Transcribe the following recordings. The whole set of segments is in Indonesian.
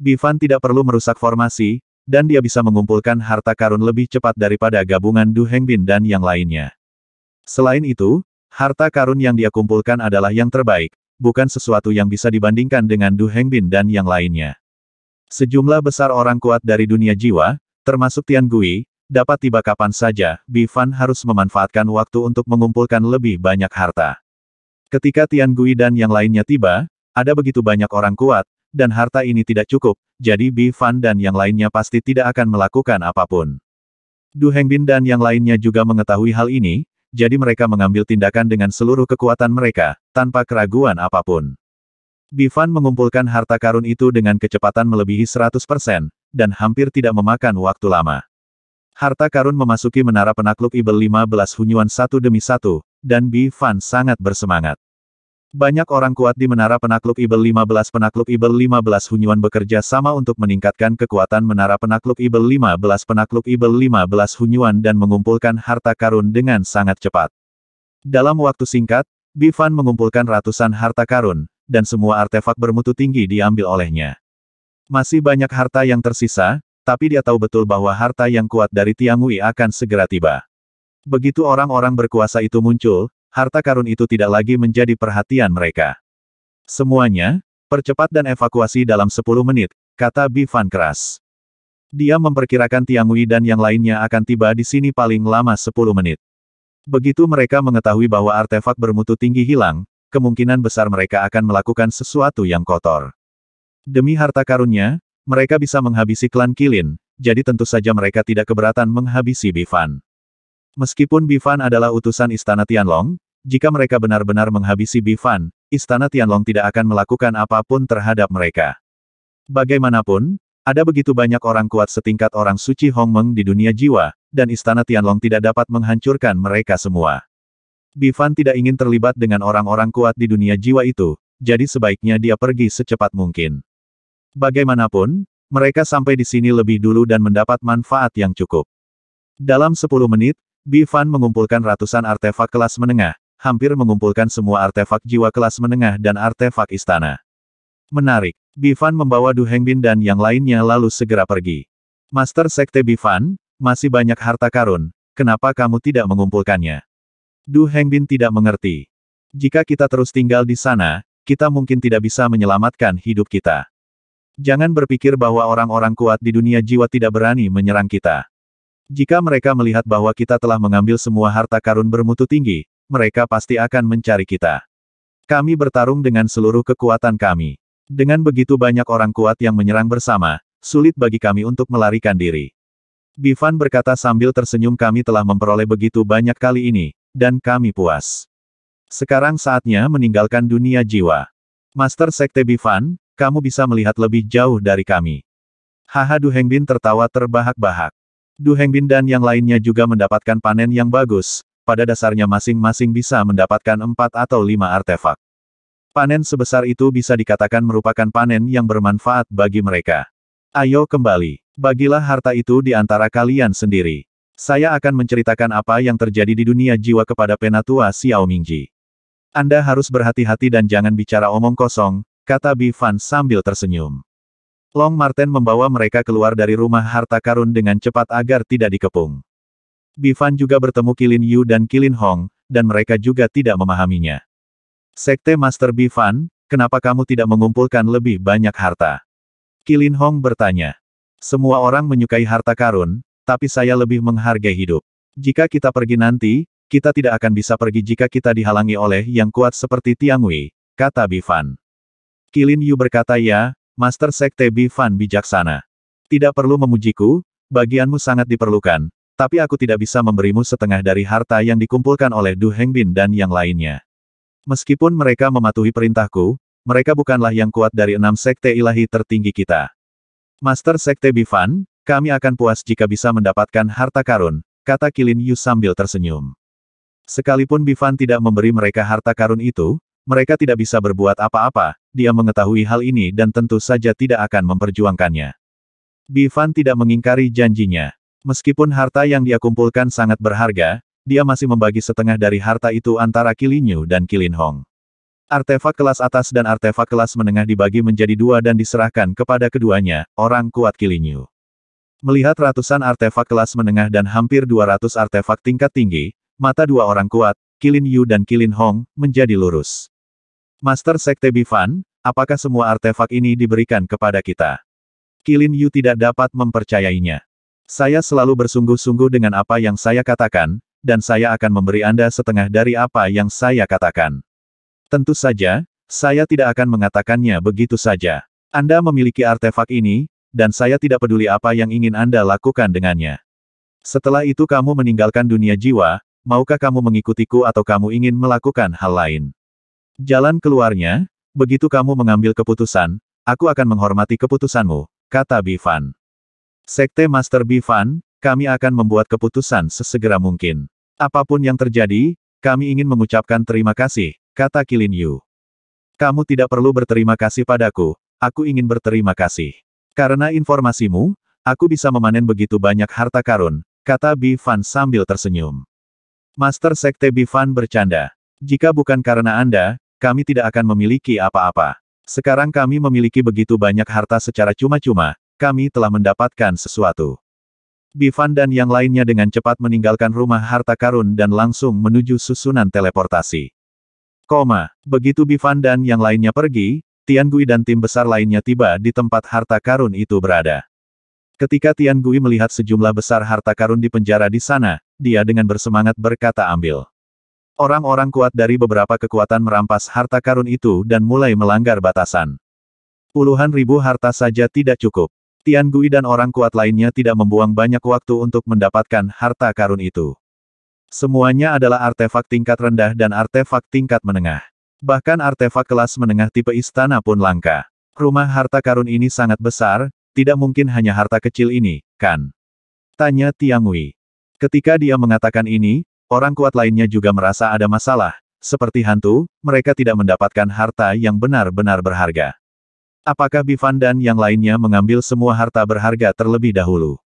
Bivan tidak perlu merusak formasi, dan dia bisa mengumpulkan harta karun lebih cepat daripada gabungan Du Hengbin dan yang lainnya. Selain itu, harta karun yang dia kumpulkan adalah yang terbaik, bukan sesuatu yang bisa dibandingkan dengan Du Hengbin dan yang lainnya. Sejumlah besar orang kuat dari dunia jiwa, termasuk Tian Gui, dapat tiba kapan saja, Bifan harus memanfaatkan waktu untuk mengumpulkan lebih banyak harta. Ketika Tian Gui dan yang lainnya tiba, ada begitu banyak orang kuat, dan harta ini tidak cukup, jadi Bi Fan dan yang lainnya pasti tidak akan melakukan apapun. Du Hengbin dan yang lainnya juga mengetahui hal ini, jadi mereka mengambil tindakan dengan seluruh kekuatan mereka, tanpa keraguan apapun. Bi Fan mengumpulkan harta karun itu dengan kecepatan melebihi 100%, dan hampir tidak memakan waktu lama. Harta karun memasuki menara penakluk Ibel 15 Hunyuan satu demi satu, dan Bi Fan sangat bersemangat. Banyak orang kuat di Menara Penakluk Ibel 15 Penakluk Ibel 15 Hunyuan bekerja sama untuk meningkatkan kekuatan Menara Penakluk Ibel 15 Penakluk Ibel 15 Hunyuan dan mengumpulkan harta karun dengan sangat cepat. Dalam waktu singkat, Bifan mengumpulkan ratusan harta karun, dan semua artefak bermutu tinggi diambil olehnya. Masih banyak harta yang tersisa, tapi dia tahu betul bahwa harta yang kuat dari Tiangui akan segera tiba. Begitu orang-orang berkuasa itu muncul, harta karun itu tidak lagi menjadi perhatian mereka. Semuanya, percepat dan evakuasi dalam 10 menit, kata Bifan keras. Dia memperkirakan Tiangui dan yang lainnya akan tiba di sini paling lama 10 menit. Begitu mereka mengetahui bahwa artefak bermutu tinggi hilang, kemungkinan besar mereka akan melakukan sesuatu yang kotor. Demi harta karunnya, mereka bisa menghabisi klan Kilin, jadi tentu saja mereka tidak keberatan menghabisi Bifan. Meskipun Bifan adalah utusan Istana Tianlong, jika mereka benar-benar menghabisi Bifan, Istana Tianlong tidak akan melakukan apapun terhadap mereka. Bagaimanapun, ada begitu banyak orang kuat setingkat orang suci Hongmeng di dunia jiwa, dan istana Tianlong tidak dapat menghancurkan mereka semua. Bifan tidak ingin terlibat dengan orang-orang kuat di dunia jiwa itu, jadi sebaiknya dia pergi secepat mungkin. Bagaimanapun, mereka sampai di sini lebih dulu dan mendapat manfaat yang cukup. Dalam 10 menit, Bifan mengumpulkan ratusan artefak kelas menengah, hampir mengumpulkan semua artefak jiwa kelas menengah dan artefak istana. Menarik. Bifan membawa Du Hengbin dan yang lainnya lalu segera pergi. Master Sekte Bifan, masih banyak harta karun, kenapa kamu tidak mengumpulkannya? Du Hengbin tidak mengerti. Jika kita terus tinggal di sana, kita mungkin tidak bisa menyelamatkan hidup kita. Jangan berpikir bahwa orang-orang kuat di dunia jiwa tidak berani menyerang kita. Jika mereka melihat bahwa kita telah mengambil semua harta karun bermutu tinggi, mereka pasti akan mencari kita. Kami bertarung dengan seluruh kekuatan kami. Dengan begitu banyak orang kuat yang menyerang bersama, sulit bagi kami untuk melarikan diri. Bivan berkata sambil tersenyum kami telah memperoleh begitu banyak kali ini, dan kami puas. Sekarang saatnya meninggalkan dunia jiwa. Master Sekte Bivan, kamu bisa melihat lebih jauh dari kami. Haha Hengbin tertawa terbahak-bahak. Du Hengbin dan yang lainnya juga mendapatkan panen yang bagus, pada dasarnya masing-masing bisa mendapatkan empat atau lima artefak. Panen sebesar itu bisa dikatakan merupakan panen yang bermanfaat bagi mereka. Ayo kembali. Bagilah harta itu di antara kalian sendiri. Saya akan menceritakan apa yang terjadi di dunia jiwa kepada penatua Xiao Mingji. Anda harus berhati-hati dan jangan bicara omong kosong, kata Bi Fan sambil tersenyum. Long Martin membawa mereka keluar dari rumah harta karun dengan cepat agar tidak dikepung. Bifan juga bertemu Kilin Yu dan Kilin Hong, dan mereka juga tidak memahaminya. Sekte Master Bifan, kenapa kamu tidak mengumpulkan lebih banyak harta? Kilin Hong bertanya. Semua orang menyukai harta karun, tapi saya lebih menghargai hidup. Jika kita pergi nanti, kita tidak akan bisa pergi jika kita dihalangi oleh yang kuat seperti Tiang Wei, kata Bifan. Kilin Yu berkata ya, Master Sekte Bifan bijaksana. Tidak perlu memujiku, bagianmu sangat diperlukan, tapi aku tidak bisa memberimu setengah dari harta yang dikumpulkan oleh Du Hengbin dan yang lainnya. Meskipun mereka mematuhi perintahku, mereka bukanlah yang kuat dari enam sekte ilahi tertinggi kita. Master Sekte Bifan, kami akan puas jika bisa mendapatkan harta karun, kata Kilin Yu sambil tersenyum. Sekalipun Bifan tidak memberi mereka harta karun itu, mereka tidak bisa berbuat apa-apa, dia mengetahui hal ini dan tentu saja tidak akan memperjuangkannya. Bifan tidak mengingkari janjinya. Meskipun harta yang dia kumpulkan sangat berharga, dia masih membagi setengah dari harta itu antara Kilinyu dan Kilin Hong. Artefak kelas atas dan artefak kelas menengah dibagi menjadi dua dan diserahkan kepada keduanya, orang kuat Kilinyu. Melihat ratusan artefak kelas menengah dan hampir 200 artefak tingkat tinggi, mata dua orang kuat, Kilin Yu dan Kilin Hong, menjadi lurus. Master Sekte Bifan, apakah semua artefak ini diberikan kepada kita? Kilin Yu tidak dapat mempercayainya. Saya selalu bersungguh-sungguh dengan apa yang saya katakan, dan saya akan memberi Anda setengah dari apa yang saya katakan. Tentu saja, saya tidak akan mengatakannya begitu saja. Anda memiliki artefak ini, dan saya tidak peduli apa yang ingin Anda lakukan dengannya. Setelah itu kamu meninggalkan dunia jiwa, maukah kamu mengikutiku atau kamu ingin melakukan hal lain? Jalan keluarnya, begitu kamu mengambil keputusan, aku akan menghormati keputusanmu, kata Bifan. Sekte Master Bifan, kami akan membuat keputusan sesegera mungkin. Apapun yang terjadi, kami ingin mengucapkan terima kasih, kata Kilin Yu. Kamu tidak perlu berterima kasih padaku, aku ingin berterima kasih. Karena informasimu, aku bisa memanen begitu banyak harta karun, kata Bifan sambil tersenyum. Master Sekte Bifan bercanda. Jika bukan karena Anda, kami tidak akan memiliki apa-apa. Sekarang kami memiliki begitu banyak harta secara cuma-cuma, kami telah mendapatkan sesuatu. Bivan dan yang lainnya dengan cepat meninggalkan rumah harta karun dan langsung menuju susunan teleportasi. Koma, begitu Bivan dan yang lainnya pergi, Tian Gui dan tim besar lainnya tiba di tempat harta karun itu berada. Ketika Tian Gui melihat sejumlah besar harta karun di penjara di sana, dia dengan bersemangat berkata ambil. Orang-orang kuat dari beberapa kekuatan merampas harta karun itu dan mulai melanggar batasan. Puluhan ribu harta saja tidak cukup. Tian Gui dan orang kuat lainnya tidak membuang banyak waktu untuk mendapatkan harta karun itu. Semuanya adalah artefak tingkat rendah dan artefak tingkat menengah. Bahkan artefak kelas menengah tipe istana pun langka. Rumah harta karun ini sangat besar, tidak mungkin hanya harta kecil ini, kan? Tanya Tiangui. Ketika dia mengatakan ini, orang kuat lainnya juga merasa ada masalah. Seperti hantu, mereka tidak mendapatkan harta yang benar-benar berharga. Apakah Bifan dan yang lainnya mengambil semua harta berharga terlebih dahulu?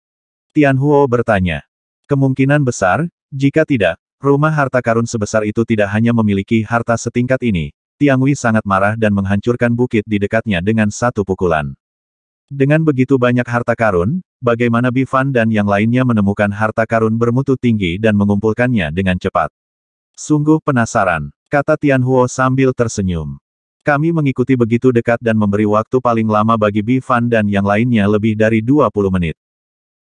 Tian Huo bertanya. Kemungkinan besar, jika tidak, rumah harta karun sebesar itu tidak hanya memiliki harta setingkat ini, Tiang Wei sangat marah dan menghancurkan bukit di dekatnya dengan satu pukulan. Dengan begitu banyak harta karun, bagaimana Bifan dan yang lainnya menemukan harta karun bermutu tinggi dan mengumpulkannya dengan cepat? Sungguh penasaran, kata Tian Huo sambil tersenyum. Kami mengikuti begitu dekat dan memberi waktu paling lama bagi Bifan dan yang lainnya lebih dari 20 menit.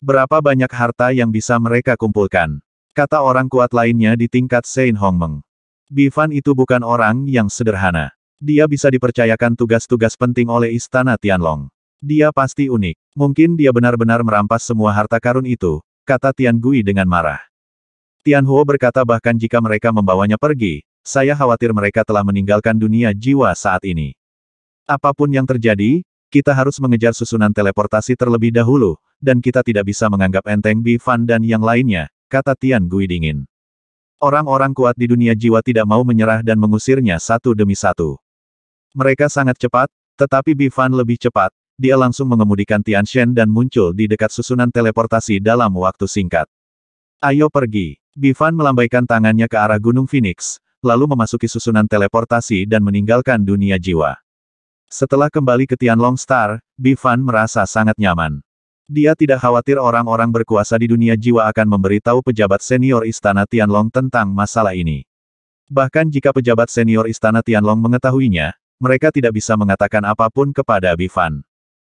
Berapa banyak harta yang bisa mereka kumpulkan? Kata orang kuat lainnya di tingkat Sein Hongmeng. Bifan itu bukan orang yang sederhana. Dia bisa dipercayakan tugas-tugas penting oleh Istana Tianlong. Dia pasti unik. Mungkin dia benar-benar merampas semua harta karun itu, kata Tian Gui dengan marah. Tian Huo berkata bahkan jika mereka membawanya pergi, saya khawatir mereka telah meninggalkan dunia jiwa saat ini. Apapun yang terjadi, kita harus mengejar susunan teleportasi terlebih dahulu, dan kita tidak bisa menganggap enteng Bi Fan dan yang lainnya, kata Tian Gui dingin. Orang-orang kuat di dunia jiwa tidak mau menyerah dan mengusirnya satu demi satu. Mereka sangat cepat, tetapi Bi Fan lebih cepat, dia langsung mengemudikan Tian Shen dan muncul di dekat susunan teleportasi dalam waktu singkat. Ayo pergi. Bi Fan melambaikan tangannya ke arah Gunung Phoenix, lalu memasuki susunan teleportasi dan meninggalkan dunia jiwa. Setelah kembali ke Tianlong Star, Bifan merasa sangat nyaman. Dia tidak khawatir orang-orang berkuasa di dunia jiwa akan memberitahu pejabat senior istana Tianlong tentang masalah ini. Bahkan jika pejabat senior istana Tianlong mengetahuinya, mereka tidak bisa mengatakan apapun kepada Bifan.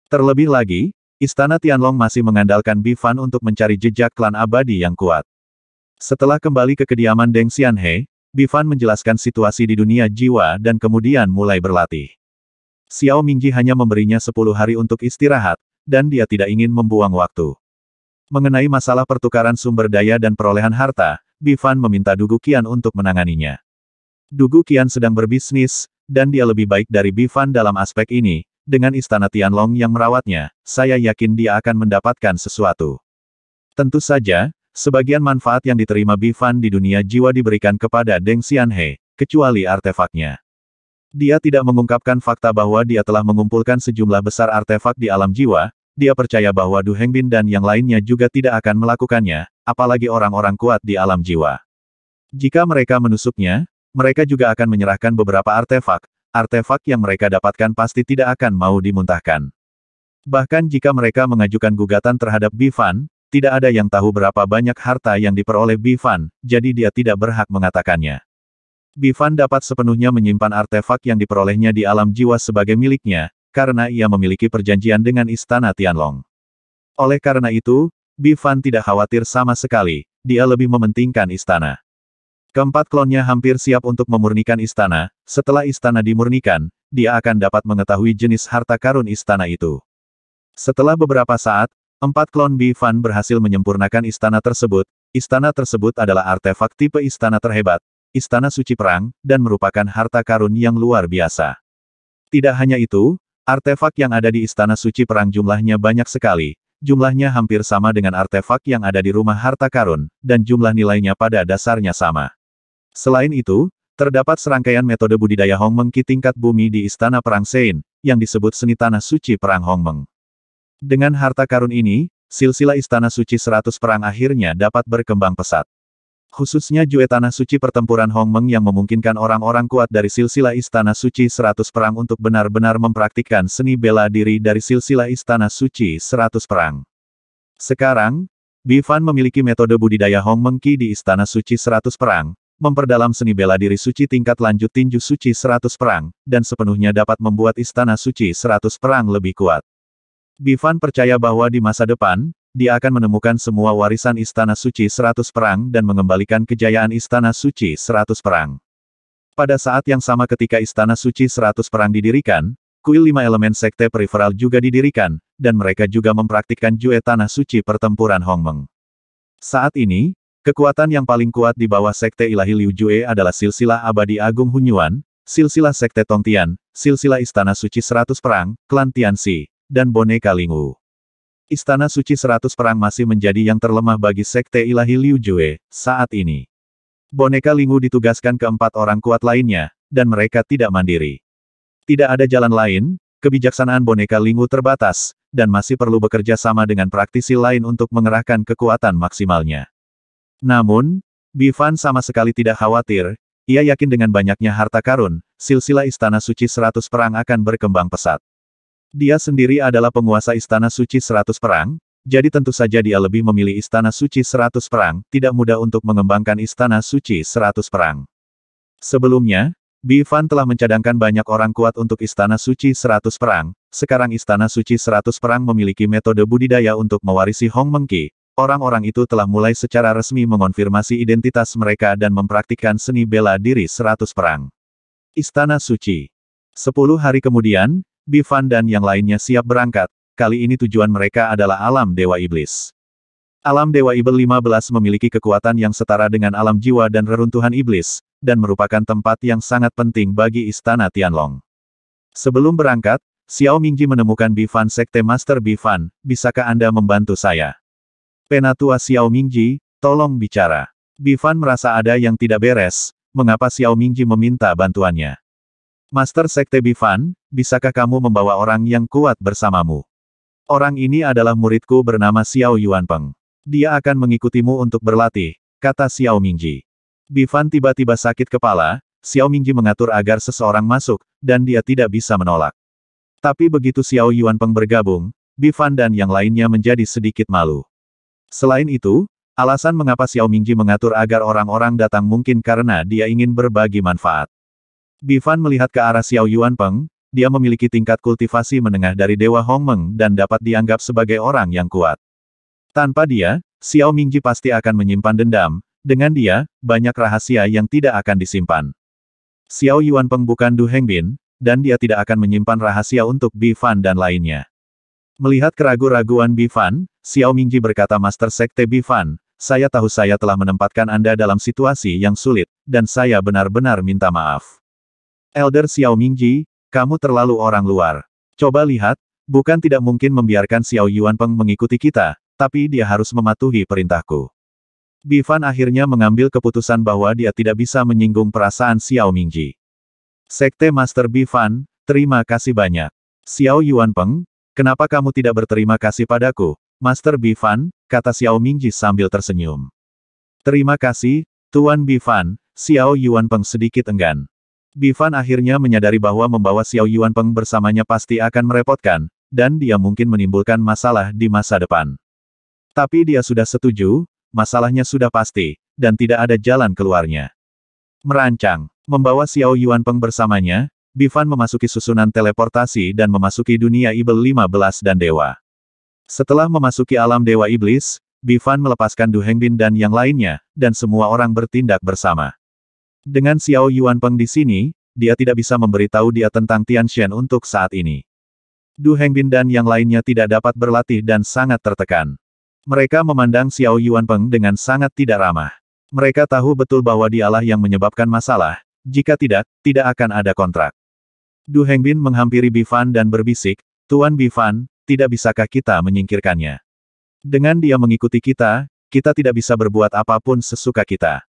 Terlebih lagi, Istana Tianlong masih mengandalkan Bifan untuk mencari jejak klan abadi yang kuat. Setelah kembali ke kediaman Deng Xianhe, Bifan menjelaskan situasi di dunia jiwa dan kemudian mulai berlatih. Xiao Mingji hanya memberinya 10 hari untuk istirahat, dan dia tidak ingin membuang waktu. Mengenai masalah pertukaran sumber daya dan perolehan harta, Bifan meminta Dugu Qian untuk menanganinya. Dugu Qian sedang berbisnis, dan dia lebih baik dari Bifan dalam aspek ini, dengan istana Tianlong yang merawatnya, saya yakin dia akan mendapatkan sesuatu. Tentu saja, sebagian manfaat yang diterima Bifan di dunia jiwa diberikan kepada Deng Xianhe, kecuali artefaknya. Dia tidak mengungkapkan fakta bahwa dia telah mengumpulkan sejumlah besar artefak di alam jiwa, dia percaya bahwa Du Hengbin dan yang lainnya juga tidak akan melakukannya, apalagi orang-orang kuat di alam jiwa. Jika mereka menusuknya, mereka juga akan menyerahkan beberapa artefak, artefak yang mereka dapatkan pasti tidak akan mau dimuntahkan. Bahkan jika mereka mengajukan gugatan terhadap Bifan, tidak ada yang tahu berapa banyak harta yang diperoleh Bifan, jadi dia tidak berhak mengatakannya. Bifan dapat sepenuhnya menyimpan artefak yang diperolehnya di alam jiwa sebagai miliknya, karena ia memiliki perjanjian dengan Istana Tianlong. Oleh karena itu, Bifan tidak khawatir sama sekali, dia lebih mementingkan istana. Keempat klonnya hampir siap untuk memurnikan istana, setelah istana dimurnikan, dia akan dapat mengetahui jenis harta karun istana itu. Setelah beberapa saat, Empat klon Bifan berhasil menyempurnakan istana tersebut. Istana tersebut adalah artefak tipe istana terhebat, istana suci perang, dan merupakan harta karun yang luar biasa. Tidak hanya itu, artefak yang ada di istana suci perang jumlahnya banyak sekali. Jumlahnya hampir sama dengan artefak yang ada di rumah harta karun, dan jumlah nilainya pada dasarnya sama. Selain itu, terdapat serangkaian metode budidaya Hongmeng Ki tingkat bumi di Istana Perang Sein, yang disebut seni tanah suci Perang Hongmeng. Dengan harta karun ini, silsilah Istana Suci Seratus Perang akhirnya dapat berkembang pesat. Khususnya Jue Tanah Suci pertempuran Hong Meng yang memungkinkan orang-orang kuat dari silsilah Istana Suci Seratus Perang untuk benar-benar mempraktikkan seni bela diri dari silsilah Istana Suci Seratus Perang. Sekarang, Bifan memiliki metode budidaya Meng Qi di Istana Suci Seratus Perang, memperdalam seni bela diri suci tingkat lanjut tinju suci Seratus Perang, dan sepenuhnya dapat membuat Istana Suci Seratus Perang lebih kuat. Bifan percaya bahwa di masa depan, dia akan menemukan semua warisan Istana Suci Seratus Perang dan mengembalikan kejayaan Istana Suci Seratus Perang. Pada saat yang sama ketika Istana Suci Seratus Perang didirikan, kuil lima elemen sekte peripheral juga didirikan, dan mereka juga mempraktikkan Jue Tanah Suci pertempuran Hongmeng. Saat ini, kekuatan yang paling kuat di bawah sekte ilahi Liu Jue adalah silsilah abadi Agung Hunyuan, silsilah sekte Tongtian, silsilah Istana Suci Seratus Perang, klan Tianxi, dan boneka Lingu. Istana Suci Seratus Perang masih menjadi yang terlemah bagi Sekte Ilahi Liu Jue saat ini. Boneka Lingu ditugaskan ke empat orang kuat lainnya, dan mereka tidak mandiri. Tidak ada jalan lain, kebijaksanaan boneka Lingu terbatas, dan masih perlu bekerja sama dengan praktisi lain untuk mengerahkan kekuatan maksimalnya. Namun, Bifan sama sekali tidak khawatir, ia yakin dengan banyaknya harta karun, silsilah Istana Suci Seratus Perang akan berkembang pesat. Dia sendiri adalah penguasa Istana Suci Seratus Perang, jadi tentu saja dia lebih memilih Istana Suci Seratus Perang, tidak mudah untuk mengembangkan Istana Suci Seratus Perang. Sebelumnya, Bivan telah mencadangkan banyak orang kuat untuk Istana Suci Seratus Perang, sekarang Istana Suci Seratus Perang memiliki metode budidaya untuk mewarisi Hong Mengki. Orang-orang itu telah mulai secara resmi mengonfirmasi identitas mereka dan mempraktikkan seni bela diri Seratus Perang. Istana Suci Sepuluh hari kemudian, Bifan dan yang lainnya siap berangkat, kali ini tujuan mereka adalah alam Dewa Iblis. Alam Dewa Ibel 15 memiliki kekuatan yang setara dengan alam jiwa dan reruntuhan iblis, dan merupakan tempat yang sangat penting bagi Istana Tianlong. Sebelum berangkat, Xiao Mingji menemukan Bifan Sekte Master Bifan, bisakah Anda membantu saya? Penatua Xiao Mingji, tolong bicara. Bifan merasa ada yang tidak beres, mengapa Xiao Mingji meminta bantuannya. Master Sekte Bifan, bisakah kamu membawa orang yang kuat bersamamu? Orang ini adalah muridku bernama Xiao Yuanpeng. Dia akan mengikutimu untuk berlatih, kata Xiao Mingji. Bifan tiba-tiba sakit kepala, Xiao Mingji mengatur agar seseorang masuk, dan dia tidak bisa menolak. Tapi begitu Xiao Yuanpeng bergabung, Bifan dan yang lainnya menjadi sedikit malu. Selain itu, alasan mengapa Xiao Mingji mengatur agar orang-orang datang mungkin karena dia ingin berbagi manfaat. Bifan melihat ke arah Xiao Yuan Peng, dia memiliki tingkat kultivasi menengah dari Dewa Hong Meng dan dapat dianggap sebagai orang yang kuat. Tanpa dia, Xiao Mingji pasti akan menyimpan dendam, dengan dia, banyak rahasia yang tidak akan disimpan. Xiao Yuan Peng bukan Du Hengbin, dan dia tidak akan menyimpan rahasia untuk Bifan dan lainnya. Melihat keraguan raguan Bifan, Xiao Mingji berkata Master Sekte Bifan, saya tahu saya telah menempatkan Anda dalam situasi yang sulit, dan saya benar-benar minta maaf. Elder Xiao Mingji, kamu terlalu orang luar. Coba lihat, bukan tidak mungkin membiarkan Xiao Yuan Peng mengikuti kita, tapi dia harus mematuhi perintahku. Bifan akhirnya mengambil keputusan bahwa dia tidak bisa menyinggung perasaan Xiao Mingji. Sekte Master Bifan, terima kasih banyak. Xiao Yuan Peng, kenapa kamu tidak berterima kasih padaku, Master Bifan, kata Xiao Mingji sambil tersenyum. Terima kasih, Tuan Bifan, Xiao Yuan Peng sedikit enggan. Bifan akhirnya menyadari bahwa membawa Xiao Yuan Peng bersamanya pasti akan merepotkan, dan dia mungkin menimbulkan masalah di masa depan. Tapi dia sudah setuju, masalahnya sudah pasti, dan tidak ada jalan keluarnya. Merancang, membawa Xiao Yuan Peng bersamanya, Bifan memasuki susunan teleportasi dan memasuki dunia Ibel 15 dan Dewa. Setelah memasuki alam Dewa Iblis, Bifan melepaskan Du Hengbin dan yang lainnya, dan semua orang bertindak bersama. Dengan Xiao Yuan Peng di sini, dia tidak bisa memberitahu dia tentang Tian Shen untuk saat ini. Du Hengbin dan yang lainnya tidak dapat berlatih dan sangat tertekan. Mereka memandang Xiao Yuan Peng dengan sangat tidak ramah. Mereka tahu betul bahwa dialah yang menyebabkan masalah, jika tidak, tidak akan ada kontrak. Du Hengbin menghampiri Bifan dan berbisik, Tuan Bifan, tidak bisakah kita menyingkirkannya? Dengan dia mengikuti kita, kita tidak bisa berbuat apapun sesuka kita.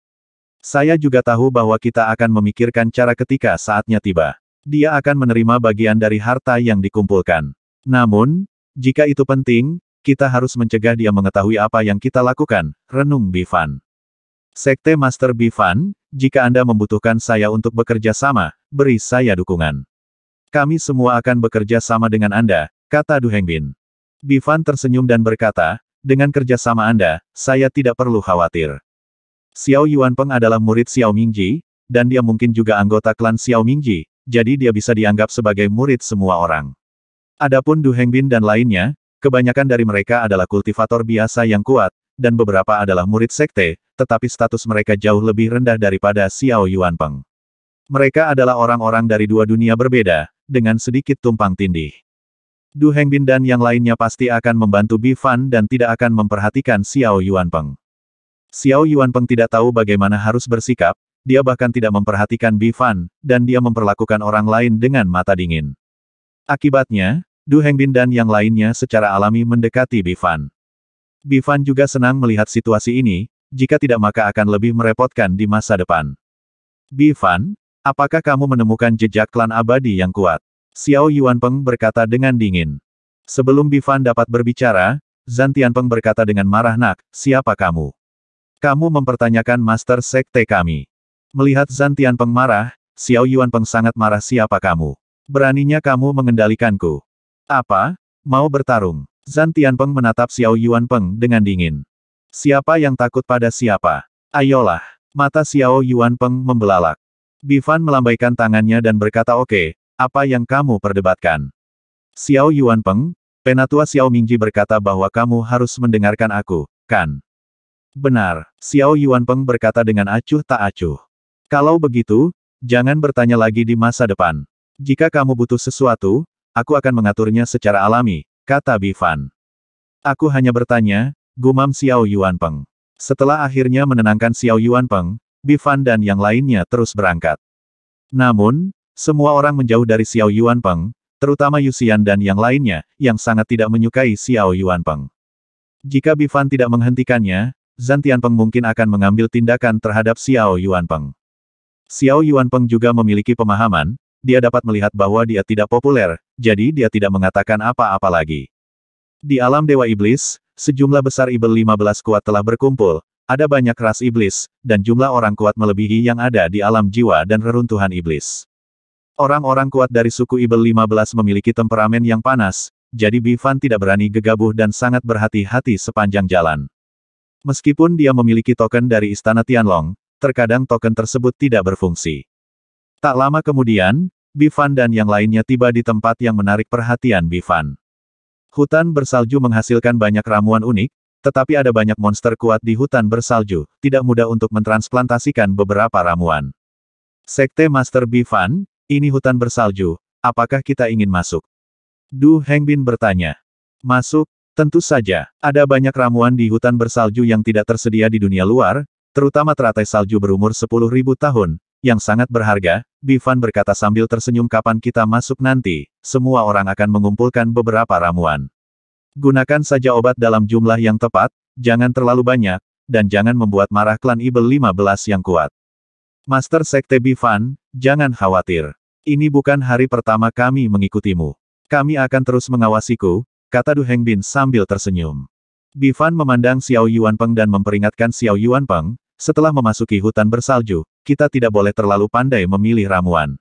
Saya juga tahu bahwa kita akan memikirkan cara ketika saatnya tiba. Dia akan menerima bagian dari harta yang dikumpulkan. Namun, jika itu penting, kita harus mencegah dia mengetahui apa yang kita lakukan, renung Bifan. Sekte Master Bifan, jika Anda membutuhkan saya untuk bekerja sama, beri saya dukungan. Kami semua akan bekerja sama dengan Anda, kata Du Hengbin. Bifan tersenyum dan berkata, dengan kerjasama Anda, saya tidak perlu khawatir. Xiao Yuanpeng adalah murid Xiao Mingji, dan dia mungkin juga anggota klan Xiao Mingji, jadi dia bisa dianggap sebagai murid semua orang. Adapun Du Hengbin dan lainnya, kebanyakan dari mereka adalah kultivator biasa yang kuat, dan beberapa adalah murid sekte, tetapi status mereka jauh lebih rendah daripada Xiao Yuanpeng. Mereka adalah orang-orang dari dua dunia berbeda, dengan sedikit tumpang tindih. Du Hengbin dan yang lainnya pasti akan membantu Bi Fan dan tidak akan memperhatikan Xiao Yuanpeng. Xiao Yuan Peng tidak tahu bagaimana harus bersikap, dia bahkan tidak memperhatikan Bifan, dan dia memperlakukan orang lain dengan mata dingin. Akibatnya, Du Hengbin dan yang lainnya secara alami mendekati Bifan. Bifan juga senang melihat situasi ini, jika tidak maka akan lebih merepotkan di masa depan. Bifan, apakah kamu menemukan jejak klan abadi yang kuat? Xiao Yuan Peng berkata dengan dingin. Sebelum Bifan dapat berbicara, Zantian Peng berkata dengan marah nak, siapa kamu? Kamu mempertanyakan Master Sekte kami. Melihat Zantian Peng marah, Xiao Yuan Peng sangat marah siapa kamu. Beraninya kamu mengendalikanku. Apa? Mau bertarung? Zantian Peng menatap Xiao Yuan Peng dengan dingin. Siapa yang takut pada siapa? Ayolah. Mata Xiao Yuan Peng membelalak. Bifan melambaikan tangannya dan berkata oke, okay, apa yang kamu perdebatkan? Xiao Yuan Peng, Penatua Xiao Mingji berkata bahwa kamu harus mendengarkan aku, kan? Benar, Xiao Yuan Peng berkata dengan acuh tak acuh. Kalau begitu, jangan bertanya lagi di masa depan. Jika kamu butuh sesuatu, aku akan mengaturnya secara alami, kata Bifan. Aku hanya bertanya, gumam Xiao Yuan Peng. Setelah akhirnya menenangkan Xiao Yuan Peng, Bifan dan yang lainnya terus berangkat. Namun, semua orang menjauh dari Xiao Yuan Peng, terutama Yusian dan yang lainnya, yang sangat tidak menyukai Xiao Yuan Peng. Jika Bifan tidak menghentikannya, Zantian Tianpeng mungkin akan mengambil tindakan terhadap Xiao Yuanpeng. Xiao Yuanpeng juga memiliki pemahaman, dia dapat melihat bahwa dia tidak populer, jadi dia tidak mengatakan apa-apa lagi. Di alam Dewa Iblis, sejumlah besar Ibel 15 kuat telah berkumpul, ada banyak ras iblis, dan jumlah orang kuat melebihi yang ada di alam jiwa dan reruntuhan iblis. Orang-orang kuat dari suku Ibel 15 memiliki temperamen yang panas, jadi Bifan tidak berani gegabah dan sangat berhati-hati sepanjang jalan. Meskipun dia memiliki token dari Istana Tianlong, terkadang token tersebut tidak berfungsi. Tak lama kemudian, Bifan dan yang lainnya tiba di tempat yang menarik perhatian Bifan. Hutan bersalju menghasilkan banyak ramuan unik, tetapi ada banyak monster kuat di hutan bersalju, tidak mudah untuk mentransplantasikan beberapa ramuan. Sekte Master Bifan, ini hutan bersalju, apakah kita ingin masuk? Du Hengbin bertanya. Masuk, Tentu saja, ada banyak ramuan di hutan bersalju yang tidak tersedia di dunia luar, terutama teratai salju berumur 10.000 tahun, yang sangat berharga, Bivan berkata sambil tersenyum kapan kita masuk nanti, semua orang akan mengumpulkan beberapa ramuan. Gunakan saja obat dalam jumlah yang tepat, jangan terlalu banyak, dan jangan membuat marah klan Ibel 15 yang kuat. Master Sekte Bivan, jangan khawatir. Ini bukan hari pertama kami mengikutimu. Kami akan terus mengawasiku, kata Du Hengbin sambil tersenyum. Bifan memandang Xiao Yuanpeng dan memperingatkan Xiao Yuanpeng, setelah memasuki hutan bersalju, kita tidak boleh terlalu pandai memilih ramuan.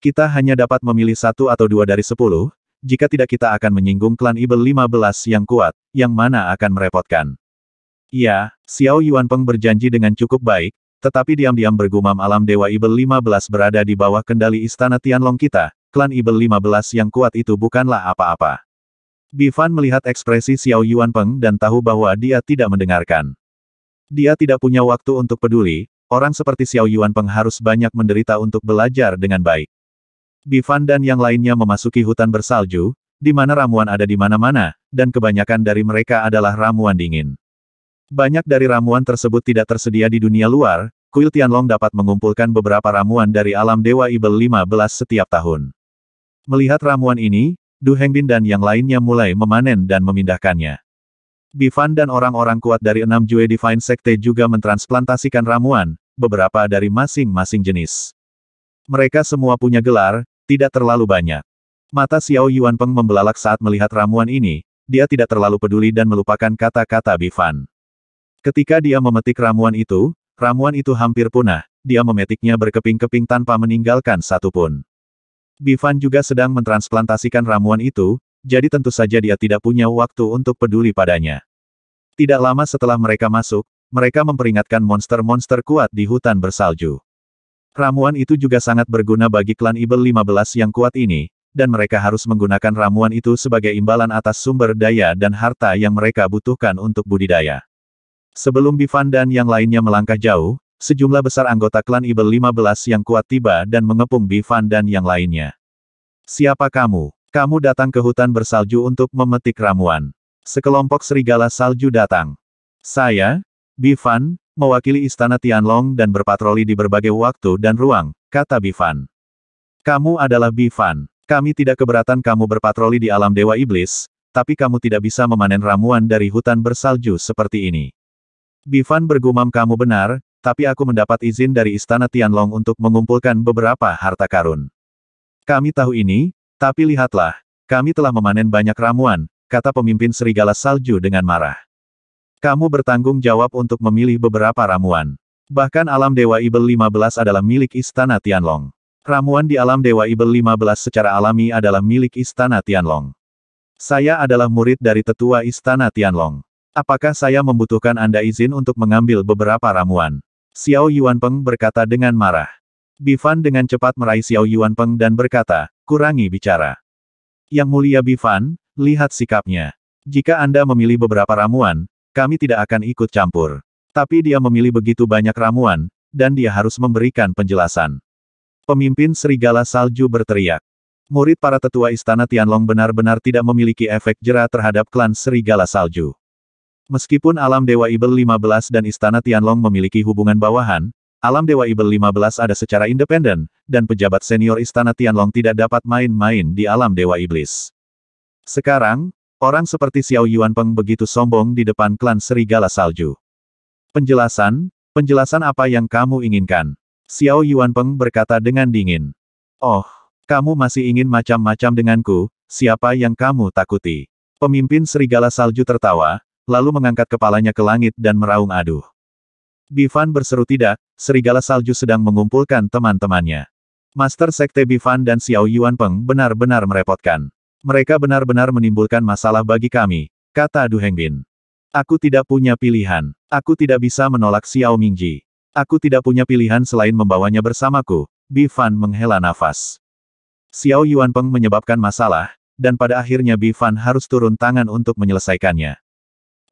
Kita hanya dapat memilih satu atau dua dari sepuluh, jika tidak kita akan menyinggung klan Ibel 15 yang kuat, yang mana akan merepotkan. Ya, Xiao Yuanpeng berjanji dengan cukup baik, tetapi diam-diam bergumam alam Dewa Ibel 15 berada di bawah kendali istana Tianlong kita, klan Ibel 15 yang kuat itu bukanlah apa-apa. Bifan melihat ekspresi Xiao Yuan Peng dan tahu bahwa dia tidak mendengarkan. Dia tidak punya waktu untuk peduli, orang seperti Xiao Yuan Peng harus banyak menderita untuk belajar dengan baik. Bifan dan yang lainnya memasuki hutan bersalju, di mana ramuan ada di mana-mana, dan kebanyakan dari mereka adalah ramuan dingin. Banyak dari ramuan tersebut tidak tersedia di dunia luar, Kuil Tianlong dapat mengumpulkan beberapa ramuan dari alam Dewa Ibel 15 setiap tahun. Melihat ramuan ini, Du Hengbin dan yang lainnya mulai memanen dan memindahkannya. Bifan dan orang-orang kuat dari enam Jue Divine Sekte juga mentransplantasikan ramuan, beberapa dari masing-masing jenis. Mereka semua punya gelar, tidak terlalu banyak. Mata Xiao Yuan Peng membelalak saat melihat ramuan ini, dia tidak terlalu peduli dan melupakan kata-kata Bifan. Ketika dia memetik ramuan itu, ramuan itu hampir punah, dia memetiknya berkeping-keping tanpa meninggalkan satupun. Bifan juga sedang mentransplantasikan ramuan itu, jadi tentu saja dia tidak punya waktu untuk peduli padanya. Tidak lama setelah mereka masuk, mereka memperingatkan monster-monster kuat di hutan bersalju. Ramuan itu juga sangat berguna bagi klan Ibel 15 yang kuat ini, dan mereka harus menggunakan ramuan itu sebagai imbalan atas sumber daya dan harta yang mereka butuhkan untuk budidaya. Sebelum Bifan dan yang lainnya melangkah jauh, sejumlah besar anggota klan Ibel 15 yang kuat tiba dan mengepung Bifan dan yang lainnya. Siapa kamu? Kamu datang ke hutan bersalju untuk memetik ramuan. Sekelompok serigala salju datang. Saya, Bifan, mewakili istana Tianlong dan berpatroli di berbagai waktu dan ruang, kata Bifan. Kamu adalah Bifan. Kami tidak keberatan kamu berpatroli di alam Dewa Iblis, tapi kamu tidak bisa memanen ramuan dari hutan bersalju seperti ini. Bifan bergumam kamu benar, tapi aku mendapat izin dari Istana Tianlong untuk mengumpulkan beberapa harta karun. Kami tahu ini, tapi lihatlah, kami telah memanen banyak ramuan, kata pemimpin serigala salju dengan marah. Kamu bertanggung jawab untuk memilih beberapa ramuan. Bahkan alam Dewa Ibel 15 adalah milik Istana Tianlong. Ramuan di alam Dewa Ibel 15 secara alami adalah milik Istana Tianlong. Saya adalah murid dari tetua Istana Tianlong. Apakah saya membutuhkan Anda izin untuk mengambil beberapa ramuan? Xiao Yuanpeng berkata dengan marah. Bifan dengan cepat meraih Xiao Yuanpeng dan berkata, kurangi bicara. Yang mulia Bifan, lihat sikapnya. Jika Anda memilih beberapa ramuan, kami tidak akan ikut campur. Tapi dia memilih begitu banyak ramuan, dan dia harus memberikan penjelasan. Pemimpin Serigala Salju berteriak. Murid para tetua istana Tianlong benar-benar tidak memiliki efek jera terhadap klan Serigala Salju. Meskipun alam Dewa Ibel 15 dan Istana Tianlong memiliki hubungan bawahan, alam Dewa Ibel 15 ada secara independen, dan pejabat senior Istana Tianlong tidak dapat main-main di alam Dewa Iblis. Sekarang, orang seperti Xiao Yuan Peng begitu sombong di depan klan Serigala Salju. Penjelasan, penjelasan apa yang kamu inginkan? Xiao Yuan Peng berkata dengan dingin. Oh, kamu masih ingin macam-macam denganku, siapa yang kamu takuti? Pemimpin Serigala Salju tertawa, lalu mengangkat kepalanya ke langit dan meraung aduh. Bifan berseru tidak, serigala salju sedang mengumpulkan teman-temannya. Master Sekte Bifan dan Xiao Yuan Peng benar-benar merepotkan. Mereka benar-benar menimbulkan masalah bagi kami, kata Du Hengbin. Aku tidak punya pilihan. Aku tidak bisa menolak Xiao Mingji. Aku tidak punya pilihan selain membawanya bersamaku, Bifan menghela nafas. Xiao Yuan Peng menyebabkan masalah, dan pada akhirnya Bifan harus turun tangan untuk menyelesaikannya.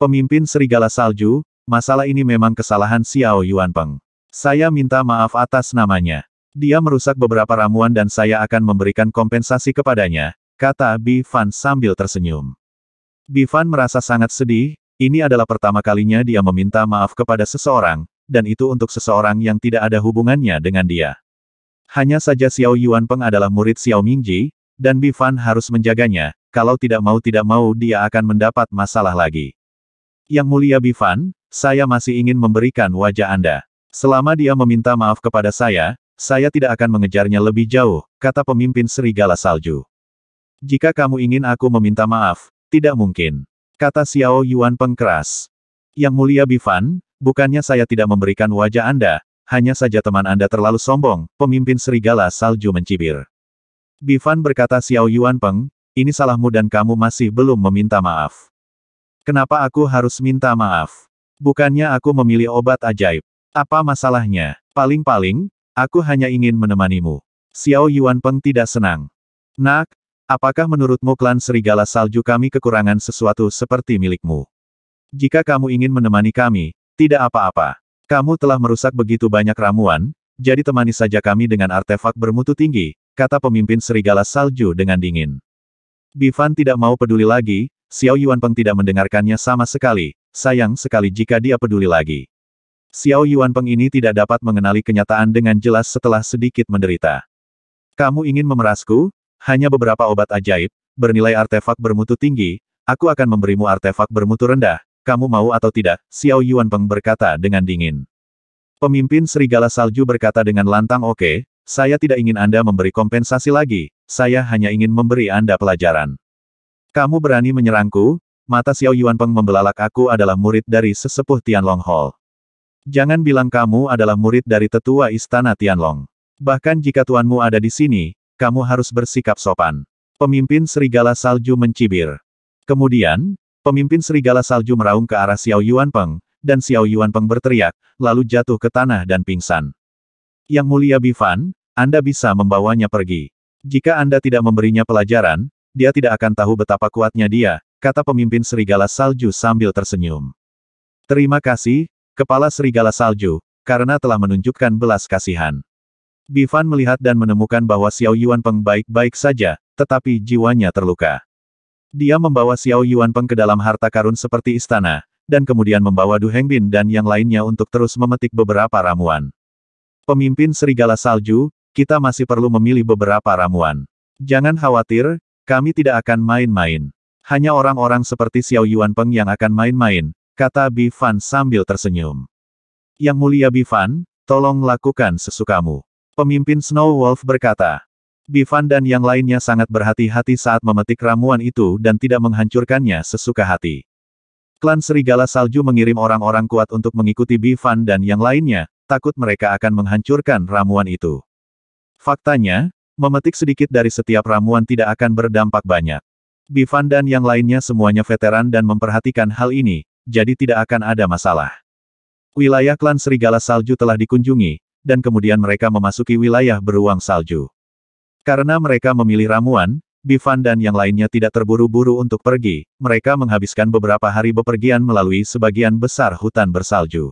Pemimpin Serigala Salju, masalah ini memang kesalahan Xiao Yuanpeng. Saya minta maaf atas namanya. Dia merusak beberapa ramuan dan saya akan memberikan kompensasi kepadanya, kata Bi Fan sambil tersenyum. Bi Fan merasa sangat sedih, ini adalah pertama kalinya dia meminta maaf kepada seseorang, dan itu untuk seseorang yang tidak ada hubungannya dengan dia. Hanya saja Xiao Yuanpeng adalah murid Xiao Mingji, dan Bi Fan harus menjaganya, kalau tidak mau tidak mau dia akan mendapat masalah lagi. Yang mulia Bifan, saya masih ingin memberikan wajah Anda. Selama dia meminta maaf kepada saya, saya tidak akan mengejarnya lebih jauh, kata pemimpin Serigala Salju. Jika kamu ingin aku meminta maaf, tidak mungkin. Kata Xiao Yuan pengkeras. Yang mulia Bifan, bukannya saya tidak memberikan wajah Anda, hanya saja teman Anda terlalu sombong, pemimpin Serigala Salju mencibir. Bifan berkata Xiao Yuan Peng, ini salahmu dan kamu masih belum meminta maaf. Kenapa aku harus minta maaf? Bukannya aku memilih obat ajaib. Apa masalahnya? Paling-paling, aku hanya ingin menemanimu. Xiao Yuan Peng tidak senang. Nak, apakah menurutmu klan Serigala Salju kami kekurangan sesuatu seperti milikmu? Jika kamu ingin menemani kami, tidak apa-apa. Kamu telah merusak begitu banyak ramuan, jadi temani saja kami dengan artefak bermutu tinggi, kata pemimpin Serigala Salju dengan dingin. Bifan tidak mau peduli lagi, Xiao Yuan Peng tidak mendengarkannya sama sekali, sayang sekali jika dia peduli lagi. Xiao Yuan Peng ini tidak dapat mengenali kenyataan dengan jelas setelah sedikit menderita. Kamu ingin memerasku? Hanya beberapa obat ajaib, bernilai artefak bermutu tinggi, aku akan memberimu artefak bermutu rendah, kamu mau atau tidak, Xiao Yuan Peng berkata dengan dingin. Pemimpin Serigala Salju berkata dengan lantang oke, okay, saya tidak ingin Anda memberi kompensasi lagi, saya hanya ingin memberi Anda pelajaran. Kamu berani menyerangku? Mata Xiao Yuan Peng membelalak aku adalah murid dari sesepuh Tianlong Hall. Jangan bilang kamu adalah murid dari tetua istana Tianlong. Bahkan jika tuanmu ada di sini, kamu harus bersikap sopan. Pemimpin Serigala Salju mencibir. Kemudian, pemimpin Serigala Salju meraung ke arah Xiao Yuan Peng, dan Xiao Yuan Peng berteriak, lalu jatuh ke tanah dan pingsan. Yang mulia Bifan, Anda bisa membawanya pergi. Jika Anda tidak memberinya pelajaran, dia tidak akan tahu betapa kuatnya dia, kata pemimpin serigala salju sambil tersenyum. Terima kasih, kepala serigala salju, karena telah menunjukkan belas kasihan. Bifan melihat dan menemukan bahwa Xiao Yuan Peng baik-baik saja, tetapi jiwanya terluka. Dia membawa Xiao Yuan Peng ke dalam harta karun seperti istana, dan kemudian membawa Du Hengbin dan yang lainnya untuk terus memetik beberapa ramuan. Pemimpin Serigala Salju, kita masih perlu memilih beberapa ramuan. Jangan khawatir, kami tidak akan main-main. Hanya orang-orang seperti Xiao Yuan Peng yang akan main-main, kata Bifan sambil tersenyum. Yang mulia Bifan, tolong lakukan sesukamu. Pemimpin Snow Wolf berkata. Bifan dan yang lainnya sangat berhati-hati saat memetik ramuan itu dan tidak menghancurkannya sesuka hati. Klan Serigala Salju mengirim orang-orang kuat untuk mengikuti Bifan dan yang lainnya, takut mereka akan menghancurkan ramuan itu. Faktanya, Memetik sedikit dari setiap ramuan tidak akan berdampak banyak. Bivan dan yang lainnya semuanya veteran dan memperhatikan hal ini, jadi tidak akan ada masalah. Wilayah klan Serigala Salju telah dikunjungi, dan kemudian mereka memasuki wilayah beruang salju. Karena mereka memilih ramuan, Bivan dan yang lainnya tidak terburu-buru untuk pergi, mereka menghabiskan beberapa hari bepergian melalui sebagian besar hutan bersalju.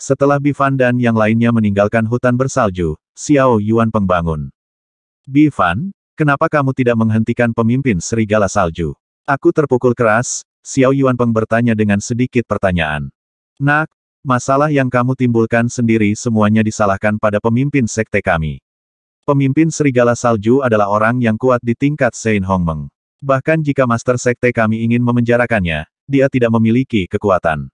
Setelah Bivan dan yang lainnya meninggalkan hutan bersalju, Xiao Yuan pembangun. Bifan, kenapa kamu tidak menghentikan pemimpin serigala salju? Aku terpukul keras, Xiao Yuanpeng bertanya dengan sedikit pertanyaan. Nak, masalah yang kamu timbulkan sendiri semuanya disalahkan pada pemimpin sekte kami. Pemimpin Serigala Salju adalah orang yang kuat di tingkat Sein Hongmeng. Bahkan jika Master Sekte kami ingin memenjarakannya, dia tidak memiliki kekuatan.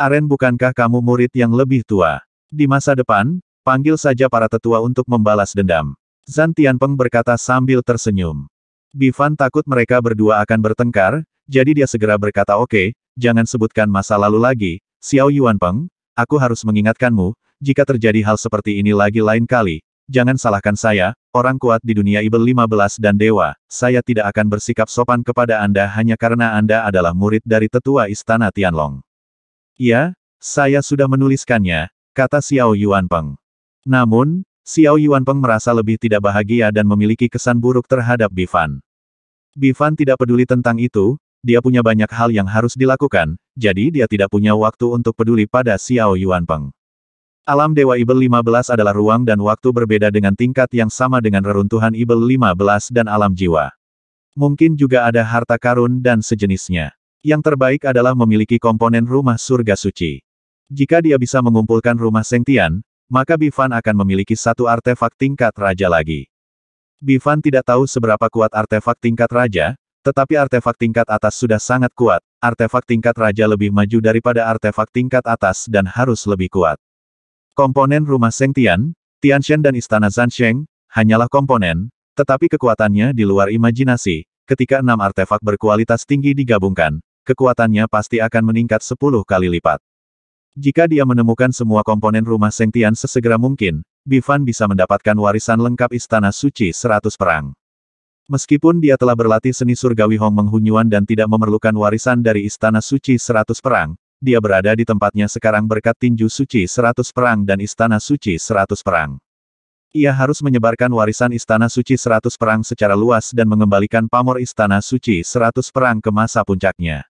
Aren bukankah kamu murid yang lebih tua? Di masa depan, panggil saja para tetua untuk membalas dendam. Zan Tianpeng berkata sambil tersenyum. Bifan takut mereka berdua akan bertengkar, jadi dia segera berkata oke, okay, jangan sebutkan masa lalu lagi, Xiao Yuanpeng, aku harus mengingatkanmu, jika terjadi hal seperti ini lagi lain kali, jangan salahkan saya, orang kuat di dunia Ibel 15 dan dewa, saya tidak akan bersikap sopan kepada Anda hanya karena Anda adalah murid dari tetua istana Tianlong. Ya, saya sudah menuliskannya, kata Xiao Yuanpeng. Namun, Xiao Yuanpeng merasa lebih tidak bahagia dan memiliki kesan buruk terhadap Bifan. Bifan tidak peduli tentang itu, dia punya banyak hal yang harus dilakukan, jadi dia tidak punya waktu untuk peduli pada Xiao Yuanpeng. Alam Dewa Ibel 15 adalah ruang dan waktu berbeda dengan tingkat yang sama dengan reruntuhan Ibel 15 dan alam jiwa. Mungkin juga ada harta karun dan sejenisnya. Yang terbaik adalah memiliki komponen rumah surga suci. Jika dia bisa mengumpulkan rumah sengtian, maka Bifan akan memiliki satu artefak tingkat raja lagi. Bifan tidak tahu seberapa kuat artefak tingkat raja, tetapi artefak tingkat atas sudah sangat kuat, artefak tingkat raja lebih maju daripada artefak tingkat atas dan harus lebih kuat. Komponen rumah Seng Tian, Tianshen dan istana Zansheng, hanyalah komponen, tetapi kekuatannya di luar imajinasi, ketika enam artefak berkualitas tinggi digabungkan, kekuatannya pasti akan meningkat 10 kali lipat. Jika dia menemukan semua komponen rumah Sengtian sesegera mungkin, Bifan bisa mendapatkan warisan lengkap Istana Suci 100 Perang. Meskipun dia telah berlatih seni surgawi Hong Menghunyuan dan tidak memerlukan warisan dari Istana Suci 100 Perang, dia berada di tempatnya sekarang berkat tinju suci 100 perang dan istana suci 100 perang. Ia harus menyebarkan warisan istana suci 100 perang secara luas dan mengembalikan pamor istana suci 100 perang ke masa puncaknya.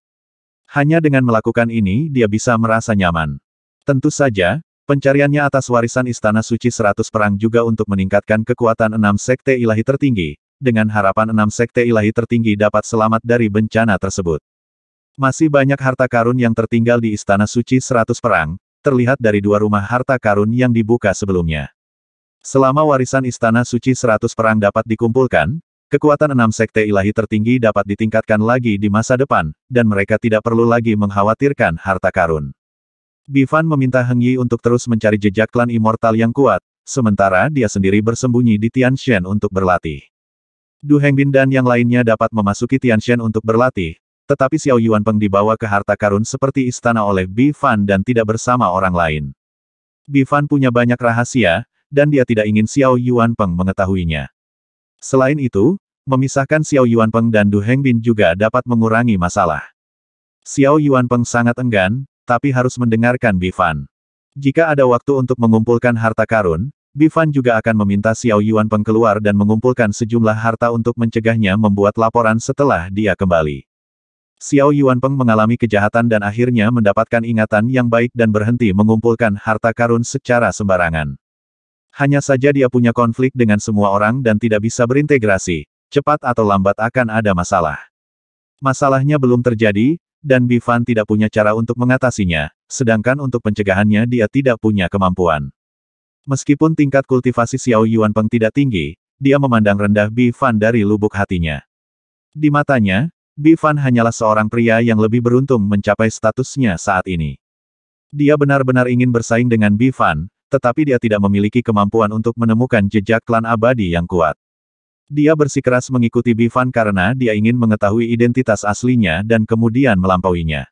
Hanya dengan melakukan ini dia bisa merasa nyaman. Tentu saja, pencariannya atas warisan Istana Suci 100 Perang juga untuk meningkatkan kekuatan enam sekte ilahi tertinggi, dengan harapan enam sekte ilahi tertinggi dapat selamat dari bencana tersebut. Masih banyak harta karun yang tertinggal di Istana Suci 100 Perang, terlihat dari dua rumah harta karun yang dibuka sebelumnya. Selama warisan Istana Suci 100 Perang dapat dikumpulkan, Kekuatan enam sekte ilahi tertinggi dapat ditingkatkan lagi di masa depan, dan mereka tidak perlu lagi mengkhawatirkan harta karun. Bifan meminta Heng Yi untuk terus mencari jejak klan immortal yang kuat, sementara dia sendiri bersembunyi di Tianxian untuk berlatih. Du Hengbin dan yang lainnya dapat memasuki Tianxian untuk berlatih, tetapi Xiao Yuan Peng dibawa ke harta karun seperti istana oleh Bifan dan tidak bersama orang lain. Bifan punya banyak rahasia, dan dia tidak ingin Xiao Yuan Peng mengetahuinya. Selain itu, memisahkan Xiao Yuanpeng dan Du Hengbin juga dapat mengurangi masalah. Xiao Yuanpeng sangat enggan, tapi harus mendengarkan Bifan. Jika ada waktu untuk mengumpulkan harta karun, Bifan juga akan meminta Xiao Yuanpeng keluar dan mengumpulkan sejumlah harta untuk mencegahnya membuat laporan setelah dia kembali. Xiao Yuanpeng mengalami kejahatan dan akhirnya mendapatkan ingatan yang baik dan berhenti mengumpulkan harta karun secara sembarangan. Hanya saja dia punya konflik dengan semua orang dan tidak bisa berintegrasi. Cepat atau lambat akan ada masalah. Masalahnya belum terjadi, dan Bifan tidak punya cara untuk mengatasinya, sedangkan untuk pencegahannya dia tidak punya kemampuan. Meskipun tingkat kultivasi Xiao Yuan Peng tidak tinggi, dia memandang rendah Bifan dari lubuk hatinya. Di matanya, Bifan hanyalah seorang pria yang lebih beruntung mencapai statusnya saat ini. Dia benar-benar ingin bersaing dengan Bifan, tetapi dia tidak memiliki kemampuan untuk menemukan jejak klan abadi yang kuat. Dia bersikeras mengikuti Bifan karena dia ingin mengetahui identitas aslinya dan kemudian melampauinya.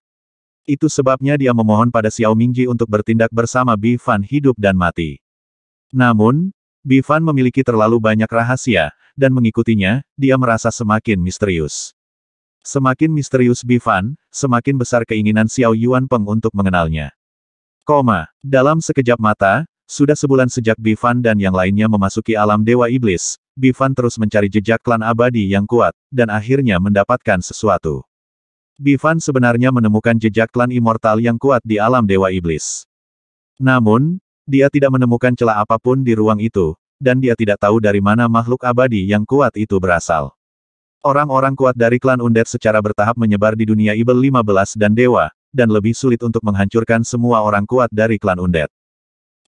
Itu sebabnya dia memohon pada Xiao Mingji untuk bertindak bersama Bifan hidup dan mati. Namun, Bifan memiliki terlalu banyak rahasia, dan mengikutinya, dia merasa semakin misterius. Semakin misterius Bifan, semakin besar keinginan Xiao Yuan Peng untuk mengenalnya. Koma. Dalam sekejap mata, sudah sebulan sejak Bifan dan yang lainnya memasuki alam Dewa Iblis, Bifan terus mencari jejak klan abadi yang kuat, dan akhirnya mendapatkan sesuatu. Bifan sebenarnya menemukan jejak klan immortal yang kuat di alam Dewa Iblis. Namun, dia tidak menemukan celah apapun di ruang itu, dan dia tidak tahu dari mana makhluk abadi yang kuat itu berasal. Orang-orang kuat dari klan Undead secara bertahap menyebar di dunia Ibel 15 dan Dewa, dan lebih sulit untuk menghancurkan semua orang kuat dari klan Undead.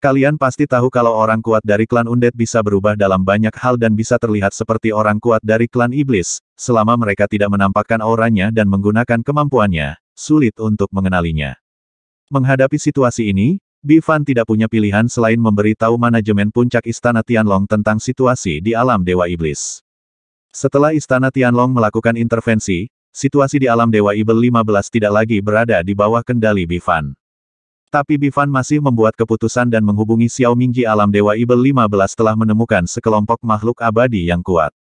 Kalian pasti tahu kalau orang kuat dari klan Undead bisa berubah dalam banyak hal dan bisa terlihat seperti orang kuat dari klan Iblis, selama mereka tidak menampakkan auranya dan menggunakan kemampuannya, sulit untuk mengenalinya. Menghadapi situasi ini, Bifan tidak punya pilihan selain memberi tahu manajemen puncak Istana Tianlong tentang situasi di alam Dewa Iblis. Setelah Istana Tianlong melakukan intervensi, Situasi di alam Dewa Ibel 15 tidak lagi berada di bawah kendali Bifan. Tapi Bifan masih membuat keputusan dan menghubungi Xiao Mingji alam Dewa Ibel 15 telah menemukan sekelompok makhluk abadi yang kuat.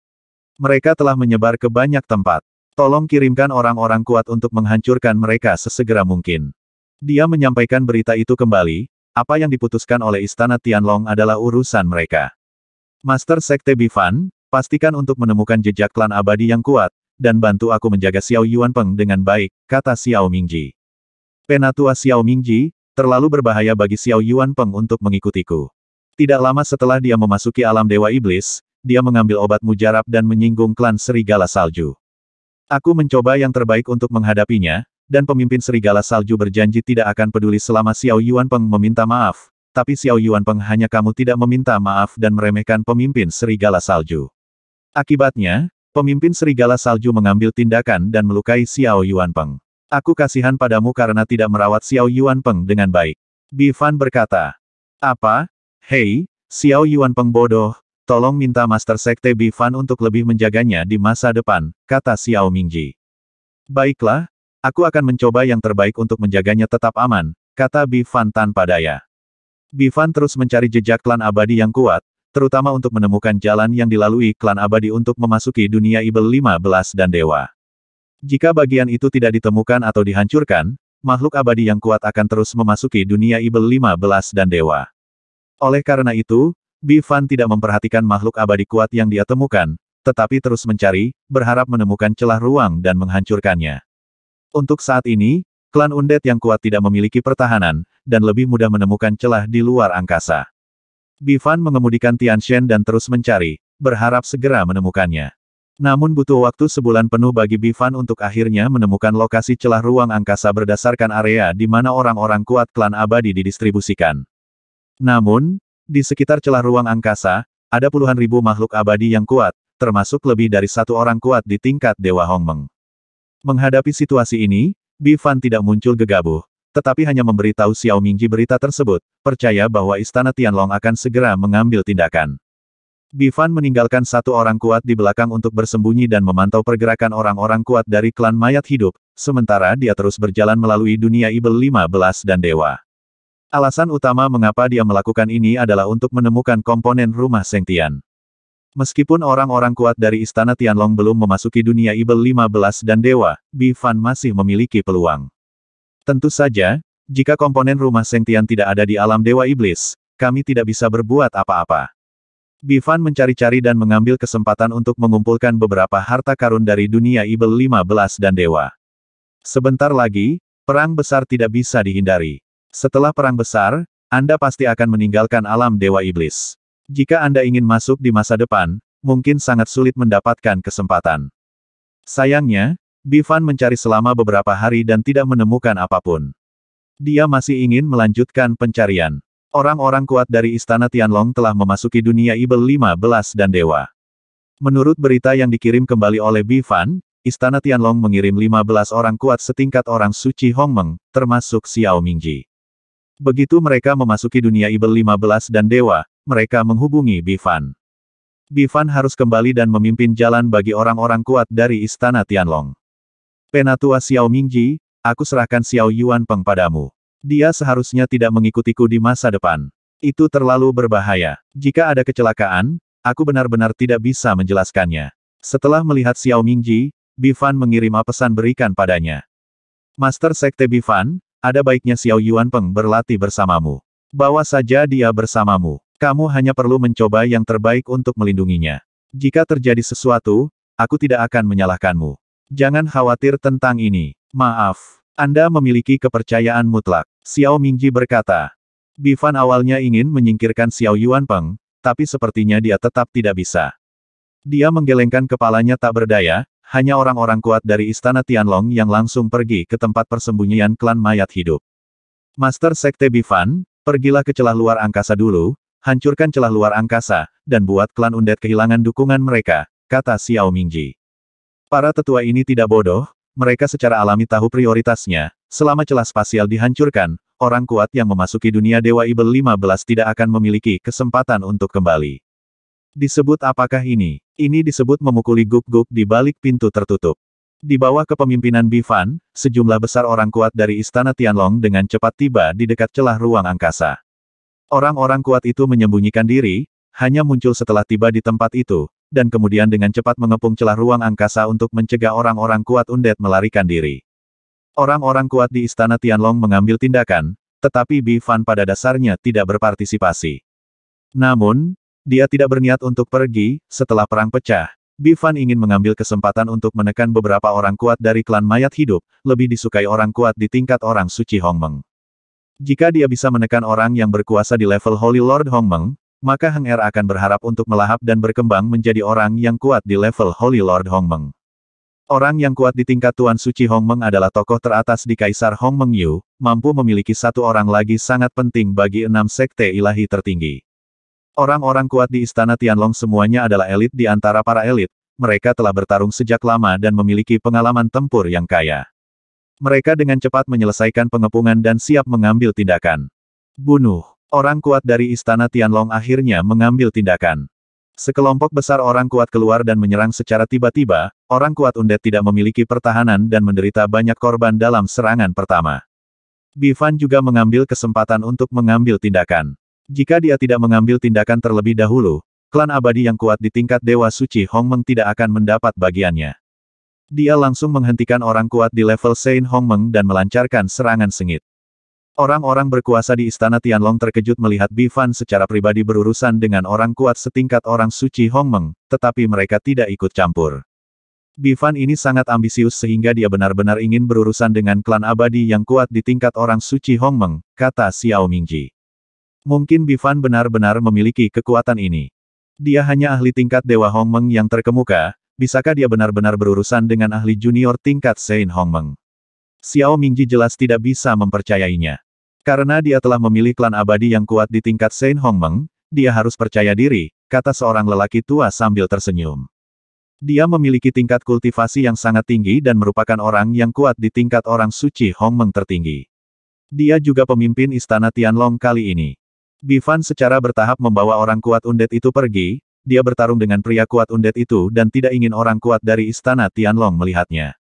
Mereka telah menyebar ke banyak tempat. Tolong kirimkan orang-orang kuat untuk menghancurkan mereka sesegera mungkin. Dia menyampaikan berita itu kembali, apa yang diputuskan oleh Istana Tianlong adalah urusan mereka. Master Sekte Bifan, pastikan untuk menemukan jejak klan abadi yang kuat, dan bantu aku menjaga Xiao Yuan Peng dengan baik, kata Xiao Mingji. Penatua Xiao Mingji, terlalu berbahaya bagi Xiao Yuan Peng untuk mengikutiku. Tidak lama setelah dia memasuki alam Dewa Iblis, dia mengambil obat mujarab dan menyinggung klan Serigala Salju. Aku mencoba yang terbaik untuk menghadapinya, dan pemimpin Serigala Salju berjanji tidak akan peduli selama Xiao Yuan Peng meminta maaf, tapi Xiao Yuan Peng hanya kamu tidak meminta maaf dan meremehkan pemimpin Serigala Salju. Akibatnya, Pemimpin Serigala Salju mengambil tindakan dan melukai Xiao Yuanpeng. Aku kasihan padamu karena tidak merawat Xiao Yuanpeng dengan baik. Bifan berkata. Apa? Hei, Xiao Yuanpeng bodoh, tolong minta Master Sekte Bifan untuk lebih menjaganya di masa depan, kata Xiao Mingji. Baiklah, aku akan mencoba yang terbaik untuk menjaganya tetap aman, kata Bifan tanpa daya. Bifan terus mencari jejak klan abadi yang kuat, terutama untuk menemukan jalan yang dilalui klan abadi untuk memasuki dunia Ibel 15 dan Dewa. Jika bagian itu tidak ditemukan atau dihancurkan, makhluk abadi yang kuat akan terus memasuki dunia Ibel 15 dan Dewa. Oleh karena itu, Bifan tidak memperhatikan makhluk abadi kuat yang dia temukan, tetapi terus mencari, berharap menemukan celah ruang dan menghancurkannya. Untuk saat ini, klan Undet yang kuat tidak memiliki pertahanan, dan lebih mudah menemukan celah di luar angkasa. Bifan mengemudikan Tianshen dan terus mencari, berharap segera menemukannya. Namun butuh waktu sebulan penuh bagi Bifan untuk akhirnya menemukan lokasi celah ruang angkasa berdasarkan area di mana orang-orang kuat klan abadi didistribusikan. Namun, di sekitar celah ruang angkasa, ada puluhan ribu makhluk abadi yang kuat, termasuk lebih dari satu orang kuat di tingkat Dewa Hongmeng. Menghadapi situasi ini, Bifan tidak muncul gegabah, tetapi hanya memberitahu Xiao Mingji berita tersebut, percaya bahwa Istana Tianlong akan segera mengambil tindakan. Bifan meninggalkan satu orang kuat di belakang untuk bersembunyi dan memantau pergerakan orang-orang kuat dari klan mayat hidup, sementara dia terus berjalan melalui dunia Ibel 15 dan Dewa. Alasan utama mengapa dia melakukan ini adalah untuk menemukan komponen rumah Sengtian. Meskipun orang-orang kuat dari Istana Tianlong belum memasuki dunia Ibel 15 dan Dewa, Bifan masih memiliki peluang. Tentu saja, jika komponen rumah sentian tidak ada di alam Dewa Iblis, kami tidak bisa berbuat apa-apa. Bifan mencari-cari dan mengambil kesempatan untuk mengumpulkan beberapa harta karun dari dunia Ibel 15 dan Dewa. Sebentar lagi, perang besar tidak bisa dihindari. Setelah perang besar, Anda pasti akan meninggalkan alam Dewa Iblis. Jika Anda ingin masuk di masa depan, mungkin sangat sulit mendapatkan kesempatan. Sayangnya, Bifan mencari selama beberapa hari dan tidak menemukan apapun. Dia masih ingin melanjutkan pencarian. Orang-orang kuat dari Istana Tianlong telah memasuki dunia Ibel 15 dan Dewa. Menurut berita yang dikirim kembali oleh Bifan, Istana Tianlong mengirim 15 orang kuat setingkat orang suci Hongmeng, termasuk Xiao Mingji. Begitu mereka memasuki dunia Ibel 15 dan Dewa, mereka menghubungi Bifan. Bifan harus kembali dan memimpin jalan bagi orang-orang kuat dari Istana Tianlong. Penatua Xiao Mingji, aku serahkan Xiao Yuan Peng padamu. Dia seharusnya tidak mengikutiku di masa depan. Itu terlalu berbahaya. Jika ada kecelakaan, aku benar-benar tidak bisa menjelaskannya. Setelah melihat Xiao Mingji, Bifan mengirim pesan berikan padanya. Master Sekte Bifan, ada baiknya Xiao Yuan Peng berlatih bersamamu. Bawa saja dia bersamamu. Kamu hanya perlu mencoba yang terbaik untuk melindunginya. Jika terjadi sesuatu, aku tidak akan menyalahkanmu. Jangan khawatir tentang ini. Maaf. Anda memiliki kepercayaan mutlak. Xiao Mingji berkata. Bifan awalnya ingin menyingkirkan Xiao Yuan Peng, tapi sepertinya dia tetap tidak bisa. Dia menggelengkan kepalanya tak berdaya, hanya orang-orang kuat dari Istana Tianlong yang langsung pergi ke tempat persembunyian klan mayat hidup. Master Sekte Bifan, pergilah ke celah luar angkasa dulu, hancurkan celah luar angkasa, dan buat klan Undead kehilangan dukungan mereka, kata Xiao Mingji. Para tetua ini tidak bodoh, mereka secara alami tahu prioritasnya, selama celah spasial dihancurkan, orang kuat yang memasuki dunia Dewa Ibel 15 tidak akan memiliki kesempatan untuk kembali. Disebut apakah ini? Ini disebut memukuli guk-guk di balik pintu tertutup. Di bawah kepemimpinan Bifan, sejumlah besar orang kuat dari Istana Tianlong dengan cepat tiba di dekat celah ruang angkasa. Orang-orang kuat itu menyembunyikan diri, hanya muncul setelah tiba di tempat itu, dan kemudian dengan cepat mengepung celah ruang angkasa untuk mencegah orang-orang kuat undet melarikan diri. Orang-orang kuat di istana Tianlong mengambil tindakan, tetapi Bi Fan pada dasarnya tidak berpartisipasi. Namun, dia tidak berniat untuk pergi, setelah perang pecah, Bi Fan ingin mengambil kesempatan untuk menekan beberapa orang kuat dari klan mayat hidup, lebih disukai orang kuat di tingkat orang suci Hongmeng. Jika dia bisa menekan orang yang berkuasa di level Holy Lord Hongmeng, maka Heng Er akan berharap untuk melahap dan berkembang menjadi orang yang kuat di level Holy Lord Hongmeng. Orang yang kuat di tingkat Tuan Suci Hongmeng adalah tokoh teratas di Kaisar Hongmeng Yu, mampu memiliki satu orang lagi sangat penting bagi enam sekte ilahi tertinggi. Orang-orang kuat di Istana Tianlong semuanya adalah elit di antara para elit, mereka telah bertarung sejak lama dan memiliki pengalaman tempur yang kaya. Mereka dengan cepat menyelesaikan pengepungan dan siap mengambil tindakan. Bunuh. Orang kuat dari istana Tianlong akhirnya mengambil tindakan. Sekelompok besar orang kuat keluar dan menyerang secara tiba-tiba, orang kuat undet tidak memiliki pertahanan dan menderita banyak korban dalam serangan pertama. Bifan juga mengambil kesempatan untuk mengambil tindakan. Jika dia tidak mengambil tindakan terlebih dahulu, klan abadi yang kuat di tingkat Dewa Suci Hong Meng tidak akan mendapat bagiannya. Dia langsung menghentikan orang kuat di level Saint Meng dan melancarkan serangan sengit. Orang-orang berkuasa di istana Tianlong terkejut melihat Bifan secara pribadi berurusan dengan orang kuat setingkat orang suci Hongmeng, tetapi mereka tidak ikut campur. Bifan ini sangat ambisius sehingga dia benar-benar ingin berurusan dengan klan abadi yang kuat di tingkat orang suci Hongmeng, kata Xiao Mingji. Mungkin Bifan benar-benar memiliki kekuatan ini. Dia hanya ahli tingkat Dewa Hongmeng yang terkemuka, bisakah dia benar-benar berurusan dengan ahli junior tingkat Sein Hongmeng? Xiao Mingji jelas tidak bisa mempercayainya. Karena dia telah memilih klan abadi yang kuat di tingkat Saint Hongmeng, dia harus percaya diri, kata seorang lelaki tua sambil tersenyum. Dia memiliki tingkat kultivasi yang sangat tinggi dan merupakan orang yang kuat di tingkat orang suci Hongmeng tertinggi. Dia juga pemimpin istana Tianlong kali ini. Bivan secara bertahap membawa orang kuat undet itu pergi, dia bertarung dengan pria kuat undet itu dan tidak ingin orang kuat dari istana Tianlong melihatnya.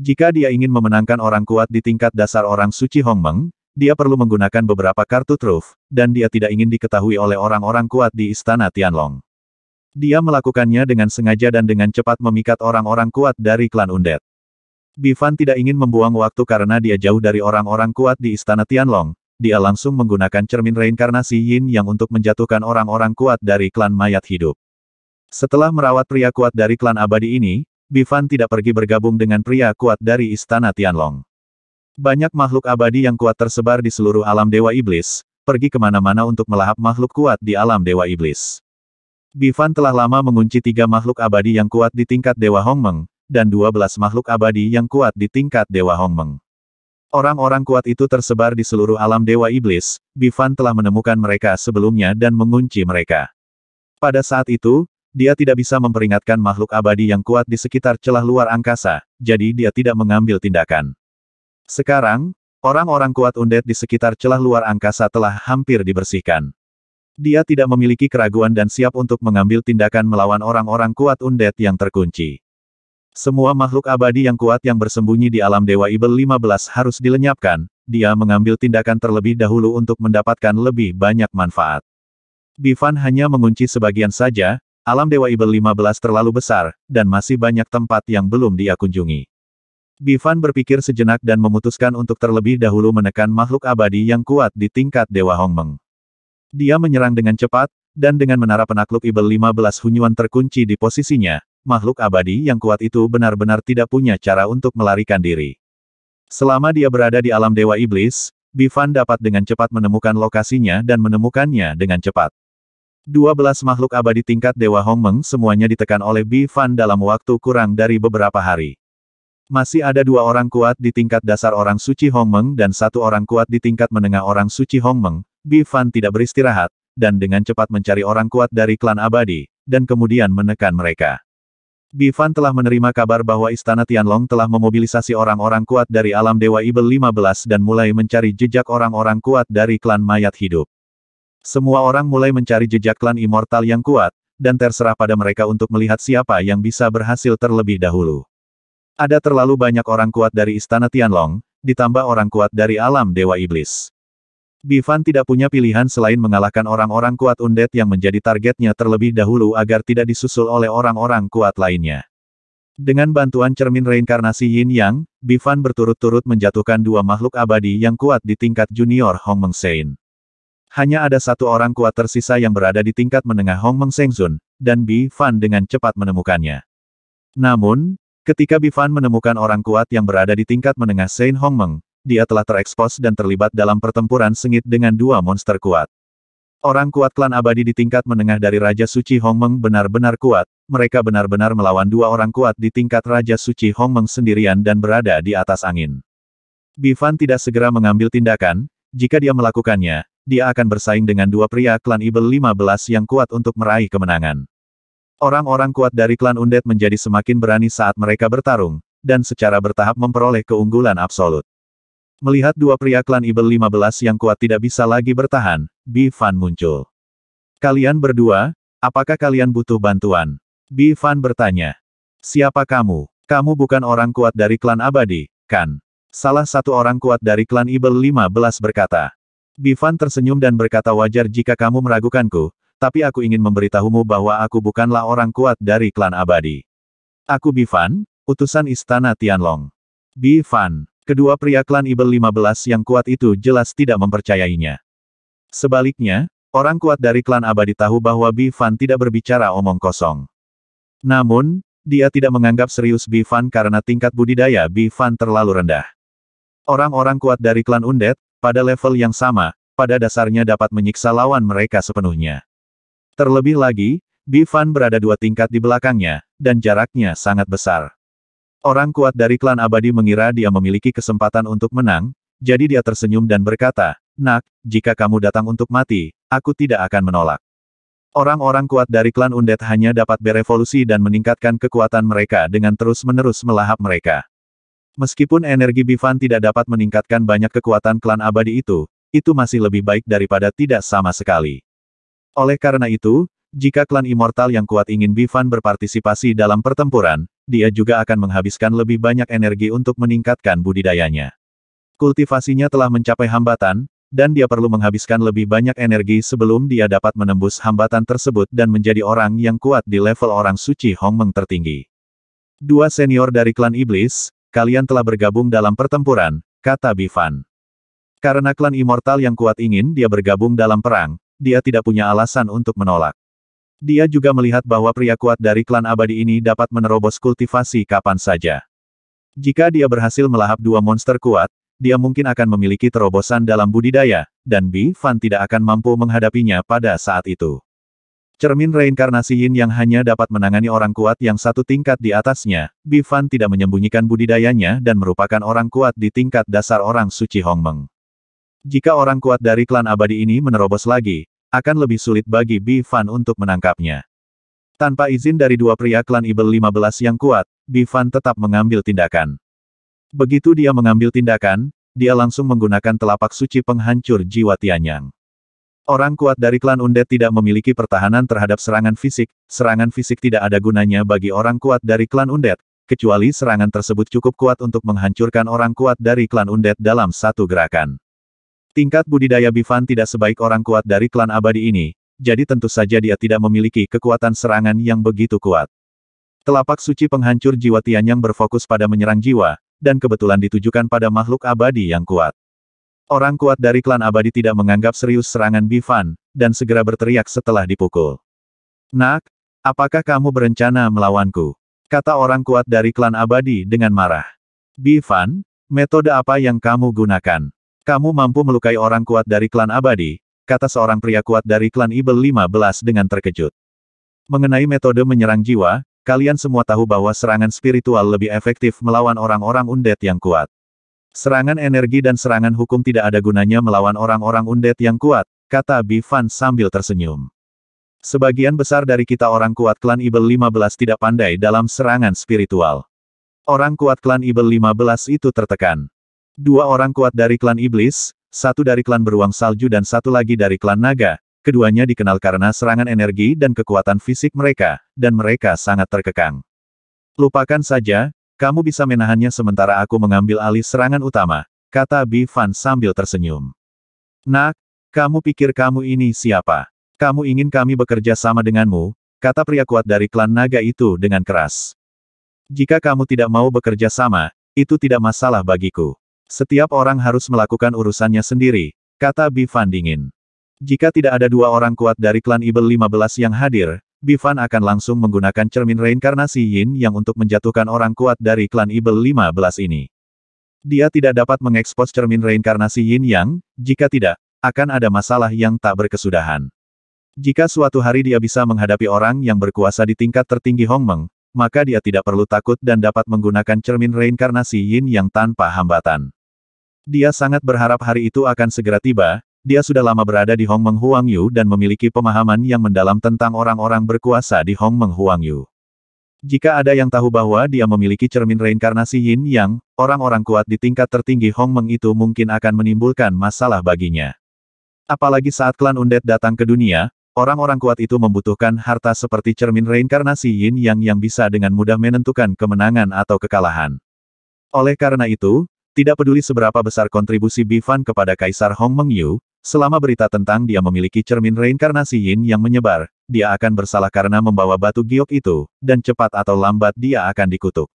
Jika dia ingin memenangkan orang kuat di tingkat dasar orang suci Hongmeng, dia perlu menggunakan beberapa kartu truf, dan dia tidak ingin diketahui oleh orang-orang kuat di Istana Tianlong. Dia melakukannya dengan sengaja dan dengan cepat memikat orang-orang kuat dari klan Undet. Bifan tidak ingin membuang waktu karena dia jauh dari orang-orang kuat di Istana Tianlong, dia langsung menggunakan cermin reinkarnasi Yin yang untuk menjatuhkan orang-orang kuat dari klan mayat hidup. Setelah merawat pria kuat dari klan abadi ini, Bifan tidak pergi bergabung dengan pria kuat dari Istana Tianlong. Banyak makhluk abadi yang kuat tersebar di seluruh alam Dewa Iblis, pergi kemana-mana untuk melahap makhluk kuat di alam Dewa Iblis. Bivan telah lama mengunci tiga makhluk abadi yang kuat di tingkat Dewa Hongmeng, dan dua belas makhluk abadi yang kuat di tingkat Dewa Hongmeng. Orang-orang kuat itu tersebar di seluruh alam Dewa Iblis, Bivan telah menemukan mereka sebelumnya dan mengunci mereka. Pada saat itu, dia tidak bisa memperingatkan makhluk abadi yang kuat di sekitar celah luar angkasa, jadi dia tidak mengambil tindakan. Sekarang, orang-orang kuat undet di sekitar celah luar angkasa telah hampir dibersihkan. Dia tidak memiliki keraguan dan siap untuk mengambil tindakan melawan orang-orang kuat undet yang terkunci. Semua makhluk abadi yang kuat yang bersembunyi di alam Dewa Ibel 15 harus dilenyapkan, dia mengambil tindakan terlebih dahulu untuk mendapatkan lebih banyak manfaat. Bifan hanya mengunci sebagian saja, alam Dewa Ibel 15 terlalu besar, dan masih banyak tempat yang belum dia kunjungi. Bifan berpikir sejenak dan memutuskan untuk terlebih dahulu menekan makhluk abadi yang kuat di tingkat Dewa Hongmeng. Dia menyerang dengan cepat, dan dengan menara penakluk Ibel 15 Hunyuan terkunci di posisinya, makhluk abadi yang kuat itu benar-benar tidak punya cara untuk melarikan diri. Selama dia berada di alam Dewa Iblis, Bifan dapat dengan cepat menemukan lokasinya dan menemukannya dengan cepat. 12 makhluk abadi tingkat Dewa Hongmeng semuanya ditekan oleh Bifan dalam waktu kurang dari beberapa hari. Masih ada dua orang kuat di tingkat dasar orang suci Hongmeng dan satu orang kuat di tingkat menengah orang suci Hongmeng, Bi Fan tidak beristirahat, dan dengan cepat mencari orang kuat dari klan abadi, dan kemudian menekan mereka. Bifan telah menerima kabar bahwa Istana Tianlong telah memobilisasi orang-orang kuat dari alam Dewa Ibel 15 dan mulai mencari jejak orang-orang kuat dari klan mayat hidup. Semua orang mulai mencari jejak klan immortal yang kuat, dan terserah pada mereka untuk melihat siapa yang bisa berhasil terlebih dahulu. Ada terlalu banyak orang kuat dari Istana Tianlong, ditambah orang kuat dari alam Dewa Iblis. Bifan tidak punya pilihan selain mengalahkan orang-orang kuat undet yang menjadi targetnya terlebih dahulu agar tidak disusul oleh orang-orang kuat lainnya. Dengan bantuan cermin reinkarnasi Yin Yang, Bifan berturut-turut menjatuhkan dua makhluk abadi yang kuat di tingkat junior Hong Meng Sein. Hanya ada satu orang kuat tersisa yang berada di tingkat menengah Hong Meng Zun, dan Bifan dengan cepat menemukannya. Namun, Ketika Bifan menemukan orang kuat yang berada di tingkat menengah Saint Hongmeng, dia telah terekspos dan terlibat dalam pertempuran sengit dengan dua monster kuat. Orang kuat klan abadi di tingkat menengah dari Raja Suci Hongmeng benar-benar kuat, mereka benar-benar melawan dua orang kuat di tingkat Raja Suci Hongmeng sendirian dan berada di atas angin. Bifan tidak segera mengambil tindakan, jika dia melakukannya, dia akan bersaing dengan dua pria klan Ibel 15 yang kuat untuk meraih kemenangan. Orang-orang kuat dari klan Undet menjadi semakin berani saat mereka bertarung, dan secara bertahap memperoleh keunggulan absolut. Melihat dua pria klan Ibel 15 yang kuat tidak bisa lagi bertahan, Bi Fan muncul. Kalian berdua, apakah kalian butuh bantuan? Bi Fan bertanya. Siapa kamu? Kamu bukan orang kuat dari klan abadi, kan? Salah satu orang kuat dari klan Ibel 15 berkata. Bifan tersenyum dan berkata wajar jika kamu meragukanku, tapi aku ingin memberitahumu bahwa aku bukanlah orang kuat dari klan abadi. Aku Bifan, utusan istana Tianlong. Bifan, kedua pria klan Ibel 15 yang kuat itu jelas tidak mempercayainya. Sebaliknya, orang kuat dari klan abadi tahu bahwa Bifan tidak berbicara omong kosong. Namun, dia tidak menganggap serius Bifan karena tingkat budidaya Bifan terlalu rendah. Orang-orang kuat dari klan Undet, pada level yang sama, pada dasarnya dapat menyiksa lawan mereka sepenuhnya. Terlebih lagi, Bifan berada dua tingkat di belakangnya, dan jaraknya sangat besar. Orang kuat dari klan abadi mengira dia memiliki kesempatan untuk menang, jadi dia tersenyum dan berkata, Nak, jika kamu datang untuk mati, aku tidak akan menolak. Orang-orang kuat dari klan Undet hanya dapat berevolusi dan meningkatkan kekuatan mereka dengan terus-menerus melahap mereka. Meskipun energi Bifan tidak dapat meningkatkan banyak kekuatan klan abadi itu, itu masih lebih baik daripada tidak sama sekali. Oleh karena itu, jika klan immortal yang kuat ingin Bifan berpartisipasi dalam pertempuran, dia juga akan menghabiskan lebih banyak energi untuk meningkatkan budidayanya. Kultivasinya telah mencapai hambatan, dan dia perlu menghabiskan lebih banyak energi sebelum dia dapat menembus hambatan tersebut dan menjadi orang yang kuat di level orang suci Hong Meng tertinggi. Dua senior dari klan iblis, kalian telah bergabung dalam pertempuran, kata Bifan. Karena klan immortal yang kuat ingin dia bergabung dalam perang, dia tidak punya alasan untuk menolak. Dia juga melihat bahwa pria kuat dari klan abadi ini dapat menerobos kultivasi kapan saja. Jika dia berhasil melahap dua monster kuat, dia mungkin akan memiliki terobosan dalam budidaya, dan Bi Fan tidak akan mampu menghadapinya pada saat itu. Cermin reinkarnasi Yin yang hanya dapat menangani orang kuat yang satu tingkat di atasnya, Bi Fan tidak menyembunyikan budidayanya dan merupakan orang kuat di tingkat dasar orang suci Hongmeng. Jika orang kuat dari klan abadi ini menerobos lagi, akan lebih sulit bagi Bi Fan untuk menangkapnya. Tanpa izin dari dua pria klan Ibel 15 yang kuat, Bi Fan tetap mengambil tindakan. Begitu dia mengambil tindakan, dia langsung menggunakan telapak suci penghancur jiwa Tianyang. Orang kuat dari klan Undet tidak memiliki pertahanan terhadap serangan fisik, serangan fisik tidak ada gunanya bagi orang kuat dari klan Undet, kecuali serangan tersebut cukup kuat untuk menghancurkan orang kuat dari klan Undet dalam satu gerakan. Tingkat budidaya Bifan tidak sebaik orang kuat dari klan abadi ini, jadi tentu saja dia tidak memiliki kekuatan serangan yang begitu kuat. Telapak suci penghancur jiwa Tianyang berfokus pada menyerang jiwa, dan kebetulan ditujukan pada makhluk abadi yang kuat. Orang kuat dari klan abadi tidak menganggap serius serangan Bifan, dan segera berteriak setelah dipukul. Nak, apakah kamu berencana melawanku? Kata orang kuat dari klan abadi dengan marah. Bifan, metode apa yang kamu gunakan? Kamu mampu melukai orang kuat dari klan abadi, kata seorang pria kuat dari klan Ibel 15 dengan terkejut. Mengenai metode menyerang jiwa, kalian semua tahu bahwa serangan spiritual lebih efektif melawan orang-orang undet yang kuat. Serangan energi dan serangan hukum tidak ada gunanya melawan orang-orang undet yang kuat, kata Bifan sambil tersenyum. Sebagian besar dari kita orang kuat klan Ibel 15 tidak pandai dalam serangan spiritual. Orang kuat klan Ibel 15 itu tertekan. Dua orang kuat dari klan iblis, satu dari klan beruang salju dan satu lagi dari klan naga, keduanya dikenal karena serangan energi dan kekuatan fisik mereka, dan mereka sangat terkekang. Lupakan saja, kamu bisa menahannya sementara aku mengambil alih serangan utama, kata Bi Fan sambil tersenyum. Nak, kamu pikir kamu ini siapa? Kamu ingin kami bekerja sama denganmu, kata pria kuat dari klan naga itu dengan keras. Jika kamu tidak mau bekerja sama, itu tidak masalah bagiku. Setiap orang harus melakukan urusannya sendiri, kata Bifan dingin. Jika tidak ada dua orang kuat dari klan Ibel 15 yang hadir, Bifan akan langsung menggunakan cermin reinkarnasi Yin yang untuk menjatuhkan orang kuat dari klan Ibel 15 ini. Dia tidak dapat mengekspos cermin reinkarnasi Yin Yang, jika tidak, akan ada masalah yang tak berkesudahan. Jika suatu hari dia bisa menghadapi orang yang berkuasa di tingkat tertinggi Hong Meng, maka dia tidak perlu takut dan dapat menggunakan cermin reinkarnasi Yin Yang tanpa hambatan. Dia sangat berharap hari itu akan segera tiba, dia sudah lama berada di Hong Meng Huang Yu dan memiliki pemahaman yang mendalam tentang orang-orang berkuasa di Hong Meng Huang Yu. Jika ada yang tahu bahwa dia memiliki cermin reinkarnasi Yin Yang, orang-orang kuat di tingkat tertinggi Hong Meng itu mungkin akan menimbulkan masalah baginya. Apalagi saat klan Undet datang ke dunia, orang-orang kuat itu membutuhkan harta seperti cermin reinkarnasi Yin Yang yang bisa dengan mudah menentukan kemenangan atau kekalahan. Oleh karena itu, tidak peduli seberapa besar kontribusi Bifan kepada Kaisar Hong Mengyu, selama berita tentang dia memiliki cermin reinkarnasi Yin yang menyebar, dia akan bersalah karena membawa batu giok itu, dan cepat atau lambat dia akan dikutuk.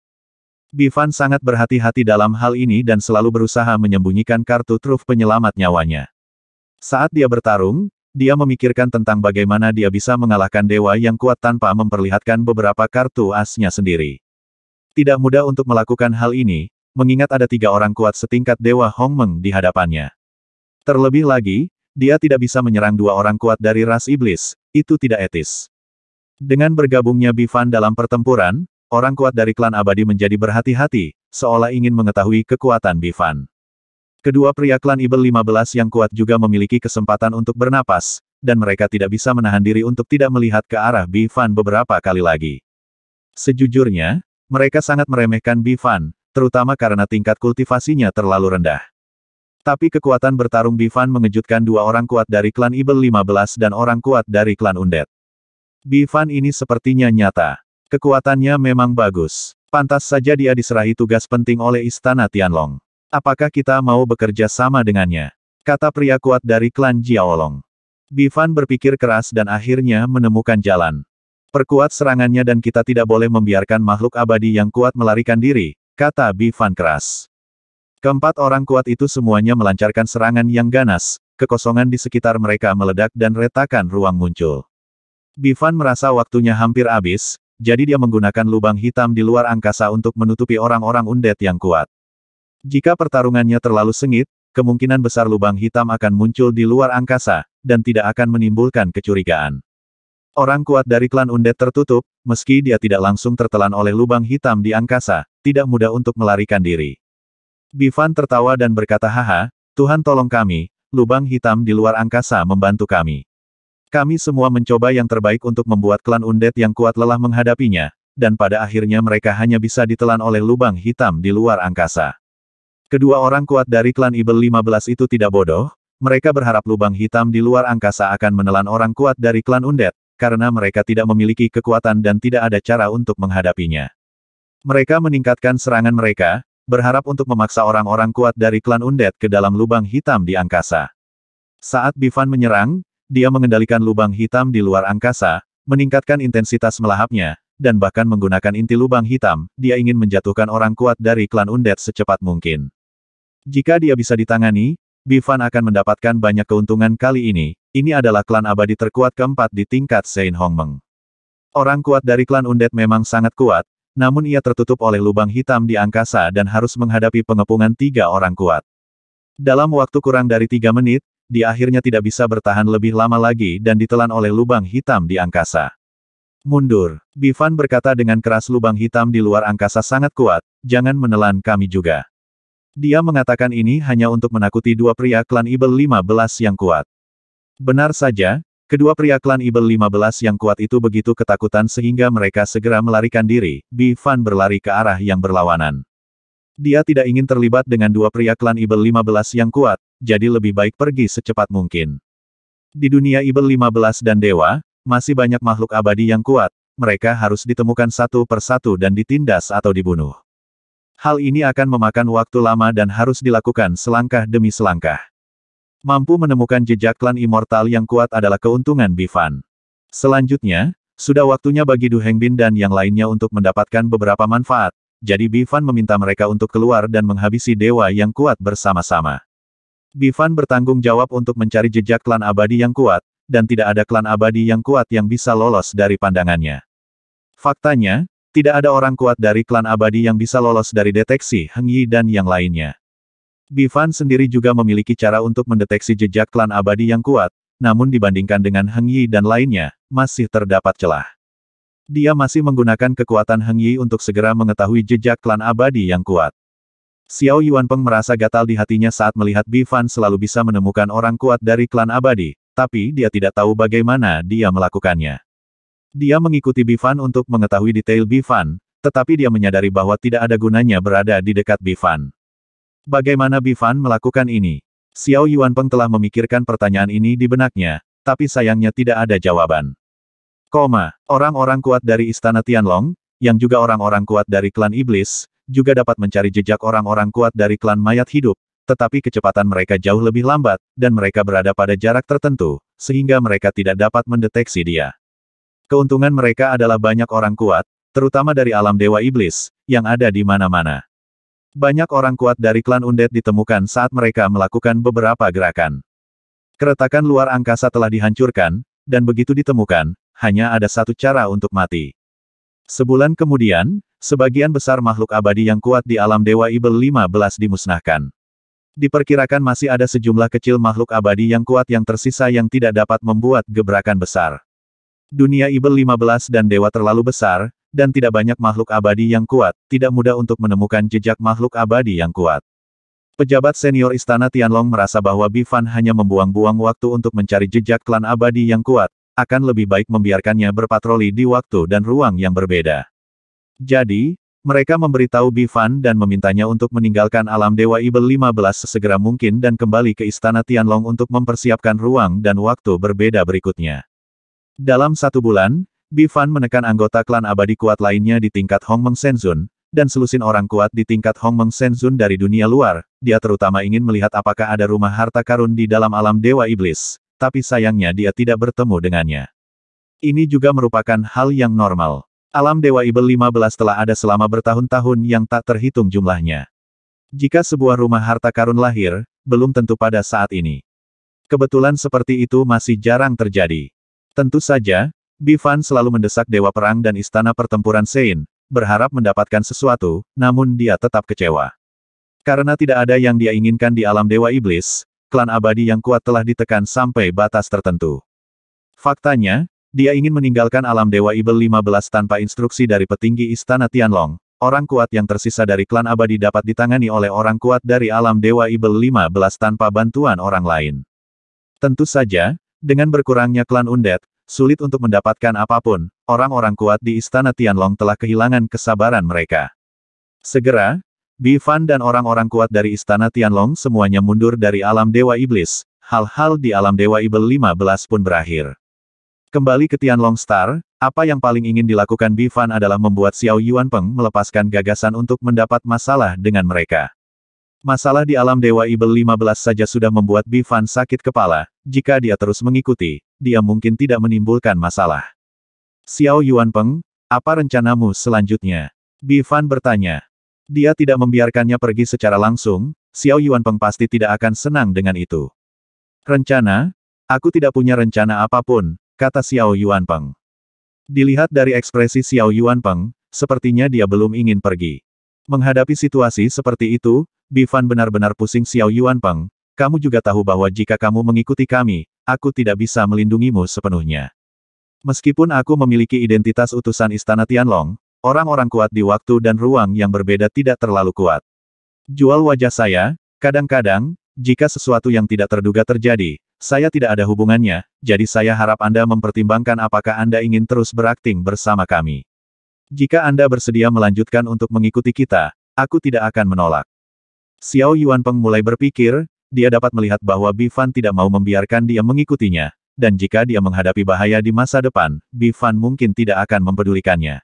Bifan sangat berhati-hati dalam hal ini dan selalu berusaha menyembunyikan kartu truf penyelamat nyawanya. Saat dia bertarung, dia memikirkan tentang bagaimana dia bisa mengalahkan dewa yang kuat tanpa memperlihatkan beberapa kartu asnya sendiri. Tidak mudah untuk melakukan hal ini, mengingat ada tiga orang kuat setingkat Dewa Hong Meng di hadapannya. Terlebih lagi, dia tidak bisa menyerang dua orang kuat dari ras iblis, itu tidak etis. Dengan bergabungnya Bifan dalam pertempuran, orang kuat dari klan abadi menjadi berhati-hati, seolah ingin mengetahui kekuatan Bifan. Kedua pria klan Ibel 15 yang kuat juga memiliki kesempatan untuk bernapas, dan mereka tidak bisa menahan diri untuk tidak melihat ke arah Bifan beberapa kali lagi. Sejujurnya, mereka sangat meremehkan Bifan, terutama karena tingkat kultivasinya terlalu rendah. Tapi kekuatan bertarung Bifan mengejutkan dua orang kuat dari klan Ibel 15 dan orang kuat dari klan Undet. Bifan ini sepertinya nyata. Kekuatannya memang bagus. Pantas saja dia diserahi tugas penting oleh Istana Tianlong. Apakah kita mau bekerja sama dengannya? Kata pria kuat dari klan Jiaolong. Bifan berpikir keras dan akhirnya menemukan jalan. Perkuat serangannya dan kita tidak boleh membiarkan makhluk abadi yang kuat melarikan diri, kata Bivan keras. Keempat orang kuat itu semuanya melancarkan serangan yang ganas, kekosongan di sekitar mereka meledak dan retakan ruang muncul. Bivan merasa waktunya hampir habis, jadi dia menggunakan lubang hitam di luar angkasa untuk menutupi orang-orang undet yang kuat. Jika pertarungannya terlalu sengit, kemungkinan besar lubang hitam akan muncul di luar angkasa, dan tidak akan menimbulkan kecurigaan. Orang kuat dari klan Undet tertutup, meski dia tidak langsung tertelan oleh lubang hitam di angkasa, tidak mudah untuk melarikan diri. Bivan tertawa dan berkata haha, Tuhan tolong kami, lubang hitam di luar angkasa membantu kami. Kami semua mencoba yang terbaik untuk membuat klan Undet yang kuat lelah menghadapinya, dan pada akhirnya mereka hanya bisa ditelan oleh lubang hitam di luar angkasa. Kedua orang kuat dari klan Ibel 15 itu tidak bodoh, mereka berharap lubang hitam di luar angkasa akan menelan orang kuat dari klan Undet, karena mereka tidak memiliki kekuatan dan tidak ada cara untuk menghadapinya. Mereka meningkatkan serangan mereka, berharap untuk memaksa orang-orang kuat dari klan Undead ke dalam lubang hitam di angkasa. Saat Bifan menyerang, dia mengendalikan lubang hitam di luar angkasa, meningkatkan intensitas melahapnya, dan bahkan menggunakan inti lubang hitam, dia ingin menjatuhkan orang kuat dari klan Undead secepat mungkin. Jika dia bisa ditangani, Bifan akan mendapatkan banyak keuntungan kali ini, ini adalah klan abadi terkuat keempat di tingkat Sein Hongmeng. Orang kuat dari klan Undet memang sangat kuat, namun ia tertutup oleh lubang hitam di angkasa dan harus menghadapi pengepungan tiga orang kuat. Dalam waktu kurang dari tiga menit, dia akhirnya tidak bisa bertahan lebih lama lagi dan ditelan oleh lubang hitam di angkasa. Mundur, Bifan berkata dengan keras lubang hitam di luar angkasa sangat kuat, jangan menelan kami juga. Dia mengatakan ini hanya untuk menakuti dua pria klan Ibel 15 yang kuat. Benar saja, kedua pria klan Ibel 15 yang kuat itu begitu ketakutan sehingga mereka segera melarikan diri, Bi Fan berlari ke arah yang berlawanan. Dia tidak ingin terlibat dengan dua pria klan Ibel 15 yang kuat, jadi lebih baik pergi secepat mungkin. Di dunia Ibel 15 dan Dewa, masih banyak makhluk abadi yang kuat, mereka harus ditemukan satu persatu dan ditindas atau dibunuh. Hal ini akan memakan waktu lama dan harus dilakukan selangkah demi selangkah. Mampu menemukan jejak klan immortal yang kuat adalah keuntungan Bifan. Selanjutnya, sudah waktunya bagi Du Hengbin dan yang lainnya untuk mendapatkan beberapa manfaat, jadi Bifan meminta mereka untuk keluar dan menghabisi dewa yang kuat bersama-sama. Bifan bertanggung jawab untuk mencari jejak klan abadi yang kuat, dan tidak ada klan abadi yang kuat yang bisa lolos dari pandangannya. Faktanya, tidak ada orang kuat dari klan abadi yang bisa lolos dari deteksi Heng Yi dan yang lainnya. Bifan sendiri juga memiliki cara untuk mendeteksi jejak klan abadi yang kuat, namun dibandingkan dengan Heng Yi dan lainnya, masih terdapat celah. Dia masih menggunakan kekuatan Heng Yi untuk segera mengetahui jejak klan abadi yang kuat. Xiao Yuanpeng merasa gatal di hatinya saat melihat Bifan selalu bisa menemukan orang kuat dari klan abadi, tapi dia tidak tahu bagaimana dia melakukannya. Dia mengikuti Bifan untuk mengetahui detail Bifan, tetapi dia menyadari bahwa tidak ada gunanya berada di dekat Bifan. Bagaimana Bifan melakukan ini? Xiao Yuan Peng telah memikirkan pertanyaan ini di benaknya, tapi sayangnya tidak ada jawaban. Koma, orang-orang kuat dari Istana Tianlong, yang juga orang-orang kuat dari klan iblis, juga dapat mencari jejak orang-orang kuat dari klan mayat hidup, tetapi kecepatan mereka jauh lebih lambat, dan mereka berada pada jarak tertentu, sehingga mereka tidak dapat mendeteksi dia. Keuntungan mereka adalah banyak orang kuat, terutama dari alam dewa iblis, yang ada di mana-mana. Banyak orang kuat dari klan Undead ditemukan saat mereka melakukan beberapa gerakan. Keretakan luar angkasa telah dihancurkan, dan begitu ditemukan, hanya ada satu cara untuk mati. Sebulan kemudian, sebagian besar makhluk abadi yang kuat di alam Dewa Ibel 15 dimusnahkan. Diperkirakan masih ada sejumlah kecil makhluk abadi yang kuat yang tersisa yang tidak dapat membuat gebrakan besar. Dunia Ibel 15 dan dewa terlalu besar, dan tidak banyak makhluk abadi yang kuat, tidak mudah untuk menemukan jejak makhluk abadi yang kuat. Pejabat senior Istana Tianlong merasa bahwa Bifan hanya membuang-buang waktu untuk mencari jejak klan abadi yang kuat, akan lebih baik membiarkannya berpatroli di waktu dan ruang yang berbeda. Jadi, mereka memberitahu Bifan dan memintanya untuk meninggalkan alam Dewa Ibel 15 sesegera mungkin dan kembali ke Istana Tianlong untuk mempersiapkan ruang dan waktu berbeda berikutnya. Dalam satu bulan, Bifan menekan anggota klan abadi kuat lainnya di tingkat Hong Meng Senzun, dan selusin orang kuat di tingkat Hong Meng Senzun dari dunia luar, dia terutama ingin melihat apakah ada rumah harta karun di dalam alam Dewa Iblis, tapi sayangnya dia tidak bertemu dengannya. Ini juga merupakan hal yang normal. Alam Dewa Ibel 15 telah ada selama bertahun-tahun yang tak terhitung jumlahnya. Jika sebuah rumah harta karun lahir, belum tentu pada saat ini. Kebetulan seperti itu masih jarang terjadi. Tentu saja, Bivan selalu mendesak Dewa Perang dan Istana Pertempuran Sein, berharap mendapatkan sesuatu, namun dia tetap kecewa. Karena tidak ada yang dia inginkan di alam Dewa Iblis, klan abadi yang kuat telah ditekan sampai batas tertentu. Faktanya, dia ingin meninggalkan alam Dewa Ibel 15 tanpa instruksi dari petinggi Istana Tianlong, orang kuat yang tersisa dari klan abadi dapat ditangani oleh orang kuat dari alam Dewa Ibel 15 tanpa bantuan orang lain. Tentu saja, dengan berkurangnya klan Undet, sulit untuk mendapatkan apapun, orang-orang kuat di Istana Tianlong telah kehilangan kesabaran mereka. Segera, Bifan dan orang-orang kuat dari Istana Tianlong semuanya mundur dari alam Dewa Iblis, hal-hal di alam Dewa Iblis 15 pun berakhir. Kembali ke Tianlong Star, apa yang paling ingin dilakukan Bifan adalah membuat Xiao Yuan Peng melepaskan gagasan untuk mendapat masalah dengan mereka. Masalah di alam Dewa Ibel 15 saja sudah membuat Bifan sakit kepala, jika dia terus mengikuti, dia mungkin tidak menimbulkan masalah. Xiao Yuan Peng, apa rencanamu selanjutnya? Bifan bertanya. Dia tidak membiarkannya pergi secara langsung, Xiao Yuan Peng pasti tidak akan senang dengan itu. Rencana? Aku tidak punya rencana apapun, kata Xiao Yuan Peng. Dilihat dari ekspresi Xiao Yuan Peng, sepertinya dia belum ingin pergi. Menghadapi situasi seperti itu, Bifan benar-benar pusing Xiao Yuan Peng, kamu juga tahu bahwa jika kamu mengikuti kami, aku tidak bisa melindungimu sepenuhnya. Meskipun aku memiliki identitas utusan Istana Tianlong, orang-orang kuat di waktu dan ruang yang berbeda tidak terlalu kuat. Jual wajah saya, kadang-kadang, jika sesuatu yang tidak terduga terjadi, saya tidak ada hubungannya, jadi saya harap Anda mempertimbangkan apakah Anda ingin terus berakting bersama kami. Jika Anda bersedia melanjutkan untuk mengikuti kita, aku tidak akan menolak. Xiao Yuan Peng mulai berpikir, dia dapat melihat bahwa Bifan tidak mau membiarkan dia mengikutinya, dan jika dia menghadapi bahaya di masa depan, Bifan mungkin tidak akan mempedulikannya.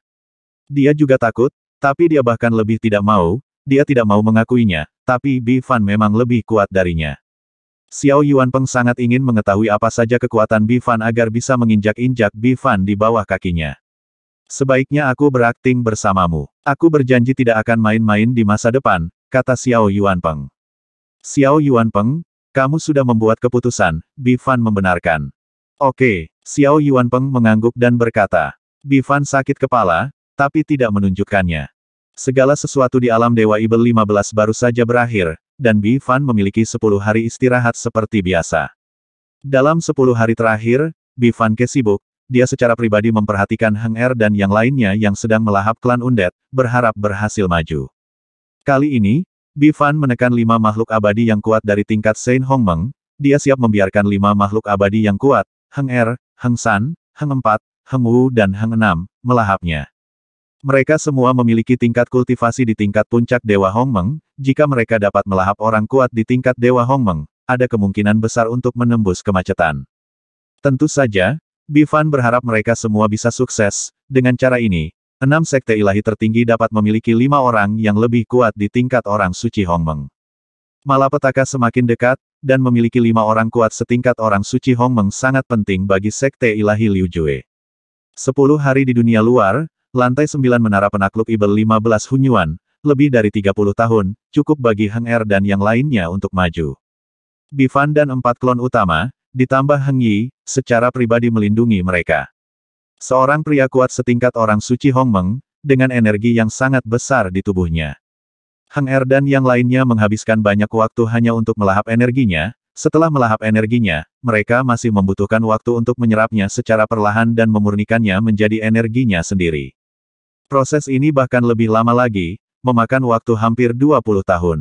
Dia juga takut, tapi dia bahkan lebih tidak mau, dia tidak mau mengakuinya, tapi Bifan memang lebih kuat darinya. Xiao Yuan Peng sangat ingin mengetahui apa saja kekuatan Bifan agar bisa menginjak-injak Bifan di bawah kakinya. Sebaiknya aku berakting bersamamu. Aku berjanji tidak akan main-main di masa depan, kata Xiao Yuan Peng. Xiao Yuan Peng, kamu sudah membuat keputusan, Bifan membenarkan. Oke, Xiao Yuan Peng mengangguk dan berkata. Bifan sakit kepala, tapi tidak menunjukkannya. Segala sesuatu di alam Dewa Ibel 15 baru saja berakhir, dan Bifan memiliki 10 hari istirahat seperti biasa. Dalam 10 hari terakhir, Bifan kesibuk, dia secara pribadi memperhatikan Heng Er dan yang lainnya yang sedang melahap klan Undet, berharap berhasil maju. Kali ini, Bifan menekan lima makhluk abadi yang kuat dari tingkat Saint Hongmeng, dia siap membiarkan lima makhluk abadi yang kuat, Heng Er, Heng San, Heng Empat, Heng Wu dan Heng Enam, melahapnya. Mereka semua memiliki tingkat kultivasi di tingkat puncak Dewa Hongmeng, jika mereka dapat melahap orang kuat di tingkat Dewa Hongmeng, ada kemungkinan besar untuk menembus kemacetan. Tentu saja, Bifan berharap mereka semua bisa sukses, dengan cara ini, Enam sekte ilahi tertinggi dapat memiliki lima orang yang lebih kuat di tingkat orang suci Hongmeng. Malapetaka semakin dekat, dan memiliki lima orang kuat setingkat orang suci Hongmeng sangat penting bagi sekte ilahi Liu Jue. Sepuluh hari di dunia luar, lantai sembilan menara penakluk Ibel 15 Hunyuan, lebih dari 30 tahun, cukup bagi Heng Er dan yang lainnya untuk maju. Bifan dan empat klon utama, ditambah Heng Yi, secara pribadi melindungi mereka. Seorang pria kuat setingkat orang suci Hong Meng, dengan energi yang sangat besar di tubuhnya. Hang Er dan yang lainnya menghabiskan banyak waktu hanya untuk melahap energinya, setelah melahap energinya, mereka masih membutuhkan waktu untuk menyerapnya secara perlahan dan memurnikannya menjadi energinya sendiri. Proses ini bahkan lebih lama lagi, memakan waktu hampir 20 tahun.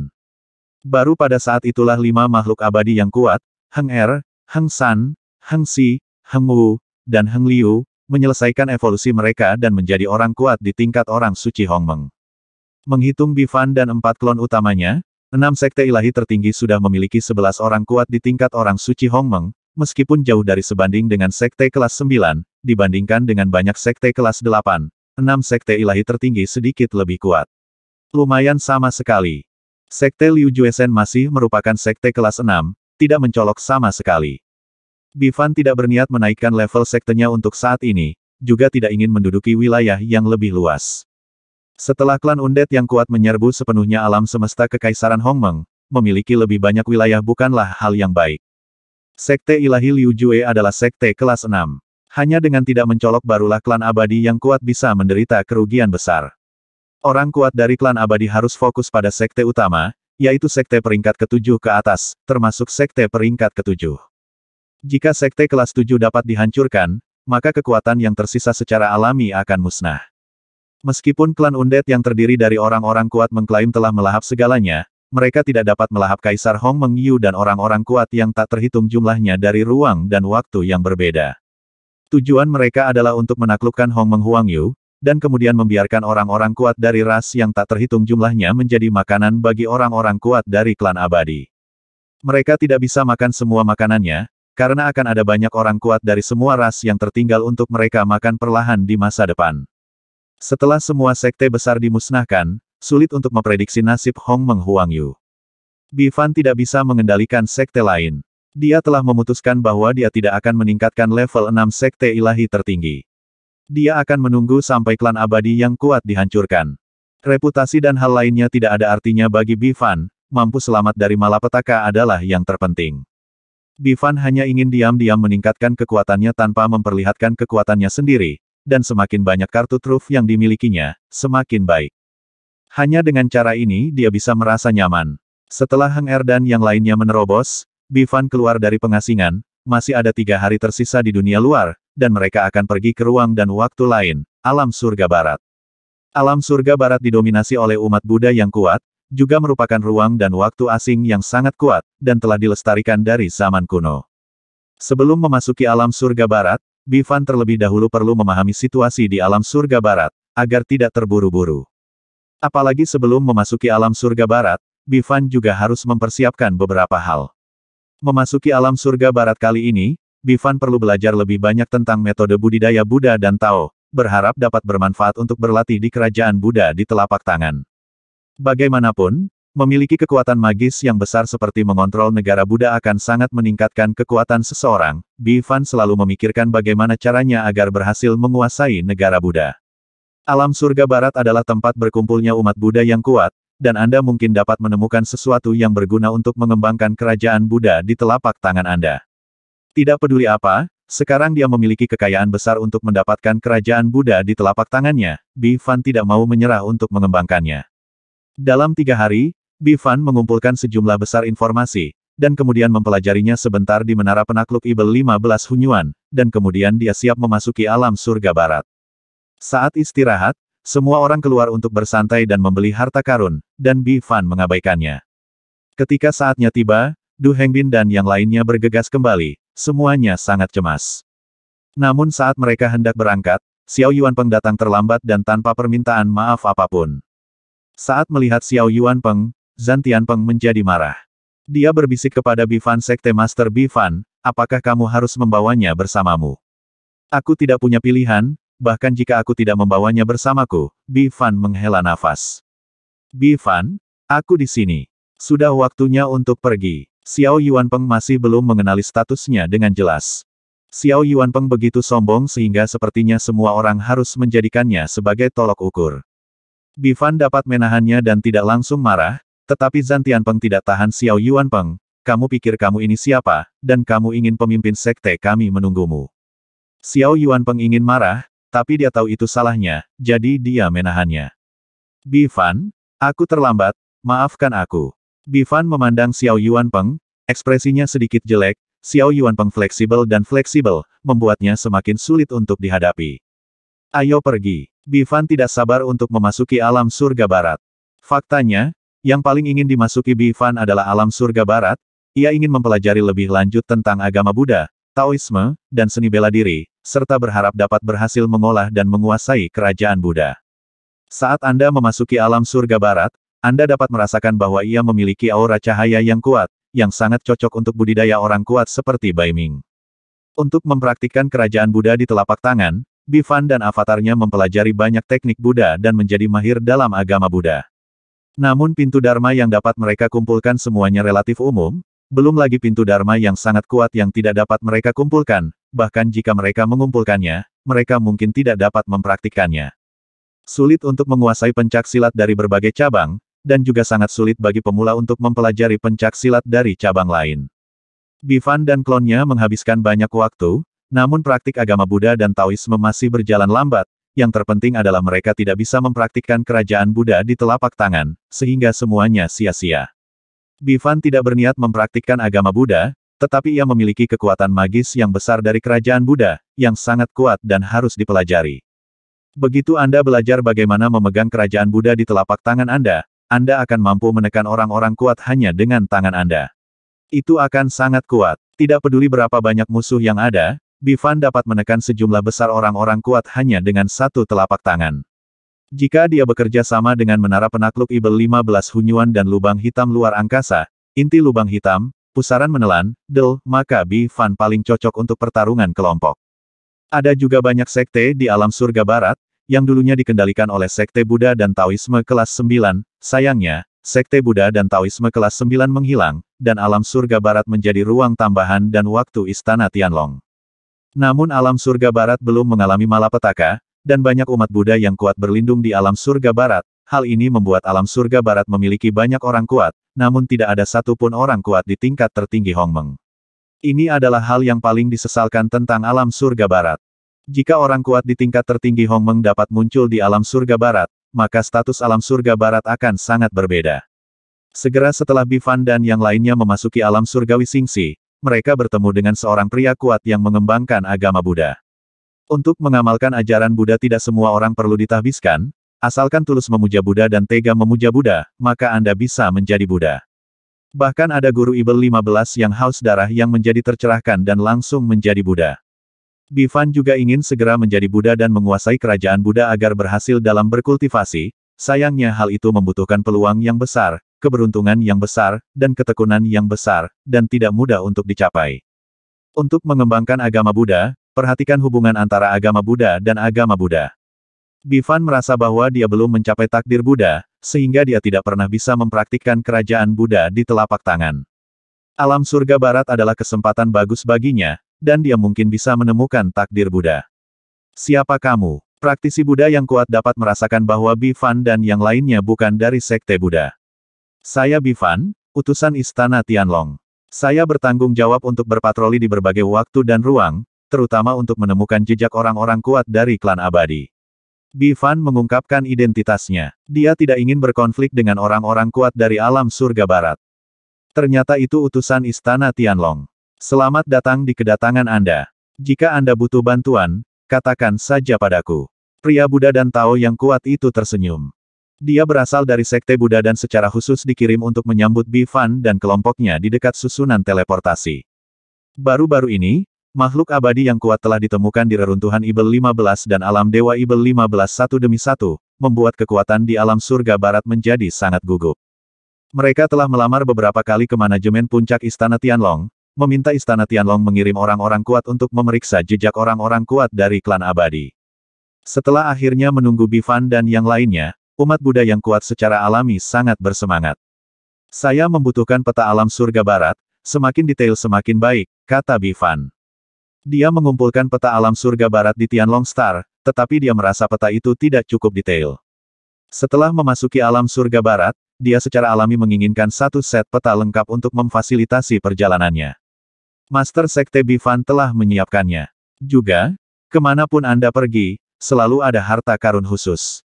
Baru pada saat itulah lima makhluk abadi yang kuat, Heng Er, Heng San, Heng Si, Heng Wu, dan Heng Liu, menyelesaikan evolusi mereka dan menjadi orang kuat di tingkat orang suci Hongmeng. Menghitung Bifan dan empat klon utamanya, enam sekte ilahi tertinggi sudah memiliki sebelas orang kuat di tingkat orang suci Hongmeng, meskipun jauh dari sebanding dengan sekte kelas Sembilan, dibandingkan dengan banyak sekte kelas Delapan. enam sekte ilahi tertinggi sedikit lebih kuat. Lumayan sama sekali. Sekte Liu Juesen masih merupakan sekte kelas Enam, tidak mencolok sama sekali. Bifan tidak berniat menaikkan level sektenya untuk saat ini, juga tidak ingin menduduki wilayah yang lebih luas. Setelah klan Undet yang kuat menyerbu sepenuhnya alam semesta Kekaisaran Hongmeng, memiliki lebih banyak wilayah bukanlah hal yang baik. Sekte Ilahi Liu Jue adalah sekte kelas 6. Hanya dengan tidak mencolok barulah klan abadi yang kuat bisa menderita kerugian besar. Orang kuat dari klan abadi harus fokus pada sekte utama, yaitu sekte peringkat ketujuh ke atas, termasuk sekte peringkat ketujuh. Jika sekte kelas 7 dapat dihancurkan, maka kekuatan yang tersisa secara alami akan musnah. Meskipun klan Undet yang terdiri dari orang-orang kuat mengklaim telah melahap segalanya, mereka tidak dapat melahap Kaisar Hong Meng Yu dan orang-orang kuat yang tak terhitung jumlahnya dari ruang dan waktu yang berbeda. Tujuan mereka adalah untuk menaklukkan Hong Meng Huang Yu, dan kemudian membiarkan orang-orang kuat dari ras yang tak terhitung jumlahnya menjadi makanan bagi orang-orang kuat dari klan abadi. Mereka tidak bisa makan semua makanannya, karena akan ada banyak orang kuat dari semua ras yang tertinggal untuk mereka makan perlahan di masa depan. Setelah semua sekte besar dimusnahkan, sulit untuk memprediksi nasib Hong Meng Huang Yu. Bifan tidak bisa mengendalikan sekte lain. Dia telah memutuskan bahwa dia tidak akan meningkatkan level 6 sekte ilahi tertinggi. Dia akan menunggu sampai klan abadi yang kuat dihancurkan. Reputasi dan hal lainnya tidak ada artinya bagi Bifan, mampu selamat dari malapetaka adalah yang terpenting. Bivan hanya ingin diam-diam meningkatkan kekuatannya tanpa memperlihatkan kekuatannya sendiri, dan semakin banyak kartu truf yang dimilikinya, semakin baik. Hanya dengan cara ini dia bisa merasa nyaman. Setelah Heng Er dan yang lainnya menerobos, Bivan keluar dari pengasingan, masih ada tiga hari tersisa di dunia luar, dan mereka akan pergi ke ruang dan waktu lain, alam surga barat. Alam surga barat didominasi oleh umat Buddha yang kuat, juga merupakan ruang dan waktu asing yang sangat kuat, dan telah dilestarikan dari zaman kuno. Sebelum memasuki alam surga barat, Bivan terlebih dahulu perlu memahami situasi di alam surga barat, agar tidak terburu-buru. Apalagi sebelum memasuki alam surga barat, Bivan juga harus mempersiapkan beberapa hal. Memasuki alam surga barat kali ini, Bivan perlu belajar lebih banyak tentang metode budidaya Buddha dan Tao, berharap dapat bermanfaat untuk berlatih di kerajaan Buddha di telapak tangan. Bagaimanapun, memiliki kekuatan magis yang besar seperti mengontrol negara Buddha akan sangat meningkatkan kekuatan seseorang, Bifan selalu memikirkan bagaimana caranya agar berhasil menguasai negara Buddha. Alam surga barat adalah tempat berkumpulnya umat Buddha yang kuat, dan Anda mungkin dapat menemukan sesuatu yang berguna untuk mengembangkan kerajaan Buddha di telapak tangan Anda. Tidak peduli apa, sekarang dia memiliki kekayaan besar untuk mendapatkan kerajaan Buddha di telapak tangannya, Bifan tidak mau menyerah untuk mengembangkannya. Dalam tiga hari, Bifan mengumpulkan sejumlah besar informasi, dan kemudian mempelajarinya sebentar di Menara Penakluk Ibel 15 Hunyuan, dan kemudian dia siap memasuki alam surga barat. Saat istirahat, semua orang keluar untuk bersantai dan membeli harta karun, dan Bifan mengabaikannya. Ketika saatnya tiba, Du Hengbin dan yang lainnya bergegas kembali, semuanya sangat cemas. Namun saat mereka hendak berangkat, Xiao Yuan Peng datang terlambat dan tanpa permintaan maaf apapun. Saat melihat Xiao Yuan Peng, Zan Peng menjadi marah. Dia berbisik kepada Bifan Sekte Master Bifan, apakah kamu harus membawanya bersamamu? Aku tidak punya pilihan, bahkan jika aku tidak membawanya bersamaku, Bifan menghela nafas. Bifan, aku di sini. Sudah waktunya untuk pergi. Xiao Yuan Peng masih belum mengenali statusnya dengan jelas. Xiao Yuan Peng begitu sombong sehingga sepertinya semua orang harus menjadikannya sebagai tolok ukur. Bifan dapat menahannya dan tidak langsung marah, tetapi Zantianpeng Tianpeng tidak tahan Xiao Yuanpeng, kamu pikir kamu ini siapa, dan kamu ingin pemimpin sekte kami menunggumu. Xiao Yuanpeng ingin marah, tapi dia tahu itu salahnya, jadi dia menahannya. Bifan, aku terlambat, maafkan aku. Bifan memandang Xiao Yuanpeng, ekspresinya sedikit jelek, Xiao Yuanpeng fleksibel dan fleksibel, membuatnya semakin sulit untuk dihadapi. Ayo pergi. Bivan tidak sabar untuk memasuki alam surga barat. Faktanya, yang paling ingin dimasuki Bivan adalah alam surga barat, ia ingin mempelajari lebih lanjut tentang agama Buddha, Taoisme, dan seni bela diri, serta berharap dapat berhasil mengolah dan menguasai kerajaan Buddha. Saat Anda memasuki alam surga barat, Anda dapat merasakan bahwa ia memiliki aura cahaya yang kuat, yang sangat cocok untuk budidaya orang kuat seperti Baiming. Untuk mempraktikkan kerajaan Buddha di telapak tangan, Bivan dan avatarnya mempelajari banyak teknik Buddha dan menjadi mahir dalam agama Buddha. Namun pintu Dharma yang dapat mereka kumpulkan semuanya relatif umum, belum lagi pintu Dharma yang sangat kuat yang tidak dapat mereka kumpulkan, bahkan jika mereka mengumpulkannya, mereka mungkin tidak dapat mempraktikkannya. Sulit untuk menguasai pencak silat dari berbagai cabang, dan juga sangat sulit bagi pemula untuk mempelajari pencak silat dari cabang lain. Bivan dan klonnya menghabiskan banyak waktu, namun praktik agama Buddha dan Taoisme masih berjalan lambat, yang terpenting adalah mereka tidak bisa mempraktikkan kerajaan Buddha di telapak tangan, sehingga semuanya sia-sia. Bifan tidak berniat mempraktikkan agama Buddha, tetapi ia memiliki kekuatan magis yang besar dari kerajaan Buddha, yang sangat kuat dan harus dipelajari. Begitu Anda belajar bagaimana memegang kerajaan Buddha di telapak tangan Anda, Anda akan mampu menekan orang-orang kuat hanya dengan tangan Anda. Itu akan sangat kuat. Tidak peduli berapa banyak musuh yang ada, Bifan dapat menekan sejumlah besar orang-orang kuat hanya dengan satu telapak tangan. Jika dia bekerja sama dengan menara penakluk Ibel 15 Hunyuan dan lubang hitam luar angkasa, inti lubang hitam, pusaran menelan, del, maka Bifan paling cocok untuk pertarungan kelompok. Ada juga banyak sekte di alam surga barat, yang dulunya dikendalikan oleh sekte Buddha dan Taoisme kelas 9, sayangnya, sekte Buddha dan Taoisme kelas 9 menghilang, dan alam surga barat menjadi ruang tambahan dan waktu istana Tianlong. Namun alam surga barat belum mengalami malapetaka, dan banyak umat Buddha yang kuat berlindung di alam surga barat, hal ini membuat alam surga barat memiliki banyak orang kuat, namun tidak ada satupun orang kuat di tingkat tertinggi Hong Meng. Ini adalah hal yang paling disesalkan tentang alam surga barat. Jika orang kuat di tingkat tertinggi Hong Meng dapat muncul di alam surga barat, maka status alam surga barat akan sangat berbeda. Segera setelah Bifan dan yang lainnya memasuki alam surgawi Singsi, mereka bertemu dengan seorang pria kuat yang mengembangkan agama Buddha. Untuk mengamalkan ajaran Buddha tidak semua orang perlu ditahbiskan, asalkan tulus memuja Buddha dan tega memuja Buddha, maka Anda bisa menjadi Buddha. Bahkan ada guru Ibel 15 yang haus darah yang menjadi tercerahkan dan langsung menjadi Buddha. Bifan juga ingin segera menjadi Buddha dan menguasai kerajaan Buddha agar berhasil dalam berkultivasi, sayangnya hal itu membutuhkan peluang yang besar, keberuntungan yang besar, dan ketekunan yang besar, dan tidak mudah untuk dicapai. Untuk mengembangkan agama Buddha, perhatikan hubungan antara agama Buddha dan agama Buddha. Bivan merasa bahwa dia belum mencapai takdir Buddha, sehingga dia tidak pernah bisa mempraktikkan kerajaan Buddha di telapak tangan. Alam surga barat adalah kesempatan bagus baginya, dan dia mungkin bisa menemukan takdir Buddha. Siapa kamu? Praktisi Buddha yang kuat dapat merasakan bahwa Bifan dan yang lainnya bukan dari sekte Buddha. Saya Bifan, utusan Istana Tianlong. Saya bertanggung jawab untuk berpatroli di berbagai waktu dan ruang, terutama untuk menemukan jejak orang-orang kuat dari klan abadi. Bifan mengungkapkan identitasnya. Dia tidak ingin berkonflik dengan orang-orang kuat dari alam surga barat. Ternyata itu utusan Istana Tianlong. Selamat datang di kedatangan Anda. Jika Anda butuh bantuan, katakan saja padaku. Pria Buddha dan Tao yang kuat itu tersenyum. Dia berasal dari Sekte Buddha dan secara khusus dikirim untuk menyambut Bifan dan kelompoknya di dekat susunan teleportasi. Baru-baru ini, makhluk abadi yang kuat telah ditemukan di reruntuhan Ibel 15 dan alam Dewa Ibel 15 satu demi satu, membuat kekuatan di alam surga barat menjadi sangat gugup. Mereka telah melamar beberapa kali ke manajemen puncak Istana Tianlong, meminta Istana Tianlong mengirim orang-orang kuat untuk memeriksa jejak orang-orang kuat dari klan abadi. Setelah akhirnya menunggu Bifan dan yang lainnya, umat Buddha yang kuat secara alami sangat bersemangat. Saya membutuhkan peta alam surga barat, semakin detail semakin baik, kata Bifan. Dia mengumpulkan peta alam surga barat di Tianlong Star, tetapi dia merasa peta itu tidak cukup detail. Setelah memasuki alam surga barat, dia secara alami menginginkan satu set peta lengkap untuk memfasilitasi perjalanannya. Master Sekte Bifan telah menyiapkannya. Juga, kemanapun Anda pergi, selalu ada harta karun khusus.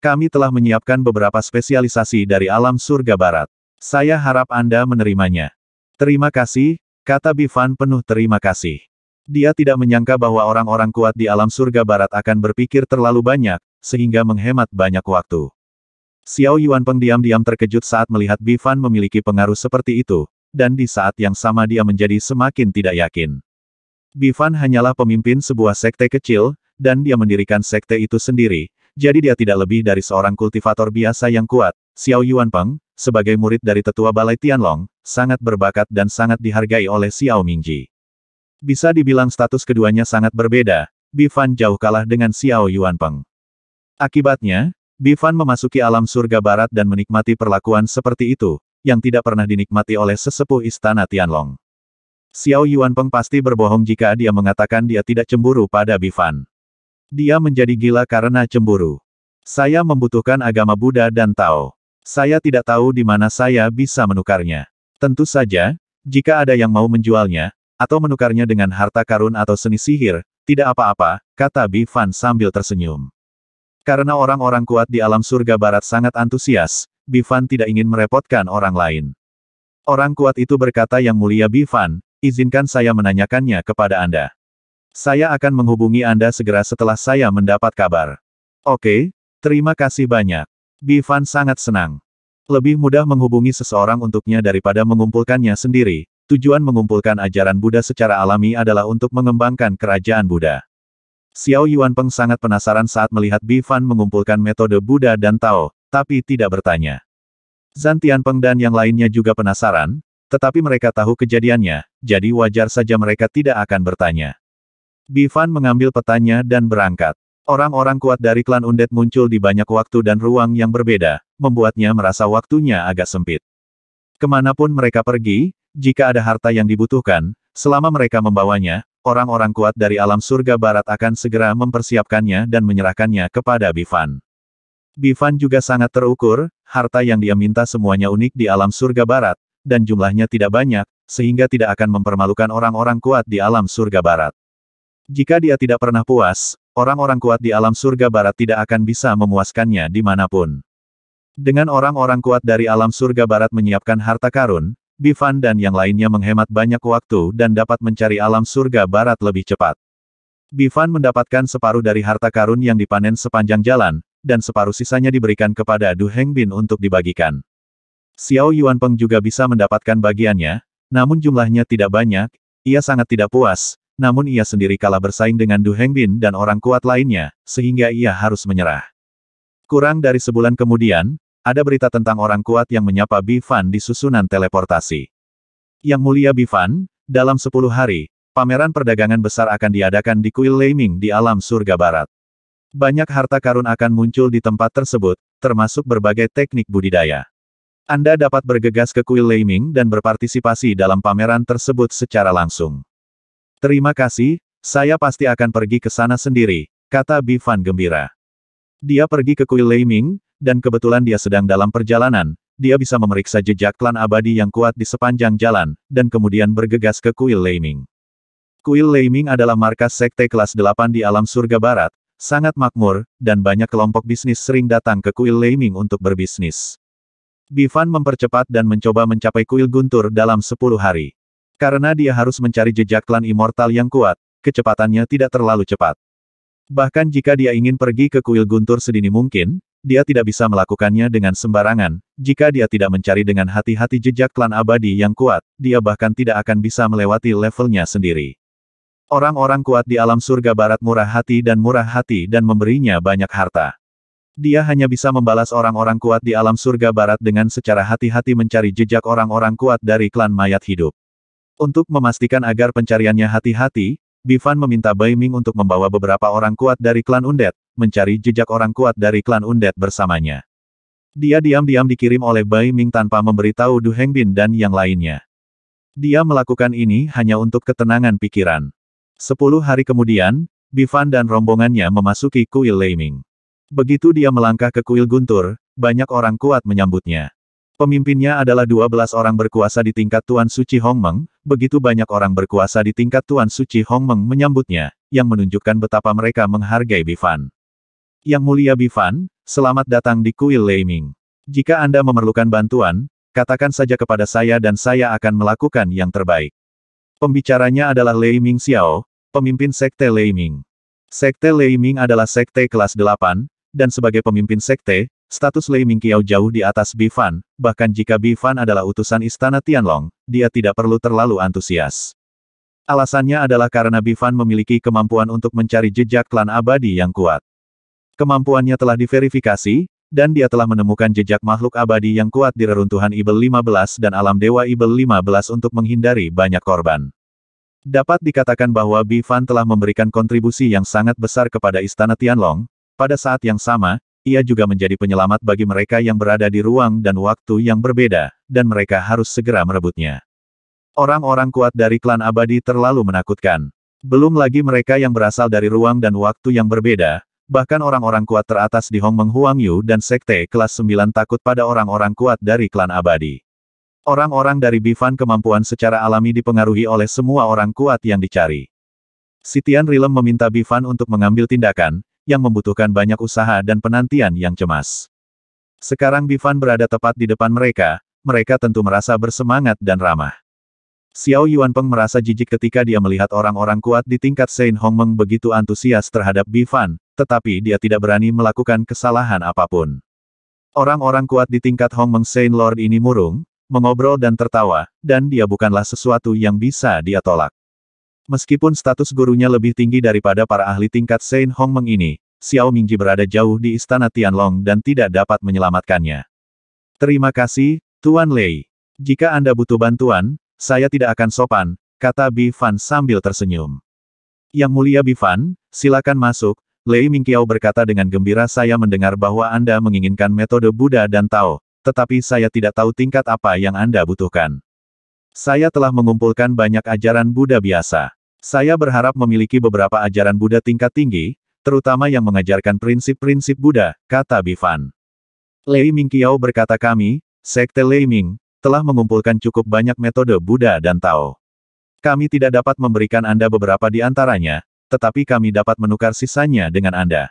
Kami telah menyiapkan beberapa spesialisasi dari alam surga barat. Saya harap Anda menerimanya. Terima kasih, kata Bivan penuh terima kasih. Dia tidak menyangka bahwa orang-orang kuat di alam surga barat akan berpikir terlalu banyak, sehingga menghemat banyak waktu. Xiao Yuan Peng diam-diam terkejut saat melihat Bivan memiliki pengaruh seperti itu, dan di saat yang sama dia menjadi semakin tidak yakin. Bivan hanyalah pemimpin sebuah sekte kecil, dan dia mendirikan sekte itu sendiri, jadi dia tidak lebih dari seorang kultivator biasa yang kuat. Xiao Yuanpeng, sebagai murid dari tetua Balai Tianlong, sangat berbakat dan sangat dihargai oleh Xiao Mingji. Bisa dibilang status keduanya sangat berbeda, Bifan jauh kalah dengan Xiao Yuanpeng. Akibatnya, Bifan memasuki alam surga barat dan menikmati perlakuan seperti itu, yang tidak pernah dinikmati oleh sesepuh istana Tianlong. Xiao Yuanpeng pasti berbohong jika dia mengatakan dia tidak cemburu pada Bifan. Dia menjadi gila karena cemburu. Saya membutuhkan agama Buddha dan Tao. Saya tidak tahu di mana saya bisa menukarnya. Tentu saja, jika ada yang mau menjualnya, atau menukarnya dengan harta karun atau seni sihir, tidak apa-apa, kata Bifan sambil tersenyum. Karena orang-orang kuat di alam surga barat sangat antusias, Bifan tidak ingin merepotkan orang lain. Orang kuat itu berkata yang mulia Bifan, izinkan saya menanyakannya kepada Anda. Saya akan menghubungi Anda segera setelah saya mendapat kabar. Oke, terima kasih banyak. Bifan sangat senang. Lebih mudah menghubungi seseorang untuknya daripada mengumpulkannya sendiri. Tujuan mengumpulkan ajaran Buddha secara alami adalah untuk mengembangkan kerajaan Buddha. Xiao Yuan Peng sangat penasaran saat melihat Bifan mengumpulkan metode Buddha dan Tao, tapi tidak bertanya. Zan Tianpeng dan yang lainnya juga penasaran, tetapi mereka tahu kejadiannya, jadi wajar saja mereka tidak akan bertanya. Bifan mengambil petanya dan berangkat. Orang-orang kuat dari klan Undet muncul di banyak waktu dan ruang yang berbeda, membuatnya merasa waktunya agak sempit. Kemanapun mereka pergi, jika ada harta yang dibutuhkan, selama mereka membawanya, orang-orang kuat dari alam surga barat akan segera mempersiapkannya dan menyerahkannya kepada Bifan. Bifan juga sangat terukur, harta yang dia minta semuanya unik di alam surga barat, dan jumlahnya tidak banyak, sehingga tidak akan mempermalukan orang-orang kuat di alam surga barat. Jika dia tidak pernah puas, orang-orang kuat di alam surga barat tidak akan bisa memuaskannya dimanapun. Dengan orang-orang kuat dari alam surga barat menyiapkan harta karun, Bifan dan yang lainnya menghemat banyak waktu dan dapat mencari alam surga barat lebih cepat. Bifan mendapatkan separuh dari harta karun yang dipanen sepanjang jalan, dan separuh sisanya diberikan kepada Du Hengbin untuk dibagikan. Xiao Yuan Peng juga bisa mendapatkan bagiannya, namun jumlahnya tidak banyak, ia sangat tidak puas, namun ia sendiri kalah bersaing dengan Du Hengbin dan orang kuat lainnya, sehingga ia harus menyerah. Kurang dari sebulan kemudian, ada berita tentang orang kuat yang menyapa Bifan di susunan teleportasi. Yang mulia Bifan, dalam 10 hari, pameran perdagangan besar akan diadakan di kuil Leiming di alam surga barat. Banyak harta karun akan muncul di tempat tersebut, termasuk berbagai teknik budidaya. Anda dapat bergegas ke kuil Leiming dan berpartisipasi dalam pameran tersebut secara langsung. Terima kasih, saya pasti akan pergi ke sana sendiri, kata Bifan gembira. Dia pergi ke kuil Leiming, dan kebetulan dia sedang dalam perjalanan, dia bisa memeriksa jejak klan abadi yang kuat di sepanjang jalan, dan kemudian bergegas ke kuil Leiming. Kuil Leiming adalah markas sekte kelas 8 di alam surga barat, sangat makmur, dan banyak kelompok bisnis sering datang ke kuil Leiming untuk berbisnis. Bifan mempercepat dan mencoba mencapai kuil Guntur dalam 10 hari. Karena dia harus mencari jejak klan immortal yang kuat, kecepatannya tidak terlalu cepat. Bahkan jika dia ingin pergi ke kuil guntur sedini mungkin, dia tidak bisa melakukannya dengan sembarangan. Jika dia tidak mencari dengan hati-hati jejak klan abadi yang kuat, dia bahkan tidak akan bisa melewati levelnya sendiri. Orang-orang kuat di alam surga barat murah hati dan murah hati dan memberinya banyak harta. Dia hanya bisa membalas orang-orang kuat di alam surga barat dengan secara hati-hati mencari jejak orang-orang kuat dari klan mayat hidup. Untuk memastikan agar pencariannya hati-hati, Bivan meminta Bai Ming untuk membawa beberapa orang kuat dari klan Undet mencari jejak orang kuat dari klan Undet bersamanya. Dia diam-diam dikirim oleh Bai Ming tanpa memberitahu Du Hengbin dan yang lainnya. Dia melakukan ini hanya untuk ketenangan pikiran. Sepuluh hari kemudian, Bivan dan rombongannya memasuki kuil Leiming. Begitu dia melangkah ke kuil Guntur, banyak orang kuat menyambutnya. Pemimpinnya adalah 12 orang berkuasa di tingkat Tuan Suci Hongmeng, begitu banyak orang berkuasa di tingkat Tuan Suci Hong Meng menyambutnya, yang menunjukkan betapa mereka menghargai Bifan. Yang mulia Bifan, selamat datang di kuil Leiming. Jika Anda memerlukan bantuan, katakan saja kepada saya dan saya akan melakukan yang terbaik. Pembicaranya adalah Lei Ming Xiao, pemimpin sekte Lei Ming. Sekte Lei Ming adalah sekte kelas 8, dan sebagai pemimpin sekte, Status Lei Mingqiao jauh di atas Bifan, bahkan jika Bifan adalah utusan istana Tianlong, dia tidak perlu terlalu antusias. Alasannya adalah karena Bifan memiliki kemampuan untuk mencari jejak klan abadi yang kuat. Kemampuannya telah diverifikasi, dan dia telah menemukan jejak makhluk abadi yang kuat di reruntuhan Ibel 15 dan alam dewa Ibel 15 untuk menghindari banyak korban. Dapat dikatakan bahwa Bifan telah memberikan kontribusi yang sangat besar kepada Istana Tianlong, pada saat yang sama, ia juga menjadi penyelamat bagi mereka yang berada di ruang dan waktu yang berbeda, dan mereka harus segera merebutnya. Orang-orang kuat dari klan abadi terlalu menakutkan. Belum lagi mereka yang berasal dari ruang dan waktu yang berbeda, bahkan orang-orang kuat teratas di Hong Meng Huang Yu dan Sekte kelas 9 takut pada orang-orang kuat dari klan abadi. Orang-orang dari Bifan kemampuan secara alami dipengaruhi oleh semua orang kuat yang dicari. Sitian Rilem meminta Bifan untuk mengambil tindakan, yang membutuhkan banyak usaha dan penantian yang cemas. Sekarang Bifan berada tepat di depan mereka, mereka tentu merasa bersemangat dan ramah. Xiao Yuanpeng merasa jijik ketika dia melihat orang-orang kuat di tingkat Sein Hong Meng begitu antusias terhadap Bifan, tetapi dia tidak berani melakukan kesalahan apapun. Orang-orang kuat di tingkat Hong Meng Saint Lord ini murung, mengobrol dan tertawa, dan dia bukanlah sesuatu yang bisa dia tolak. Meskipun status gurunya lebih tinggi daripada para ahli tingkat Saint Meng ini, Xiao Mingji berada jauh di istana Tianlong dan tidak dapat menyelamatkannya. Terima kasih, Tuan Lei. Jika Anda butuh bantuan, saya tidak akan sopan, kata Bifan sambil tersenyum. Yang mulia Bifan, silakan masuk, Lei Mingqiao berkata dengan gembira saya mendengar bahwa Anda menginginkan metode Buddha dan Tao, tetapi saya tidak tahu tingkat apa yang Anda butuhkan. Saya telah mengumpulkan banyak ajaran Buddha biasa. Saya berharap memiliki beberapa ajaran Buddha tingkat tinggi, terutama yang mengajarkan prinsip-prinsip Buddha, kata Bifan. Lei Mingqiao berkata kami, Sekte Lei Ming, telah mengumpulkan cukup banyak metode Buddha dan Tao. Kami tidak dapat memberikan Anda beberapa di antaranya, tetapi kami dapat menukar sisanya dengan Anda.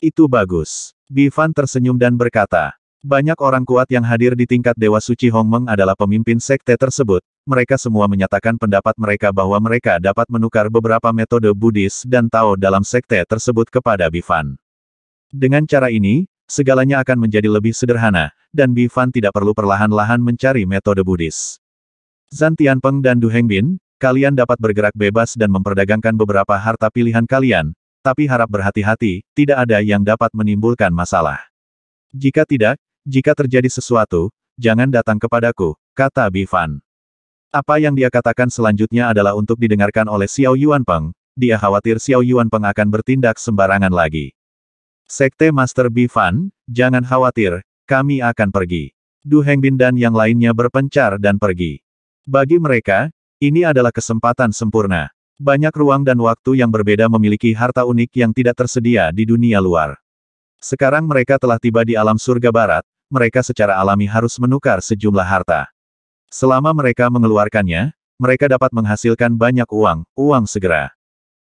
Itu bagus. Bifan tersenyum dan berkata, banyak orang kuat yang hadir di tingkat Dewa Suci Hongmeng adalah pemimpin sekte tersebut, mereka semua menyatakan pendapat mereka bahwa mereka dapat menukar beberapa metode Buddhis dan Tao dalam sekte tersebut kepada Bifan. Dengan cara ini, segalanya akan menjadi lebih sederhana, dan Bifan tidak perlu perlahan-lahan mencari metode Buddhis. Zan Tianpeng dan Du Hengbin, kalian dapat bergerak bebas dan memperdagangkan beberapa harta pilihan kalian, tapi harap berhati-hati, tidak ada yang dapat menimbulkan masalah. Jika tidak, jika terjadi sesuatu, jangan datang kepadaku, kata Bifan. Apa yang dia katakan selanjutnya adalah untuk didengarkan oleh Xiao Yuanpeng, dia khawatir Xiao Yuanpeng akan bertindak sembarangan lagi. Sekte Master Bifan, jangan khawatir, kami akan pergi. Du Hengbin dan yang lainnya berpencar dan pergi. Bagi mereka, ini adalah kesempatan sempurna. Banyak ruang dan waktu yang berbeda memiliki harta unik yang tidak tersedia di dunia luar. Sekarang mereka telah tiba di alam surga barat, mereka secara alami harus menukar sejumlah harta. Selama mereka mengeluarkannya, mereka dapat menghasilkan banyak uang, uang segera.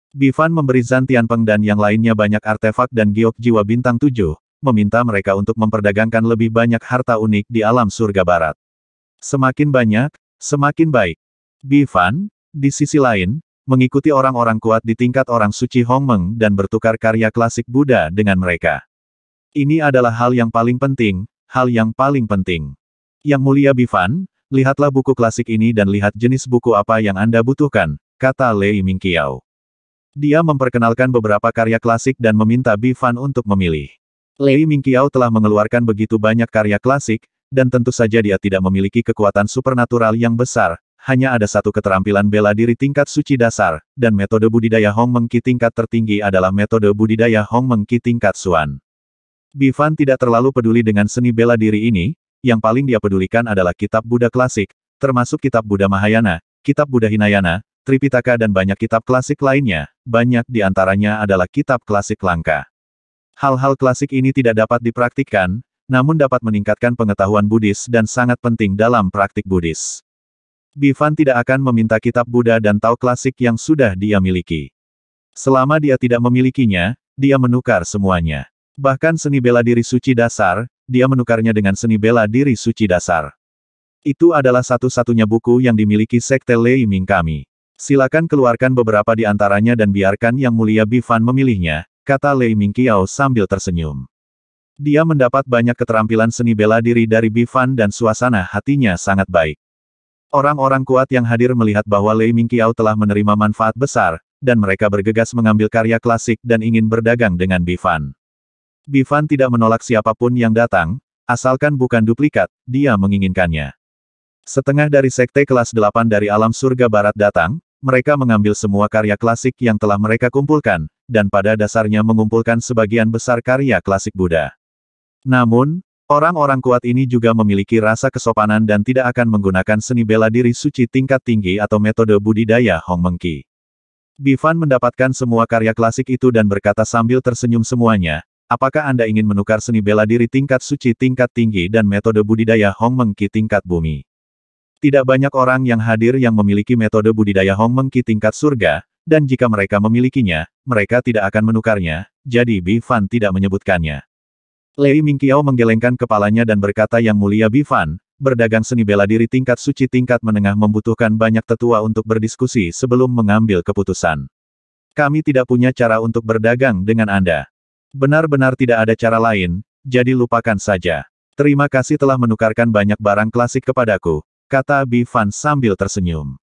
Bivan memberi Zan Tianpeng dan yang lainnya banyak artefak dan giok jiwa bintang tujuh, meminta mereka untuk memperdagangkan lebih banyak harta unik di alam surga barat. Semakin banyak, semakin baik. Bivan, di sisi lain, mengikuti orang-orang kuat di tingkat orang suci Hongmeng dan bertukar karya klasik Buddha dengan mereka. Ini adalah hal yang paling penting, hal yang paling penting. Yang mulia Bivan, Lihatlah buku klasik ini dan lihat jenis buku apa yang Anda butuhkan, kata Lei Mingqiao. Dia memperkenalkan beberapa karya klasik dan meminta Bifan untuk memilih. Lei Mingqiao telah mengeluarkan begitu banyak karya klasik, dan tentu saja dia tidak memiliki kekuatan supernatural yang besar, hanya ada satu keterampilan bela diri tingkat suci dasar, dan metode budidaya Hong Mengki tingkat tertinggi adalah metode budidaya Hong Mengki tingkat Suan. Bifan tidak terlalu peduli dengan seni bela diri ini, yang paling dia pedulikan adalah kitab Buddha klasik, termasuk kitab Buddha Mahayana, kitab Buddha Hinayana, Tripitaka dan banyak kitab klasik lainnya, banyak di antaranya adalah kitab klasik langka. Hal-hal klasik ini tidak dapat dipraktikkan, namun dapat meningkatkan pengetahuan Buddhis dan sangat penting dalam praktik Buddhis. Bivan tidak akan meminta kitab Buddha dan Tao klasik yang sudah dia miliki. Selama dia tidak memilikinya, dia menukar semuanya. Bahkan seni bela diri suci dasar, dia menukarnya dengan seni bela diri suci dasar. Itu adalah satu-satunya buku yang dimiliki Sekte Lei Ming kami. Silakan keluarkan beberapa di antaranya dan biarkan Yang Mulia Bifan memilihnya, kata Lei Ming Kiao sambil tersenyum. Dia mendapat banyak keterampilan seni bela diri dari Bifan dan suasana hatinya sangat baik. Orang-orang kuat yang hadir melihat bahwa Lei Ming Mingqiao telah menerima manfaat besar, dan mereka bergegas mengambil karya klasik dan ingin berdagang dengan Bifan. Bivan tidak menolak siapapun yang datang, asalkan bukan duplikat, dia menginginkannya. Setengah dari sekte kelas 8 dari alam surga barat datang, mereka mengambil semua karya klasik yang telah mereka kumpulkan, dan pada dasarnya mengumpulkan sebagian besar karya klasik Buddha. Namun, orang-orang kuat ini juga memiliki rasa kesopanan dan tidak akan menggunakan seni bela diri suci tingkat tinggi atau metode budidaya Hong Mengki. Bivan mendapatkan semua karya klasik itu dan berkata sambil tersenyum semuanya, Apakah Anda ingin menukar seni bela diri tingkat suci tingkat tinggi dan metode budidaya Hong Mengki tingkat bumi? Tidak banyak orang yang hadir yang memiliki metode budidaya Hong Mengki tingkat surga, dan jika mereka memilikinya, mereka tidak akan menukarnya, jadi Bi Fan tidak menyebutkannya. Lei Mingqiao menggelengkan kepalanya dan berkata yang mulia Bi Fan, berdagang seni bela diri tingkat suci tingkat menengah membutuhkan banyak tetua untuk berdiskusi sebelum mengambil keputusan. Kami tidak punya cara untuk berdagang dengan Anda. Benar-benar tidak ada cara lain, jadi lupakan saja. Terima kasih telah menukarkan banyak barang klasik kepadaku, kata Bifan sambil tersenyum.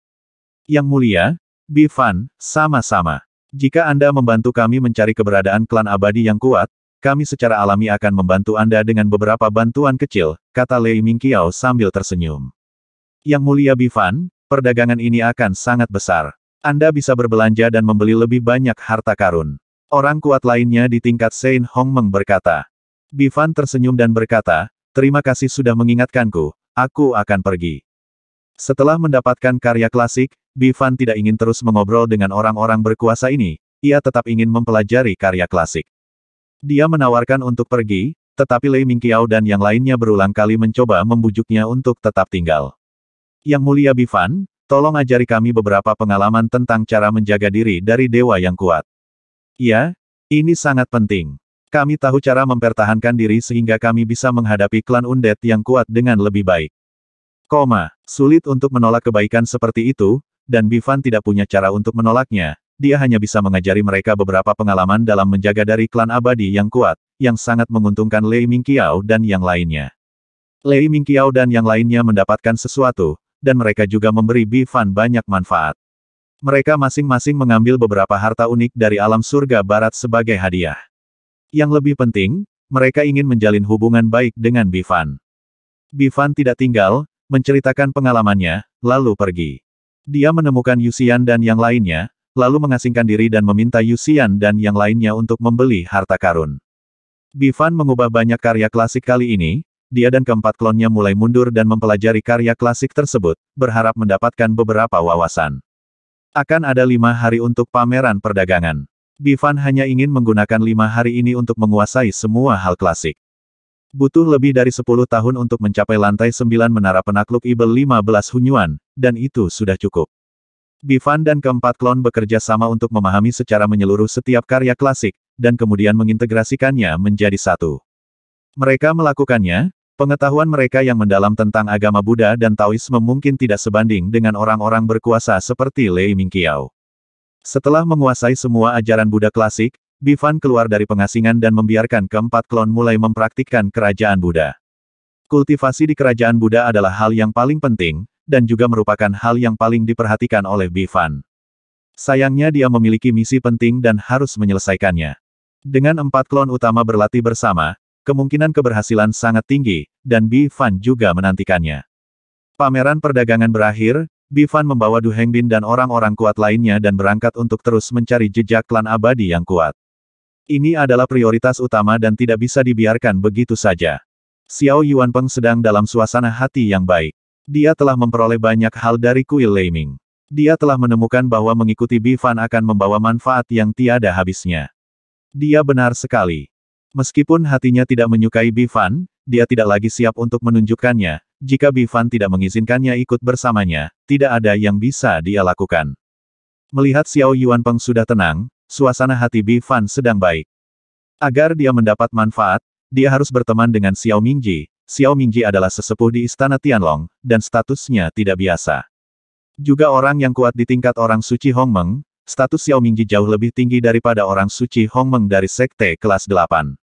Yang mulia, Bifan, sama-sama. Jika Anda membantu kami mencari keberadaan klan abadi yang kuat, kami secara alami akan membantu Anda dengan beberapa bantuan kecil, kata Lei Mingqiao sambil tersenyum. Yang mulia Bifan, perdagangan ini akan sangat besar. Anda bisa berbelanja dan membeli lebih banyak harta karun. Orang kuat lainnya di tingkat Saint Meng berkata. Bivan tersenyum dan berkata, terima kasih sudah mengingatkanku, aku akan pergi. Setelah mendapatkan karya klasik, Bivan tidak ingin terus mengobrol dengan orang-orang berkuasa ini, ia tetap ingin mempelajari karya klasik. Dia menawarkan untuk pergi, tetapi Lei Mingqiao dan yang lainnya berulang kali mencoba membujuknya untuk tetap tinggal. Yang mulia Bivan, tolong ajari kami beberapa pengalaman tentang cara menjaga diri dari dewa yang kuat. Ya, ini sangat penting. Kami tahu cara mempertahankan diri sehingga kami bisa menghadapi klan Undead yang kuat dengan lebih baik. Koma, sulit untuk menolak kebaikan seperti itu, dan Bifan tidak punya cara untuk menolaknya, dia hanya bisa mengajari mereka beberapa pengalaman dalam menjaga dari klan abadi yang kuat, yang sangat menguntungkan Lei Mingqiao dan yang lainnya. Lei Mingqiao dan yang lainnya mendapatkan sesuatu, dan mereka juga memberi Bifan banyak manfaat. Mereka masing-masing mengambil beberapa harta unik dari alam surga barat sebagai hadiah. Yang lebih penting, mereka ingin menjalin hubungan baik dengan Bifan. Bifan tidak tinggal, menceritakan pengalamannya, lalu pergi. Dia menemukan Yusian dan yang lainnya, lalu mengasingkan diri dan meminta Yusian dan yang lainnya untuk membeli harta karun. Bifan mengubah banyak karya klasik kali ini, dia dan keempat klonnya mulai mundur dan mempelajari karya klasik tersebut, berharap mendapatkan beberapa wawasan. Akan ada lima hari untuk pameran perdagangan. Bivan hanya ingin menggunakan lima hari ini untuk menguasai semua hal klasik. Butuh lebih dari sepuluh tahun untuk mencapai lantai sembilan menara penakluk Ibel 15 Hunyuan, dan itu sudah cukup. Bivan dan keempat klon bekerja sama untuk memahami secara menyeluruh setiap karya klasik, dan kemudian mengintegrasikannya menjadi satu. Mereka melakukannya, Pengetahuan mereka yang mendalam tentang agama Buddha dan Taoisme mungkin tidak sebanding dengan orang-orang berkuasa seperti Lei Mingqiao. Setelah menguasai semua ajaran Buddha klasik, Bifan keluar dari pengasingan dan membiarkan keempat klon mulai mempraktikkan kerajaan Buddha. Kultivasi di kerajaan Buddha adalah hal yang paling penting, dan juga merupakan hal yang paling diperhatikan oleh Bifan. Sayangnya dia memiliki misi penting dan harus menyelesaikannya. Dengan empat klon utama berlatih bersama, kemungkinan keberhasilan sangat tinggi, dan Bi Fan juga menantikannya. Pameran perdagangan berakhir, Bi Fan membawa Du Hengbin dan orang-orang kuat lainnya dan berangkat untuk terus mencari jejak klan abadi yang kuat. Ini adalah prioritas utama dan tidak bisa dibiarkan begitu saja. Xiao Yuanpeng sedang dalam suasana hati yang baik. Dia telah memperoleh banyak hal dari kuil Leiming. Dia telah menemukan bahwa mengikuti Bifan akan membawa manfaat yang tiada habisnya. Dia benar sekali. Meskipun hatinya tidak menyukai Bifan, dia tidak lagi siap untuk menunjukkannya, jika Bifan tidak mengizinkannya ikut bersamanya, tidak ada yang bisa dia lakukan. Melihat Xiao Yuan Peng sudah tenang, suasana hati Bifan sedang baik. Agar dia mendapat manfaat, dia harus berteman dengan Xiao Mingji. Xiao Mingji adalah sesepuh di Istana Tianlong, dan statusnya tidak biasa. Juga orang yang kuat di tingkat orang suci Hongmeng, status Xiao Mingji jauh lebih tinggi daripada orang suci Hong Meng dari Sekte kelas 8.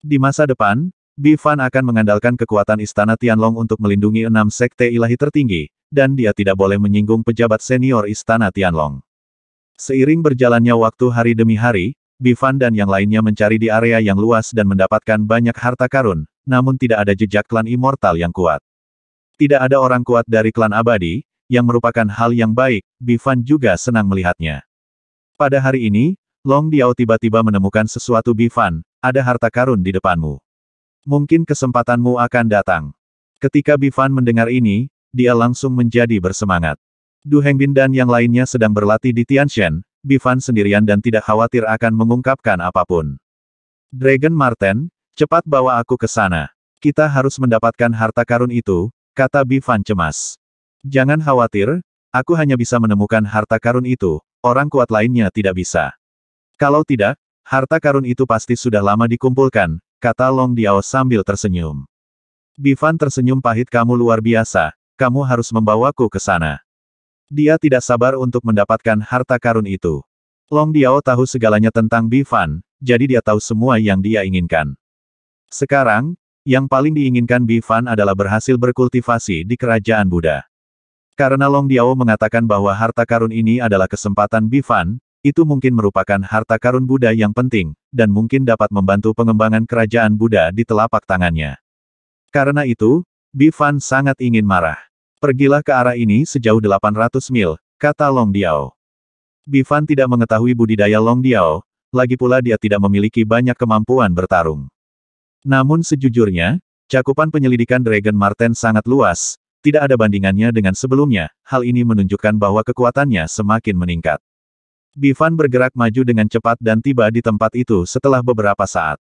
Di masa depan, Bifan akan mengandalkan kekuatan Istana Tianlong untuk melindungi enam Sekte ilahi tertinggi, dan dia tidak boleh menyinggung pejabat senior Istana Tianlong. Seiring berjalannya waktu hari demi hari, Bifan dan yang lainnya mencari di area yang luas dan mendapatkan banyak harta karun, namun tidak ada jejak klan immortal yang kuat. Tidak ada orang kuat dari klan abadi, yang merupakan hal yang baik, Bifan juga senang melihatnya. Pada hari ini, Long Diao tiba-tiba menemukan sesuatu Bifan, ada harta karun di depanmu. Mungkin kesempatanmu akan datang. Ketika Bifan mendengar ini, dia langsung menjadi bersemangat. Du Hengbin dan yang lainnya sedang berlatih di Tianxian. Bifan sendirian dan tidak khawatir akan mengungkapkan apapun. Dragon Marten, cepat bawa aku ke sana. Kita harus mendapatkan harta karun itu, kata Bifan cemas. Jangan khawatir, aku hanya bisa menemukan harta karun itu, Orang kuat lainnya tidak bisa. Kalau tidak, harta karun itu pasti sudah lama dikumpulkan, kata Long Diao sambil tersenyum. Bifan tersenyum pahit kamu luar biasa, kamu harus membawaku ke sana. Dia tidak sabar untuk mendapatkan harta karun itu. Long Diao tahu segalanya tentang Bifan, jadi dia tahu semua yang dia inginkan. Sekarang, yang paling diinginkan Bifan adalah berhasil berkultivasi di kerajaan Buddha. Karena Long Diao mengatakan bahwa harta karun ini adalah kesempatan Bifan, itu mungkin merupakan harta karun Buddha yang penting, dan mungkin dapat membantu pengembangan kerajaan Buddha di telapak tangannya. Karena itu, Bifan sangat ingin marah. Pergilah ke arah ini sejauh 800 mil, kata Long Diao. Bifan tidak mengetahui budidaya Long Diao, lagi pula dia tidak memiliki banyak kemampuan bertarung. Namun sejujurnya, cakupan penyelidikan Dragon Marten sangat luas, tidak ada bandingannya dengan sebelumnya, hal ini menunjukkan bahwa kekuatannya semakin meningkat. Bivan bergerak maju dengan cepat dan tiba di tempat itu setelah beberapa saat.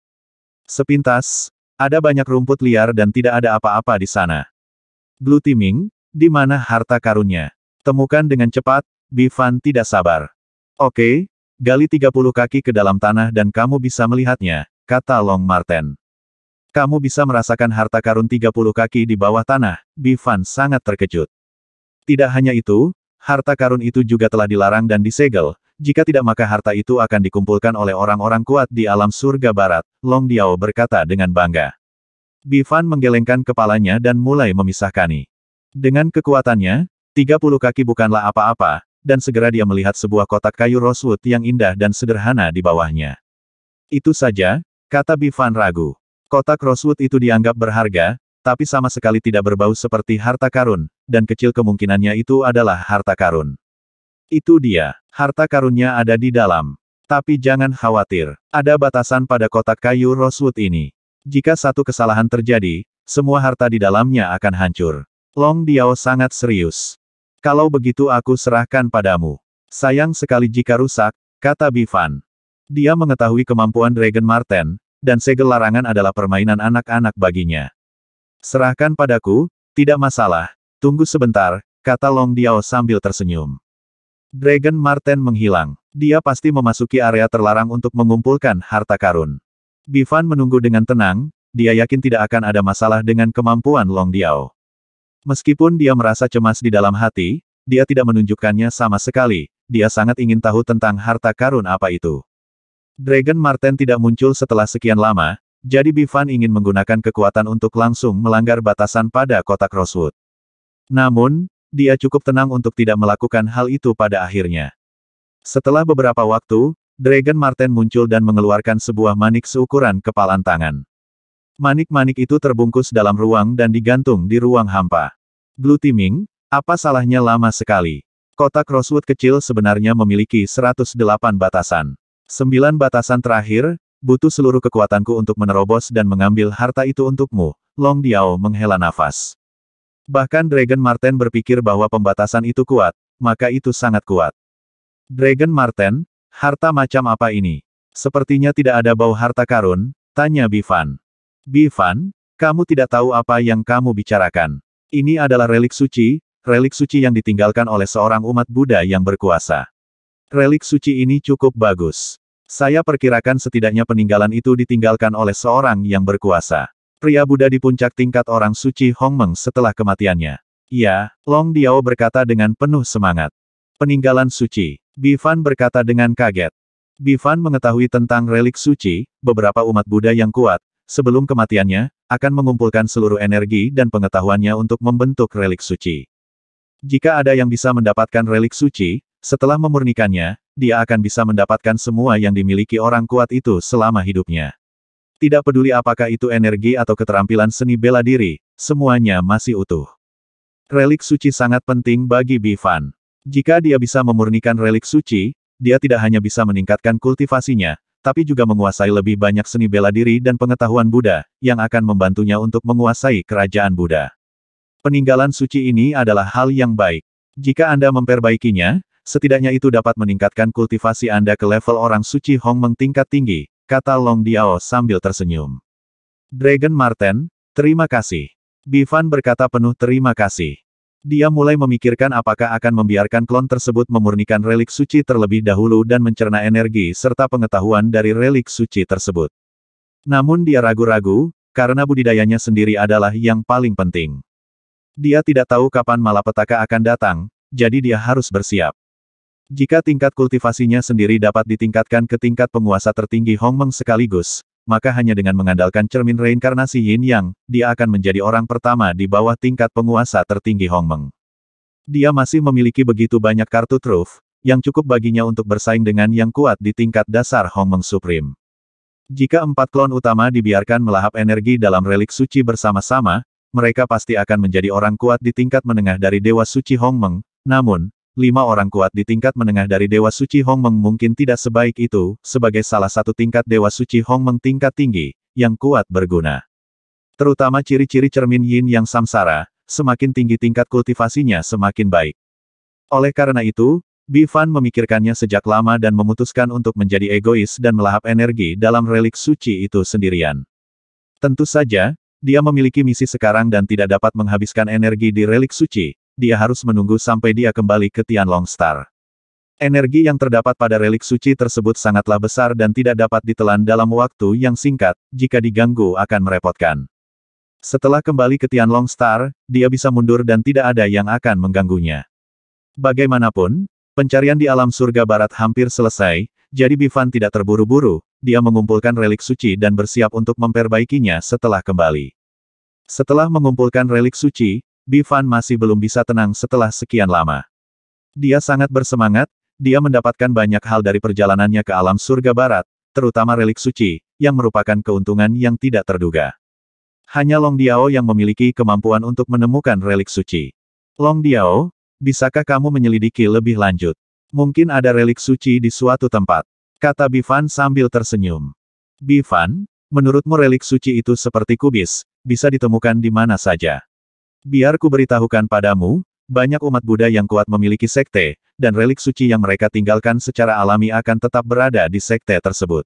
Sepintas, ada banyak rumput liar dan tidak ada apa-apa di sana. Blue Timing, di mana harta karunnya? Temukan dengan cepat, Bivan tidak sabar. Oke, gali 30 kaki ke dalam tanah dan kamu bisa melihatnya, kata Long Marten. Kamu bisa merasakan harta karun 30 kaki di bawah tanah, Bifan sangat terkejut. Tidak hanya itu, harta karun itu juga telah dilarang dan disegel, jika tidak maka harta itu akan dikumpulkan oleh orang-orang kuat di alam surga barat, Long Diao berkata dengan bangga. Bifan menggelengkan kepalanya dan mulai memisahkan. Dengan kekuatannya, 30 kaki bukanlah apa-apa, dan segera dia melihat sebuah kotak kayu rosewood yang indah dan sederhana di bawahnya. Itu saja, kata Bifan ragu. Kotak Rosewood itu dianggap berharga, tapi sama sekali tidak berbau seperti harta karun, dan kecil kemungkinannya itu adalah harta karun. Itu dia, harta karunnya ada di dalam. Tapi jangan khawatir, ada batasan pada kotak kayu Rosewood ini. Jika satu kesalahan terjadi, semua harta di dalamnya akan hancur. Long Diao sangat serius. Kalau begitu aku serahkan padamu. Sayang sekali jika rusak, kata Bifan. Dia mengetahui kemampuan Dragon Marten, dan segel larangan adalah permainan anak-anak baginya. Serahkan padaku, tidak masalah, tunggu sebentar, kata Long Diao sambil tersenyum. Dragon Marten menghilang. Dia pasti memasuki area terlarang untuk mengumpulkan harta karun. Bivan menunggu dengan tenang, dia yakin tidak akan ada masalah dengan kemampuan Long Diao. Meskipun dia merasa cemas di dalam hati, dia tidak menunjukkannya sama sekali, dia sangat ingin tahu tentang harta karun apa itu. Dragon Martin tidak muncul setelah sekian lama, jadi Bivan ingin menggunakan kekuatan untuk langsung melanggar batasan pada kotak Rosewood. Namun, dia cukup tenang untuk tidak melakukan hal itu pada akhirnya. Setelah beberapa waktu, Dragon Martin muncul dan mengeluarkan sebuah manik seukuran kepalan tangan. Manik-manik itu terbungkus dalam ruang dan digantung di ruang hampa. Blue Glutiming, apa salahnya lama sekali? Kotak Rosewood kecil sebenarnya memiliki 108 batasan. Sembilan batasan terakhir, butuh seluruh kekuatanku untuk menerobos dan mengambil harta itu untukmu, Long Diao menghela nafas. Bahkan Dragon Marten berpikir bahwa pembatasan itu kuat, maka itu sangat kuat. Dragon Marten, harta macam apa ini? Sepertinya tidak ada bau harta karun, tanya Bifan. Bifan, kamu tidak tahu apa yang kamu bicarakan. Ini adalah relik suci, relik suci yang ditinggalkan oleh seorang umat Buddha yang berkuasa. Relik suci ini cukup bagus. Saya perkirakan setidaknya peninggalan itu ditinggalkan oleh seorang yang berkuasa. Pria Buddha di puncak tingkat orang suci Hong Meng setelah kematiannya. Ya, Long Diao berkata dengan penuh semangat. Peninggalan suci. Bifan berkata dengan kaget. Bifan mengetahui tentang relik suci, beberapa umat Buddha yang kuat, sebelum kematiannya, akan mengumpulkan seluruh energi dan pengetahuannya untuk membentuk relik suci. Jika ada yang bisa mendapatkan relik suci, setelah memurnikannya, dia akan bisa mendapatkan semua yang dimiliki orang kuat itu selama hidupnya. Tidak peduli apakah itu energi atau keterampilan seni bela diri, semuanya masih utuh. Relik suci sangat penting bagi Bifan. Jika dia bisa memurnikan relik suci, dia tidak hanya bisa meningkatkan kultivasinya, tapi juga menguasai lebih banyak seni bela diri dan pengetahuan Buddha, yang akan membantunya untuk menguasai kerajaan Buddha. Peninggalan suci ini adalah hal yang baik. Jika Anda memperbaikinya, setidaknya itu dapat meningkatkan kultivasi Anda ke level orang suci Hong meng tingkat tinggi, kata Long Diao sambil tersenyum. Dragon Marten, terima kasih. Bivan berkata penuh terima kasih. Dia mulai memikirkan apakah akan membiarkan klon tersebut memurnikan relik suci terlebih dahulu dan mencerna energi serta pengetahuan dari relik suci tersebut. Namun dia ragu-ragu, karena budidayanya sendiri adalah yang paling penting. Dia tidak tahu kapan malapetaka akan datang, jadi dia harus bersiap. Jika tingkat kultivasinya sendiri dapat ditingkatkan ke tingkat penguasa tertinggi Hong Meng sekaligus, maka hanya dengan mengandalkan cermin reinkarnasi Yin Yang, dia akan menjadi orang pertama di bawah tingkat penguasa tertinggi Hong Meng. Dia masih memiliki begitu banyak kartu truf, yang cukup baginya untuk bersaing dengan yang kuat di tingkat dasar Hong Meng Supreme. Jika empat klon utama dibiarkan melahap energi dalam relik suci bersama-sama, mereka pasti akan menjadi orang kuat di tingkat menengah dari Dewa Suci Hong Meng. namun, lima orang kuat di tingkat menengah dari Dewa Suci Hong Meng mungkin tidak sebaik itu, sebagai salah satu tingkat Dewa Suci Hong Meng tingkat tinggi, yang kuat berguna. Terutama ciri-ciri cermin yin yang samsara, semakin tinggi tingkat kultivasinya semakin baik. Oleh karena itu, Bifan memikirkannya sejak lama dan memutuskan untuk menjadi egois dan melahap energi dalam relik suci itu sendirian. Tentu saja, dia memiliki misi sekarang dan tidak dapat menghabiskan energi di relik suci, dia harus menunggu sampai dia kembali ke Tianlong Star. Energi yang terdapat pada relik suci tersebut sangatlah besar dan tidak dapat ditelan dalam waktu yang singkat, jika diganggu akan merepotkan. Setelah kembali ke Tianlong Star, dia bisa mundur dan tidak ada yang akan mengganggunya. Bagaimanapun, pencarian di alam surga barat hampir selesai, jadi Bivan tidak terburu-buru, dia mengumpulkan relik suci dan bersiap untuk memperbaikinya setelah kembali. Setelah mengumpulkan relik suci, Bifan masih belum bisa tenang setelah sekian lama. Dia sangat bersemangat, dia mendapatkan banyak hal dari perjalanannya ke alam surga barat, terutama relik suci, yang merupakan keuntungan yang tidak terduga. Hanya Long Diao yang memiliki kemampuan untuk menemukan relik suci. Long Diao, bisakah kamu menyelidiki lebih lanjut? Mungkin ada relik suci di suatu tempat. Kata Bifan sambil tersenyum. Bifan, menurutmu relik suci itu seperti kubis, bisa ditemukan di mana saja. Biar ku beritahukan padamu, banyak umat Buddha yang kuat memiliki sekte, dan relik suci yang mereka tinggalkan secara alami akan tetap berada di sekte tersebut.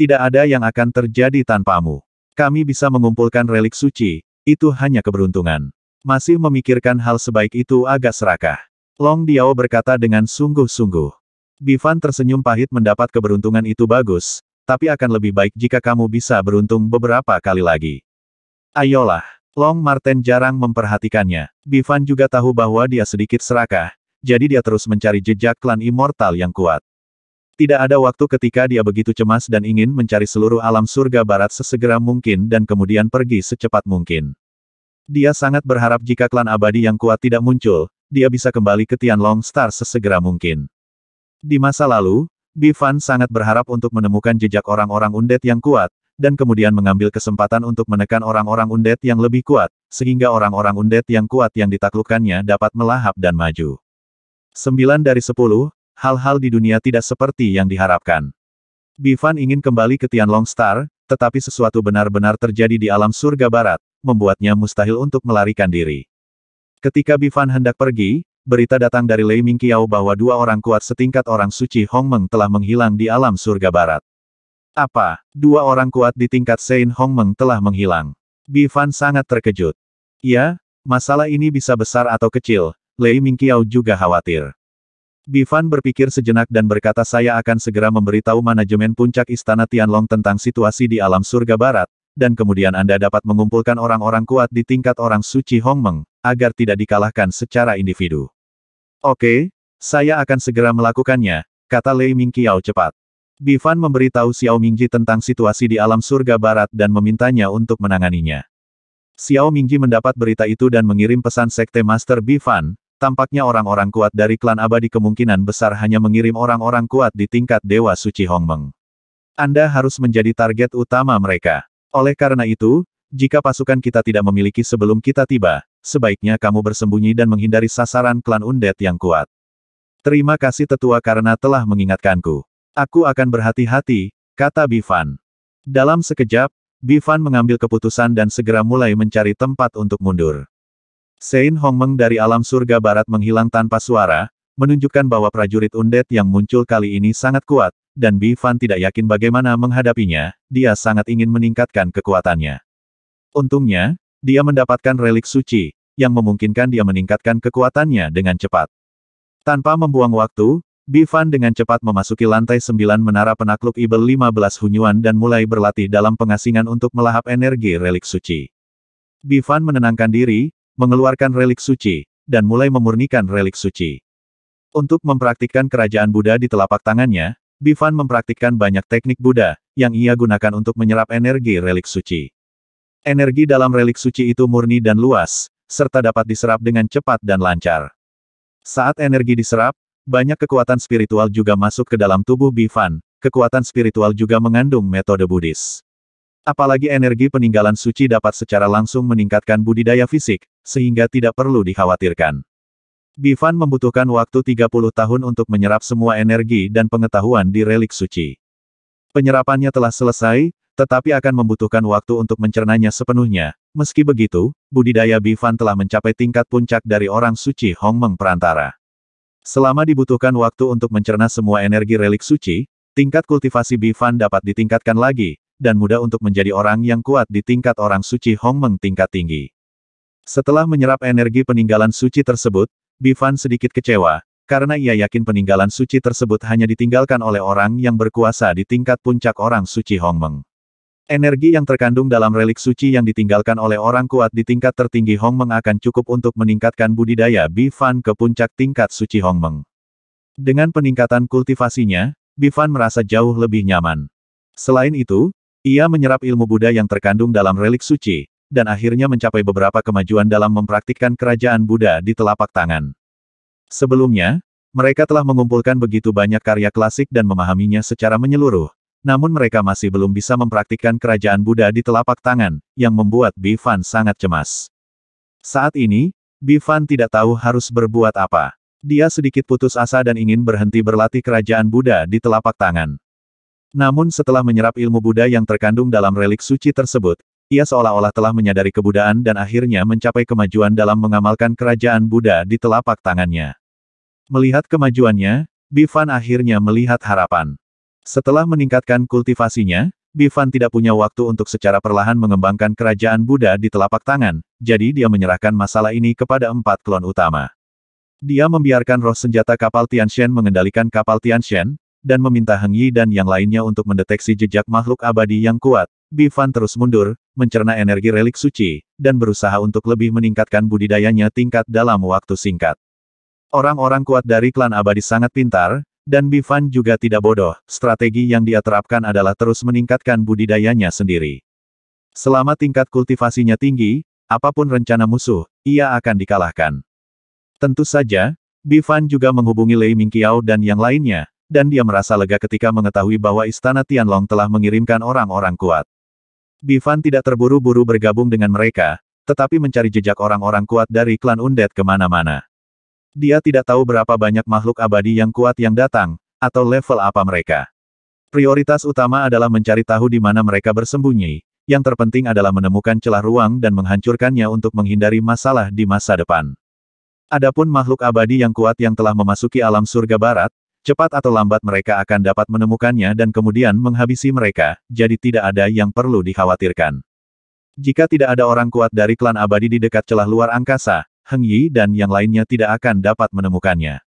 Tidak ada yang akan terjadi tanpamu. Kami bisa mengumpulkan relik suci, itu hanya keberuntungan. Masih memikirkan hal sebaik itu agak serakah. Long Diao berkata dengan sungguh-sungguh. Bifan tersenyum pahit mendapat keberuntungan itu bagus, tapi akan lebih baik jika kamu bisa beruntung beberapa kali lagi. Ayolah. Long Martin jarang memperhatikannya. Bivan juga tahu bahwa dia sedikit serakah, jadi dia terus mencari jejak klan immortal yang kuat. Tidak ada waktu ketika dia begitu cemas dan ingin mencari seluruh alam surga barat sesegera mungkin dan kemudian pergi secepat mungkin. Dia sangat berharap jika klan abadi yang kuat tidak muncul, dia bisa kembali ke Tianlong Star sesegera mungkin. Di masa lalu, Bifan sangat berharap untuk menemukan jejak orang-orang undet yang kuat, dan kemudian mengambil kesempatan untuk menekan orang-orang undet yang lebih kuat, sehingga orang-orang undet yang kuat yang ditaklukkannya dapat melahap dan maju. Sembilan dari sepuluh, hal-hal di dunia tidak seperti yang diharapkan. Bifan ingin kembali ke Tianlong Star, tetapi sesuatu benar-benar terjadi di alam surga barat, membuatnya mustahil untuk melarikan diri. Ketika Bifan hendak pergi, berita datang dari Lei Mingqiao bahwa dua orang kuat setingkat orang suci Hong Meng telah menghilang di alam surga barat. Apa, dua orang kuat di tingkat Sein Hong Meng telah menghilang. Bifan sangat terkejut. Ya, masalah ini bisa besar atau kecil, Lei Mingqiao juga khawatir. Bifan berpikir sejenak dan berkata saya akan segera memberitahu manajemen puncak Istana Tianlong tentang situasi di alam surga barat, dan kemudian Anda dapat mengumpulkan orang-orang kuat di tingkat orang suci Hong Meng agar tidak dikalahkan secara individu. Oke, saya akan segera melakukannya, kata Lei Mingqiao cepat. Bifan memberitahu Xiao Mingji tentang situasi di alam surga barat dan memintanya untuk menanganinya. Xiao Mingji mendapat berita itu dan mengirim pesan Sekte Master Bifan. tampaknya orang-orang kuat dari klan abadi kemungkinan besar hanya mengirim orang-orang kuat di tingkat Dewa Suci Hongmeng. Anda harus menjadi target utama mereka. Oleh karena itu, jika pasukan kita tidak memiliki sebelum kita tiba, sebaiknya kamu bersembunyi dan menghindari sasaran klan undet yang kuat. Terima kasih tetua karena telah mengingatkanku. Aku akan berhati-hati, kata Bivan. Dalam sekejap, Bivan mengambil keputusan dan segera mulai mencari tempat untuk mundur. Sein Hongmeng dari alam surga barat menghilang tanpa suara, menunjukkan bahwa prajurit undet yang muncul kali ini sangat kuat, dan Bivan tidak yakin bagaimana menghadapinya, dia sangat ingin meningkatkan kekuatannya. Untungnya, dia mendapatkan relik suci, yang memungkinkan dia meningkatkan kekuatannya dengan cepat. Tanpa membuang waktu, Bivan dengan cepat memasuki lantai sembilan menara penakluk Ibel 15 Hunyuan dan mulai berlatih dalam pengasingan untuk melahap energi relik suci. Bivan menenangkan diri, mengeluarkan relik suci, dan mulai memurnikan relik suci. Untuk mempraktikkan kerajaan Buddha di telapak tangannya, Bivan mempraktikkan banyak teknik Buddha, yang ia gunakan untuk menyerap energi relik suci. Energi dalam relik suci itu murni dan luas, serta dapat diserap dengan cepat dan lancar. Saat energi diserap, banyak kekuatan spiritual juga masuk ke dalam tubuh Bifan, kekuatan spiritual juga mengandung metode Buddhis. Apalagi energi peninggalan suci dapat secara langsung meningkatkan budidaya fisik, sehingga tidak perlu dikhawatirkan. Bifan membutuhkan waktu 30 tahun untuk menyerap semua energi dan pengetahuan di relik suci. Penyerapannya telah selesai, tetapi akan membutuhkan waktu untuk mencernanya sepenuhnya. Meski begitu, budidaya Bifan telah mencapai tingkat puncak dari orang suci Hongmeng Perantara. Selama dibutuhkan waktu untuk mencerna semua energi relik suci, tingkat kultivasi Bifan dapat ditingkatkan lagi, dan mudah untuk menjadi orang yang kuat di tingkat orang suci Hong Meng tingkat tinggi. Setelah menyerap energi peninggalan suci tersebut, Bifan sedikit kecewa, karena ia yakin peninggalan suci tersebut hanya ditinggalkan oleh orang yang berkuasa di tingkat puncak orang suci Hong Meng. Energi yang terkandung dalam relik suci yang ditinggalkan oleh orang kuat di tingkat tertinggi Hong meng akan cukup untuk meningkatkan budidaya Bifan ke puncak tingkat suci Hong Meng. Dengan peningkatan kultivasinya, Bifan merasa jauh lebih nyaman. Selain itu, ia menyerap ilmu Buddha yang terkandung dalam relik suci, dan akhirnya mencapai beberapa kemajuan dalam mempraktikkan kerajaan Buddha di telapak tangan. Sebelumnya, mereka telah mengumpulkan begitu banyak karya klasik dan memahaminya secara menyeluruh, namun mereka masih belum bisa mempraktikkan kerajaan Buddha di telapak tangan, yang membuat Bifan sangat cemas. Saat ini, Bifan tidak tahu harus berbuat apa. Dia sedikit putus asa dan ingin berhenti berlatih kerajaan Buddha di telapak tangan. Namun setelah menyerap ilmu Buddha yang terkandung dalam relik suci tersebut, ia seolah-olah telah menyadari kebudaan dan akhirnya mencapai kemajuan dalam mengamalkan kerajaan Buddha di telapak tangannya. Melihat kemajuannya, Bifan akhirnya melihat harapan. Setelah meningkatkan kultivasinya, Bifan tidak punya waktu untuk secara perlahan mengembangkan kerajaan Buddha di telapak tangan, jadi dia menyerahkan masalah ini kepada empat klon utama. Dia membiarkan roh senjata kapal Tianshen mengendalikan kapal Tianshen, dan meminta Heng Yi dan yang lainnya untuk mendeteksi jejak makhluk abadi yang kuat. Bifan terus mundur, mencerna energi relik suci, dan berusaha untuk lebih meningkatkan budidayanya tingkat dalam waktu singkat. Orang-orang kuat dari klan abadi sangat pintar, dan Bifan juga tidak bodoh, strategi yang dia terapkan adalah terus meningkatkan budidayanya sendiri. Selama tingkat kultivasinya tinggi, apapun rencana musuh, ia akan dikalahkan. Tentu saja, Bifan juga menghubungi Lei Mingqiao dan yang lainnya, dan dia merasa lega ketika mengetahui bahwa Istana Tianlong telah mengirimkan orang-orang kuat. Bifan tidak terburu-buru bergabung dengan mereka, tetapi mencari jejak orang-orang kuat dari klan Undead kemana-mana. Dia tidak tahu berapa banyak makhluk abadi yang kuat yang datang, atau level apa mereka. Prioritas utama adalah mencari tahu di mana mereka bersembunyi, yang terpenting adalah menemukan celah ruang dan menghancurkannya untuk menghindari masalah di masa depan. Adapun makhluk abadi yang kuat yang telah memasuki alam surga barat, cepat atau lambat mereka akan dapat menemukannya dan kemudian menghabisi mereka, jadi tidak ada yang perlu dikhawatirkan. Jika tidak ada orang kuat dari klan abadi di dekat celah luar angkasa, Heng Yi dan yang lainnya tidak akan dapat menemukannya.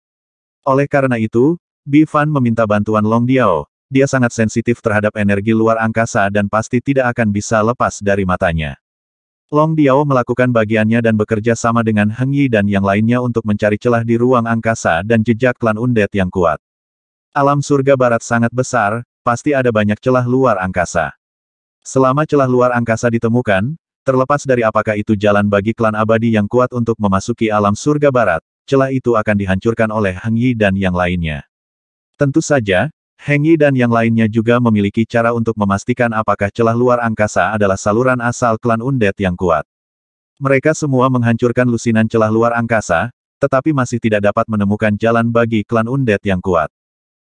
Oleh karena itu, Bi Fan meminta bantuan Long Diao. Dia sangat sensitif terhadap energi luar angkasa dan pasti tidak akan bisa lepas dari matanya. Long Diao melakukan bagiannya dan bekerja sama dengan Heng Yi dan yang lainnya untuk mencari celah di ruang angkasa dan jejak klan Undet yang kuat. Alam surga barat sangat besar, pasti ada banyak celah luar angkasa. Selama celah luar angkasa ditemukan, Terlepas dari apakah itu jalan bagi klan abadi yang kuat untuk memasuki alam surga barat, celah itu akan dihancurkan oleh Heng Yi dan yang lainnya. Tentu saja, Heng Yi dan yang lainnya juga memiliki cara untuk memastikan apakah celah luar angkasa adalah saluran asal klan Undet yang kuat. Mereka semua menghancurkan lusinan celah luar angkasa, tetapi masih tidak dapat menemukan jalan bagi klan Undet yang kuat.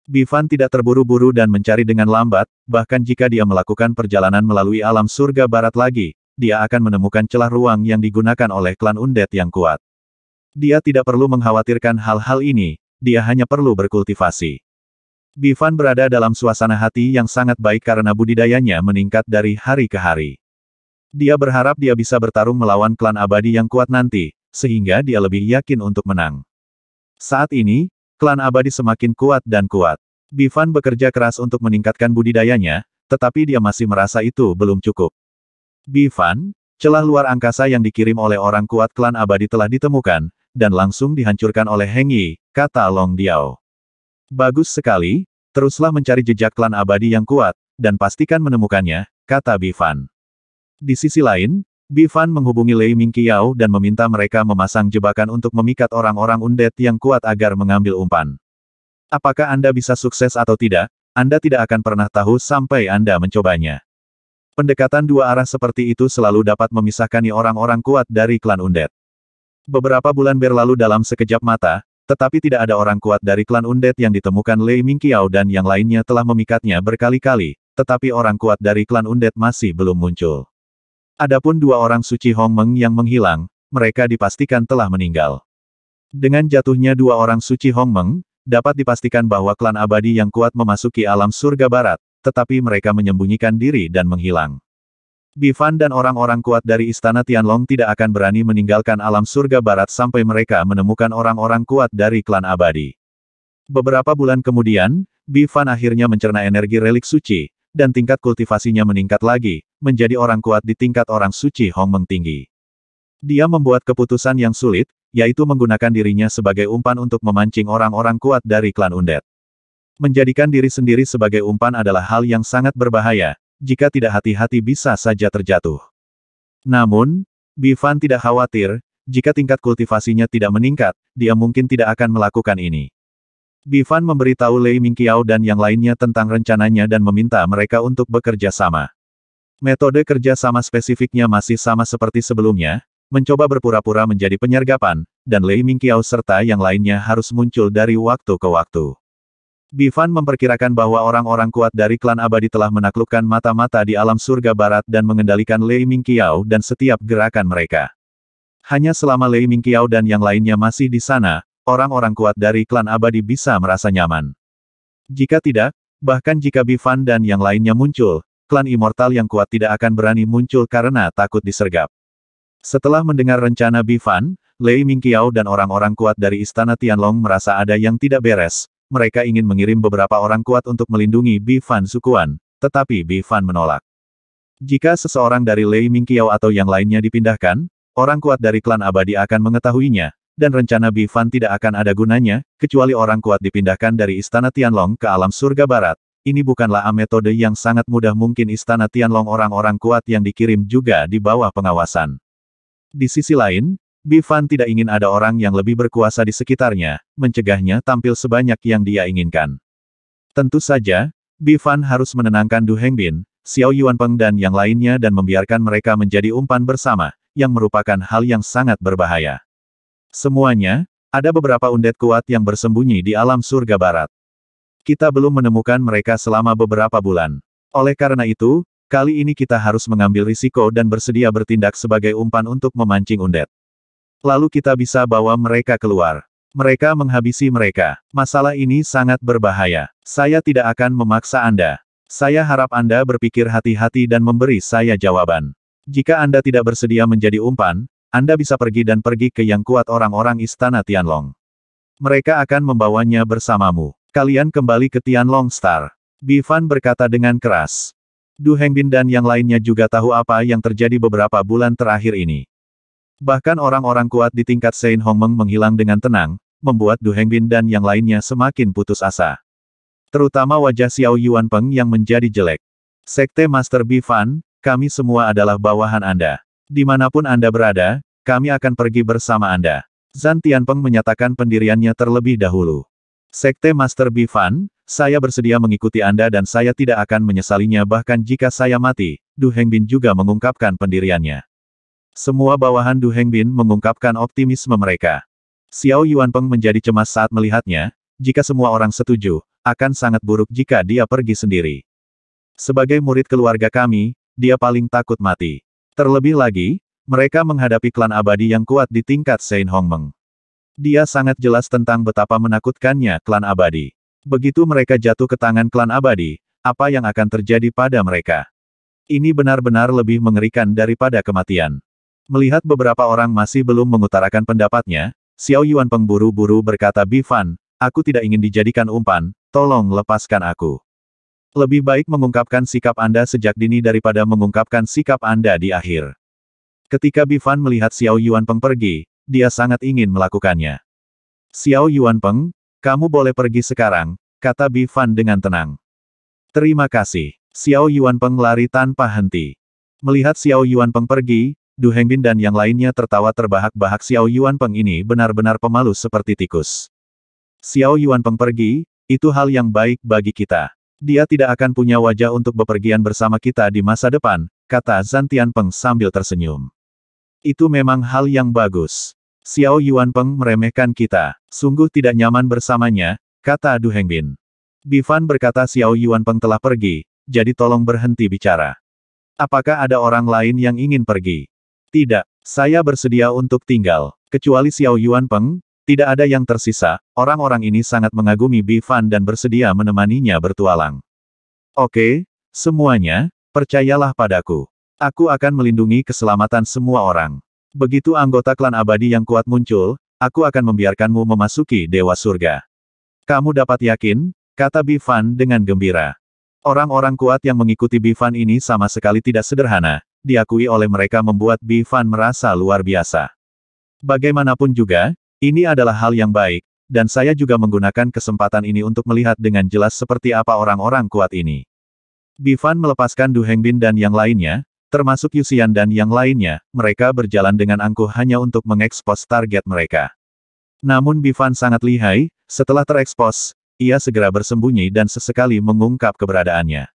Bifan tidak terburu-buru dan mencari dengan lambat, bahkan jika dia melakukan perjalanan melalui alam surga barat lagi, dia akan menemukan celah ruang yang digunakan oleh klan Undet yang kuat. Dia tidak perlu mengkhawatirkan hal-hal ini, dia hanya perlu berkultivasi. Bivan berada dalam suasana hati yang sangat baik karena budidayanya meningkat dari hari ke hari. Dia berharap dia bisa bertarung melawan klan abadi yang kuat nanti, sehingga dia lebih yakin untuk menang. Saat ini, klan abadi semakin kuat dan kuat. Bivan bekerja keras untuk meningkatkan budidayanya, tetapi dia masih merasa itu belum cukup. Bifan, celah luar angkasa yang dikirim oleh orang kuat klan abadi telah ditemukan, dan langsung dihancurkan oleh Heng Yi, kata Long Diao. Bagus sekali, teruslah mencari jejak klan abadi yang kuat, dan pastikan menemukannya, kata Bifan. Di sisi lain, Bifan menghubungi Lei Mingqiao dan meminta mereka memasang jebakan untuk memikat orang-orang undet yang kuat agar mengambil umpan. Apakah Anda bisa sukses atau tidak, Anda tidak akan pernah tahu sampai Anda mencobanya. Pendekatan dua arah seperti itu selalu dapat memisahkan orang-orang kuat dari klan Undet. Beberapa bulan berlalu dalam sekejap mata, tetapi tidak ada orang kuat dari klan Undet yang ditemukan Lei Mingqiao dan yang lainnya telah memikatnya berkali-kali, tetapi orang kuat dari klan Undet masih belum muncul. Adapun dua orang suci Hong Meng yang menghilang, mereka dipastikan telah meninggal. Dengan jatuhnya dua orang suci Hong Meng, dapat dipastikan bahwa klan abadi yang kuat memasuki alam surga barat, tetapi mereka menyembunyikan diri dan menghilang. Bifan dan orang-orang kuat dari Istana Tianlong tidak akan berani meninggalkan alam surga barat sampai mereka menemukan orang-orang kuat dari klan abadi. Beberapa bulan kemudian, Bifan akhirnya mencerna energi relik suci, dan tingkat kultivasinya meningkat lagi, menjadi orang kuat di tingkat orang suci Hong Meng tinggi. Dia membuat keputusan yang sulit, yaitu menggunakan dirinya sebagai umpan untuk memancing orang-orang kuat dari klan Undet. Menjadikan diri sendiri sebagai umpan adalah hal yang sangat berbahaya, jika tidak hati-hati bisa saja terjatuh. Namun, Bifan tidak khawatir, jika tingkat kultivasinya tidak meningkat, dia mungkin tidak akan melakukan ini. Bifan memberitahu Lei Mingqiao dan yang lainnya tentang rencananya dan meminta mereka untuk bekerja sama. Metode kerja sama spesifiknya masih sama seperti sebelumnya, mencoba berpura-pura menjadi penyergapan, dan Lei Mingqiao serta yang lainnya harus muncul dari waktu ke waktu. Bifan memperkirakan bahwa orang-orang kuat dari klan abadi telah menaklukkan mata-mata di alam surga barat dan mengendalikan Lei Mingqiao dan setiap gerakan mereka. Hanya selama Lei Mingqiao dan yang lainnya masih di sana, orang-orang kuat dari klan abadi bisa merasa nyaman. Jika tidak, bahkan jika Bifan dan yang lainnya muncul, klan immortal yang kuat tidak akan berani muncul karena takut disergap. Setelah mendengar rencana Bifan, Lei Mingqiao dan orang-orang kuat dari Istana Tianlong merasa ada yang tidak beres, mereka ingin mengirim beberapa orang kuat untuk melindungi Bi Fan Sukuan, tetapi Bi Fan menolak. Jika seseorang dari Lei Mingqiao atau yang lainnya dipindahkan, orang kuat dari klan abadi akan mengetahuinya, dan rencana Bi Fan tidak akan ada gunanya, kecuali orang kuat dipindahkan dari Istana Tianlong ke alam surga barat. Ini bukanlah metode yang sangat mudah mungkin Istana Tianlong orang-orang kuat yang dikirim juga di bawah pengawasan. Di sisi lain, Bifan tidak ingin ada orang yang lebih berkuasa di sekitarnya, mencegahnya tampil sebanyak yang dia inginkan. Tentu saja, Bifan harus menenangkan Du Hengbin, Xiao Yuanpeng dan yang lainnya dan membiarkan mereka menjadi umpan bersama, yang merupakan hal yang sangat berbahaya. Semuanya, ada beberapa undet kuat yang bersembunyi di alam surga barat. Kita belum menemukan mereka selama beberapa bulan. Oleh karena itu, kali ini kita harus mengambil risiko dan bersedia bertindak sebagai umpan untuk memancing undet. Lalu kita bisa bawa mereka keluar. Mereka menghabisi mereka. Masalah ini sangat berbahaya. Saya tidak akan memaksa Anda. Saya harap Anda berpikir hati-hati dan memberi saya jawaban. Jika Anda tidak bersedia menjadi umpan, Anda bisa pergi dan pergi ke yang kuat orang-orang istana Tianlong. Mereka akan membawanya bersamamu. Kalian kembali ke Tianlong Star. Bifan berkata dengan keras. Du Hengbin dan yang lainnya juga tahu apa yang terjadi beberapa bulan terakhir ini. Bahkan orang-orang kuat di tingkat Hong Hongmeng menghilang dengan tenang, membuat Du Hengbin dan yang lainnya semakin putus asa. Terutama wajah Xiao Yuan Peng yang menjadi jelek. Sekte Master Bifan, kami semua adalah bawahan Anda. Dimanapun Anda berada, kami akan pergi bersama Anda. Zan Tianpeng menyatakan pendiriannya terlebih dahulu. Sekte Master Bifan, saya bersedia mengikuti Anda dan saya tidak akan menyesalinya bahkan jika saya mati, Du Hengbin juga mengungkapkan pendiriannya. Semua bawahan Du Hengbin mengungkapkan optimisme mereka. Xiao Yuanpeng menjadi cemas saat melihatnya, jika semua orang setuju, akan sangat buruk jika dia pergi sendiri. Sebagai murid keluarga kami, dia paling takut mati. Terlebih lagi, mereka menghadapi klan abadi yang kuat di tingkat Saint Hongmeng. Dia sangat jelas tentang betapa menakutkannya klan abadi. Begitu mereka jatuh ke tangan klan abadi, apa yang akan terjadi pada mereka? Ini benar-benar lebih mengerikan daripada kematian. Melihat beberapa orang masih belum mengutarakan pendapatnya, Xiao Yuan pengburu buru berkata Bifan, aku tidak ingin dijadikan umpan, tolong lepaskan aku. Lebih baik mengungkapkan sikap Anda sejak dini daripada mengungkapkan sikap Anda di akhir. Ketika Bifan melihat Xiao Yuan Peng pergi, dia sangat ingin melakukannya. Xiao Yuan Peng, kamu boleh pergi sekarang, kata Bifan dengan tenang. Terima kasih. Xiao Yuan Peng lari tanpa henti. Melihat Xiao Yuan Peng pergi, Du Hengbin dan yang lainnya tertawa terbahak-bahak Xiao Yuan Peng ini benar-benar pemalu seperti tikus. Xiao Yuan Peng pergi, itu hal yang baik bagi kita. Dia tidak akan punya wajah untuk bepergian bersama kita di masa depan, kata Zan Peng sambil tersenyum. Itu memang hal yang bagus. Xiao Yuan Peng meremehkan kita. Sungguh tidak nyaman bersamanya, kata Du Hengbin. Bifan berkata Xiao Yuan Peng telah pergi, jadi tolong berhenti bicara. Apakah ada orang lain yang ingin pergi? Tidak, saya bersedia untuk tinggal. Kecuali Xiao Yuan Peng, tidak ada yang tersisa, orang-orang ini sangat mengagumi Bi Fan dan bersedia menemaninya bertualang. Oke, semuanya, percayalah padaku. Aku akan melindungi keselamatan semua orang. Begitu anggota klan abadi yang kuat muncul, aku akan membiarkanmu memasuki Dewa Surga. Kamu dapat yakin, kata Bi Fan dengan gembira. Orang-orang kuat yang mengikuti Bifan ini sama sekali tidak sederhana, diakui oleh mereka membuat Bi Fan merasa luar biasa. Bagaimanapun juga, ini adalah hal yang baik, dan saya juga menggunakan kesempatan ini untuk melihat dengan jelas seperti apa orang-orang kuat ini. Bi Fan melepaskan Du Hengbin dan yang lainnya, termasuk Yusian dan yang lainnya, mereka berjalan dengan angkuh hanya untuk mengekspos target mereka. Namun Bifan sangat lihai, setelah terekspos, ia segera bersembunyi dan sesekali mengungkap keberadaannya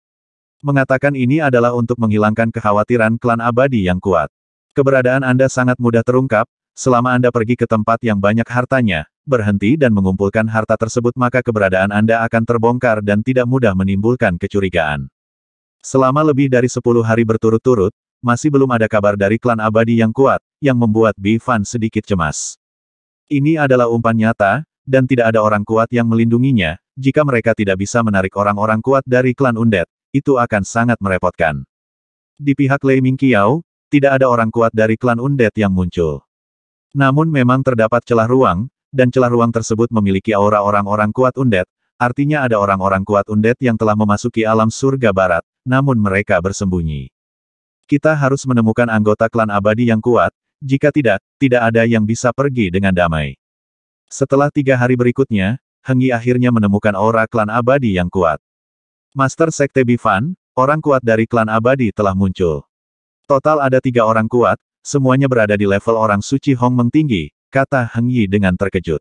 mengatakan ini adalah untuk menghilangkan kekhawatiran klan abadi yang kuat. Keberadaan Anda sangat mudah terungkap, selama Anda pergi ke tempat yang banyak hartanya, berhenti dan mengumpulkan harta tersebut maka keberadaan Anda akan terbongkar dan tidak mudah menimbulkan kecurigaan. Selama lebih dari 10 hari berturut-turut, masih belum ada kabar dari klan abadi yang kuat, yang membuat Bi Fan sedikit cemas. Ini adalah umpan nyata, dan tidak ada orang kuat yang melindunginya, jika mereka tidak bisa menarik orang-orang kuat dari klan Undet, itu akan sangat merepotkan. Di pihak Lei Mingqiao, tidak ada orang kuat dari klan Undet yang muncul. Namun memang terdapat celah ruang, dan celah ruang tersebut memiliki aura orang-orang kuat Undet, artinya ada orang-orang kuat Undet yang telah memasuki alam surga barat, namun mereka bersembunyi. Kita harus menemukan anggota klan abadi yang kuat, jika tidak, tidak ada yang bisa pergi dengan damai. Setelah tiga hari berikutnya, Hengi akhirnya menemukan aura klan abadi yang kuat. Master Sekte Bifan, orang kuat dari klan abadi telah muncul. Total ada tiga orang kuat, semuanya berada di level orang suci Hong Meng tinggi, kata Heng Yi dengan terkejut.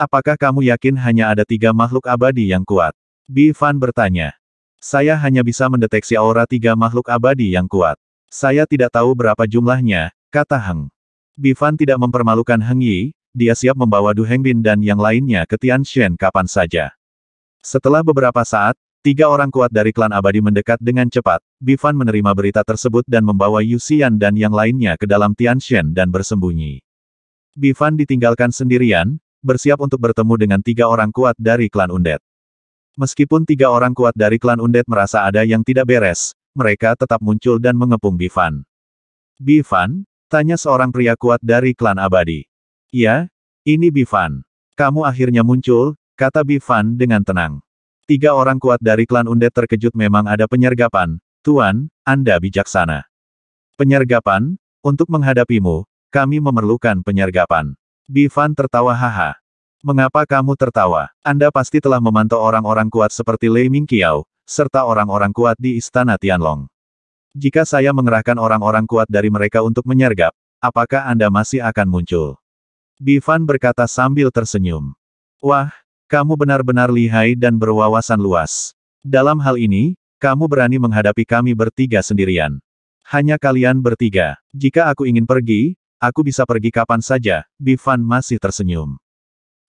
Apakah kamu yakin hanya ada tiga makhluk abadi yang kuat? Bifan bertanya. Saya hanya bisa mendeteksi aura tiga makhluk abadi yang kuat. Saya tidak tahu berapa jumlahnya, kata Heng. Bifan tidak mempermalukan Heng Yi, dia siap membawa Du Hengbin dan yang lainnya ke Tian Shen kapan saja. Setelah beberapa saat, Tiga orang kuat dari klan abadi mendekat dengan cepat. Bifan menerima berita tersebut dan membawa Yusian dan yang lainnya ke dalam Tianxian dan bersembunyi. Bifan ditinggalkan sendirian, bersiap untuk bertemu dengan tiga orang kuat dari klan Undet. Meskipun tiga orang kuat dari klan Undet merasa ada yang tidak beres, mereka tetap muncul dan mengepung Bifan. Bifan? Tanya seorang pria kuat dari klan abadi. Ya, ini Bifan. Kamu akhirnya muncul, kata Bifan dengan tenang. Tiga orang kuat dari klan Undet terkejut memang ada penyergapan, Tuan, Anda bijaksana. Penyergapan? Untuk menghadapimu, kami memerlukan penyergapan. Bifan tertawa haha. Mengapa kamu tertawa? Anda pasti telah memantau orang-orang kuat seperti Lei Mingqiao, serta orang-orang kuat di Istana Tianlong. Jika saya mengerahkan orang-orang kuat dari mereka untuk menyergap, apakah Anda masih akan muncul? Bifan berkata sambil tersenyum. Wah, kamu benar-benar lihai dan berwawasan luas. Dalam hal ini, kamu berani menghadapi kami bertiga sendirian. Hanya kalian bertiga. Jika aku ingin pergi, aku bisa pergi kapan saja, Bifan masih tersenyum.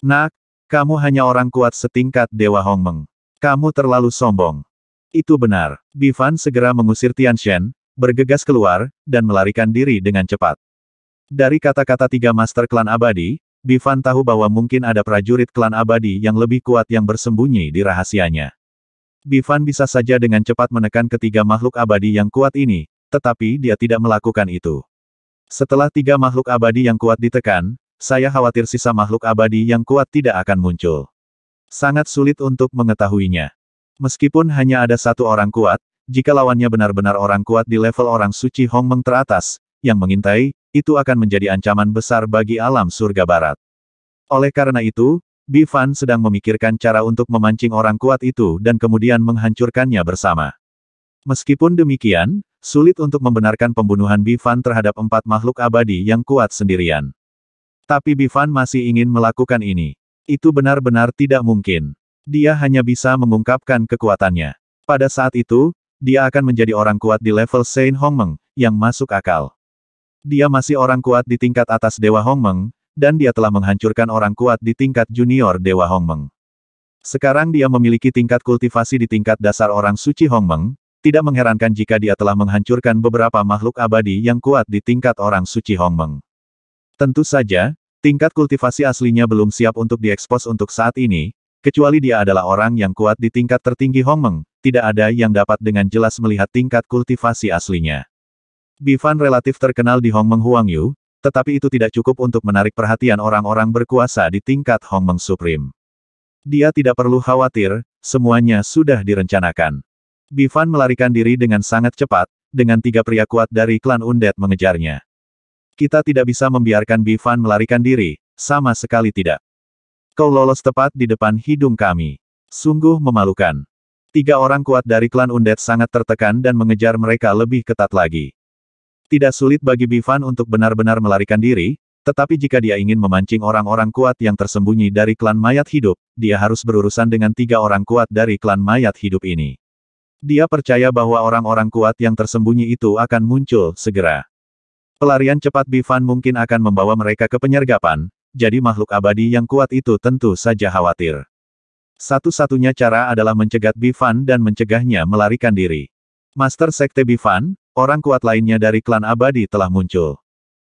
Nak, kamu hanya orang kuat setingkat Dewa Hongmeng. Kamu terlalu sombong. Itu benar. Bifan segera mengusir Tian Shen, bergegas keluar, dan melarikan diri dengan cepat. Dari kata-kata tiga master klan abadi, Bifan tahu bahwa mungkin ada prajurit klan abadi yang lebih kuat yang bersembunyi di rahasianya. Bifan bisa saja dengan cepat menekan ketiga makhluk abadi yang kuat ini, tetapi dia tidak melakukan itu. Setelah tiga makhluk abadi yang kuat ditekan, saya khawatir sisa makhluk abadi yang kuat tidak akan muncul. Sangat sulit untuk mengetahuinya. Meskipun hanya ada satu orang kuat, jika lawannya benar-benar orang kuat di level orang suci Hong Meng teratas, yang mengintai, itu akan menjadi ancaman besar bagi alam surga barat. Oleh karena itu, Bifan sedang memikirkan cara untuk memancing orang kuat itu dan kemudian menghancurkannya bersama. Meskipun demikian, sulit untuk membenarkan pembunuhan Bifan terhadap empat makhluk abadi yang kuat sendirian. Tapi Bifan masih ingin melakukan ini. Itu benar-benar tidak mungkin. Dia hanya bisa mengungkapkan kekuatannya. Pada saat itu, dia akan menjadi orang kuat di level Saint Hongmeng, yang masuk akal. Dia masih orang kuat di tingkat atas Dewa Hongmeng, dan dia telah menghancurkan orang kuat di tingkat junior Dewa Hongmeng. Sekarang dia memiliki tingkat kultivasi di tingkat dasar orang suci Hongmeng, tidak mengherankan jika dia telah menghancurkan beberapa makhluk abadi yang kuat di tingkat orang suci Hongmeng. Tentu saja, tingkat kultivasi aslinya belum siap untuk diekspos untuk saat ini, kecuali dia adalah orang yang kuat di tingkat tertinggi Hongmeng, tidak ada yang dapat dengan jelas melihat tingkat kultivasi aslinya. Bifan relatif terkenal di Hongmeng Huangyu, tetapi itu tidak cukup untuk menarik perhatian orang-orang berkuasa di tingkat Hongmeng Supreme. Dia tidak perlu khawatir, semuanya sudah direncanakan. Bifan melarikan diri dengan sangat cepat, dengan tiga pria kuat dari klan Undet mengejarnya. Kita tidak bisa membiarkan Bifan melarikan diri, sama sekali tidak. Kau lolos tepat di depan hidung kami. Sungguh memalukan. Tiga orang kuat dari klan Undet sangat tertekan dan mengejar mereka lebih ketat lagi. Tidak sulit bagi Bifan untuk benar-benar melarikan diri, tetapi jika dia ingin memancing orang-orang kuat yang tersembunyi dari klan mayat hidup, dia harus berurusan dengan tiga orang kuat dari klan mayat hidup ini. Dia percaya bahwa orang-orang kuat yang tersembunyi itu akan muncul segera. Pelarian cepat Bifan mungkin akan membawa mereka ke penyergapan, jadi makhluk abadi yang kuat itu tentu saja khawatir. Satu-satunya cara adalah mencegat Bifan dan mencegahnya melarikan diri. Master Sekte Bifan, orang kuat lainnya dari klan abadi telah muncul.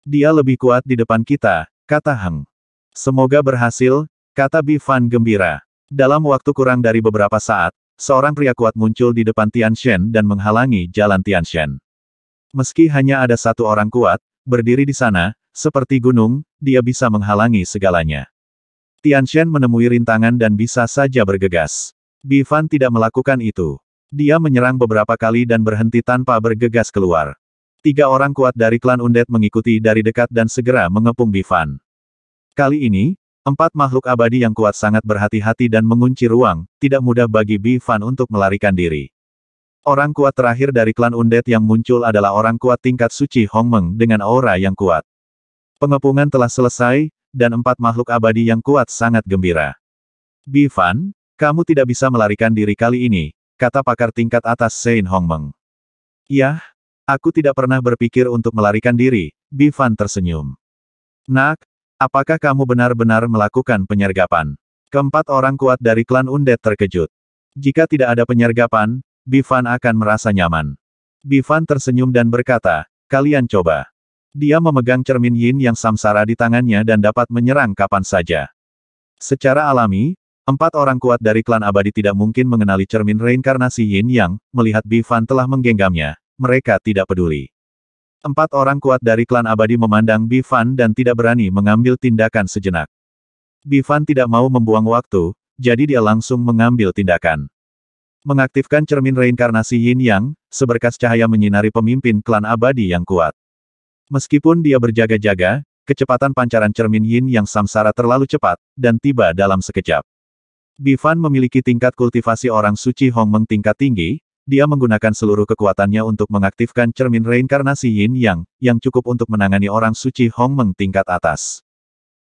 Dia lebih kuat di depan kita, kata Hang. Semoga berhasil, kata Bifan gembira. Dalam waktu kurang dari beberapa saat, seorang pria kuat muncul di depan Tian Shen dan menghalangi jalan Tian Shen. Meski hanya ada satu orang kuat, berdiri di sana, seperti gunung, dia bisa menghalangi segalanya. Tian Shen menemui rintangan dan bisa saja bergegas. Bifan tidak melakukan itu. Dia menyerang beberapa kali dan berhenti tanpa bergegas keluar. Tiga orang kuat dari klan Undet mengikuti dari dekat dan segera mengepung Bifan. Kali ini, empat makhluk abadi yang kuat sangat berhati-hati dan mengunci ruang, tidak mudah bagi Bifan untuk melarikan diri. Orang kuat terakhir dari klan Undet yang muncul adalah orang kuat tingkat suci Hongmeng dengan aura yang kuat. Pengepungan telah selesai, dan empat makhluk abadi yang kuat sangat gembira. Bifan, kamu tidak bisa melarikan diri kali ini, kata pakar tingkat atas Sein Hongmeng. Yah, aku tidak pernah berpikir untuk melarikan diri, Bifan tersenyum. Nak, apakah kamu benar-benar melakukan penyergapan? Keempat orang kuat dari klan Undet terkejut. Jika tidak ada penyergapan, Bifan akan merasa nyaman. Bifan tersenyum dan berkata, kalian coba. Dia memegang cermin yin yang samsara di tangannya dan dapat menyerang kapan saja. Secara alami, Empat orang kuat dari klan abadi tidak mungkin mengenali cermin reinkarnasi Yin Yang, melihat Bifan telah menggenggamnya, mereka tidak peduli. Empat orang kuat dari klan abadi memandang Bifan dan tidak berani mengambil tindakan sejenak. Bifan tidak mau membuang waktu, jadi dia langsung mengambil tindakan. Mengaktifkan cermin reinkarnasi Yin Yang, seberkas cahaya menyinari pemimpin klan abadi yang kuat. Meskipun dia berjaga-jaga, kecepatan pancaran cermin Yin Yang samsara terlalu cepat, dan tiba dalam sekejap. Bifan memiliki tingkat kultivasi orang suci Hong meng tingkat tinggi, dia menggunakan seluruh kekuatannya untuk mengaktifkan cermin reinkarnasi Yin Yang, yang cukup untuk menangani orang suci Hong meng tingkat atas.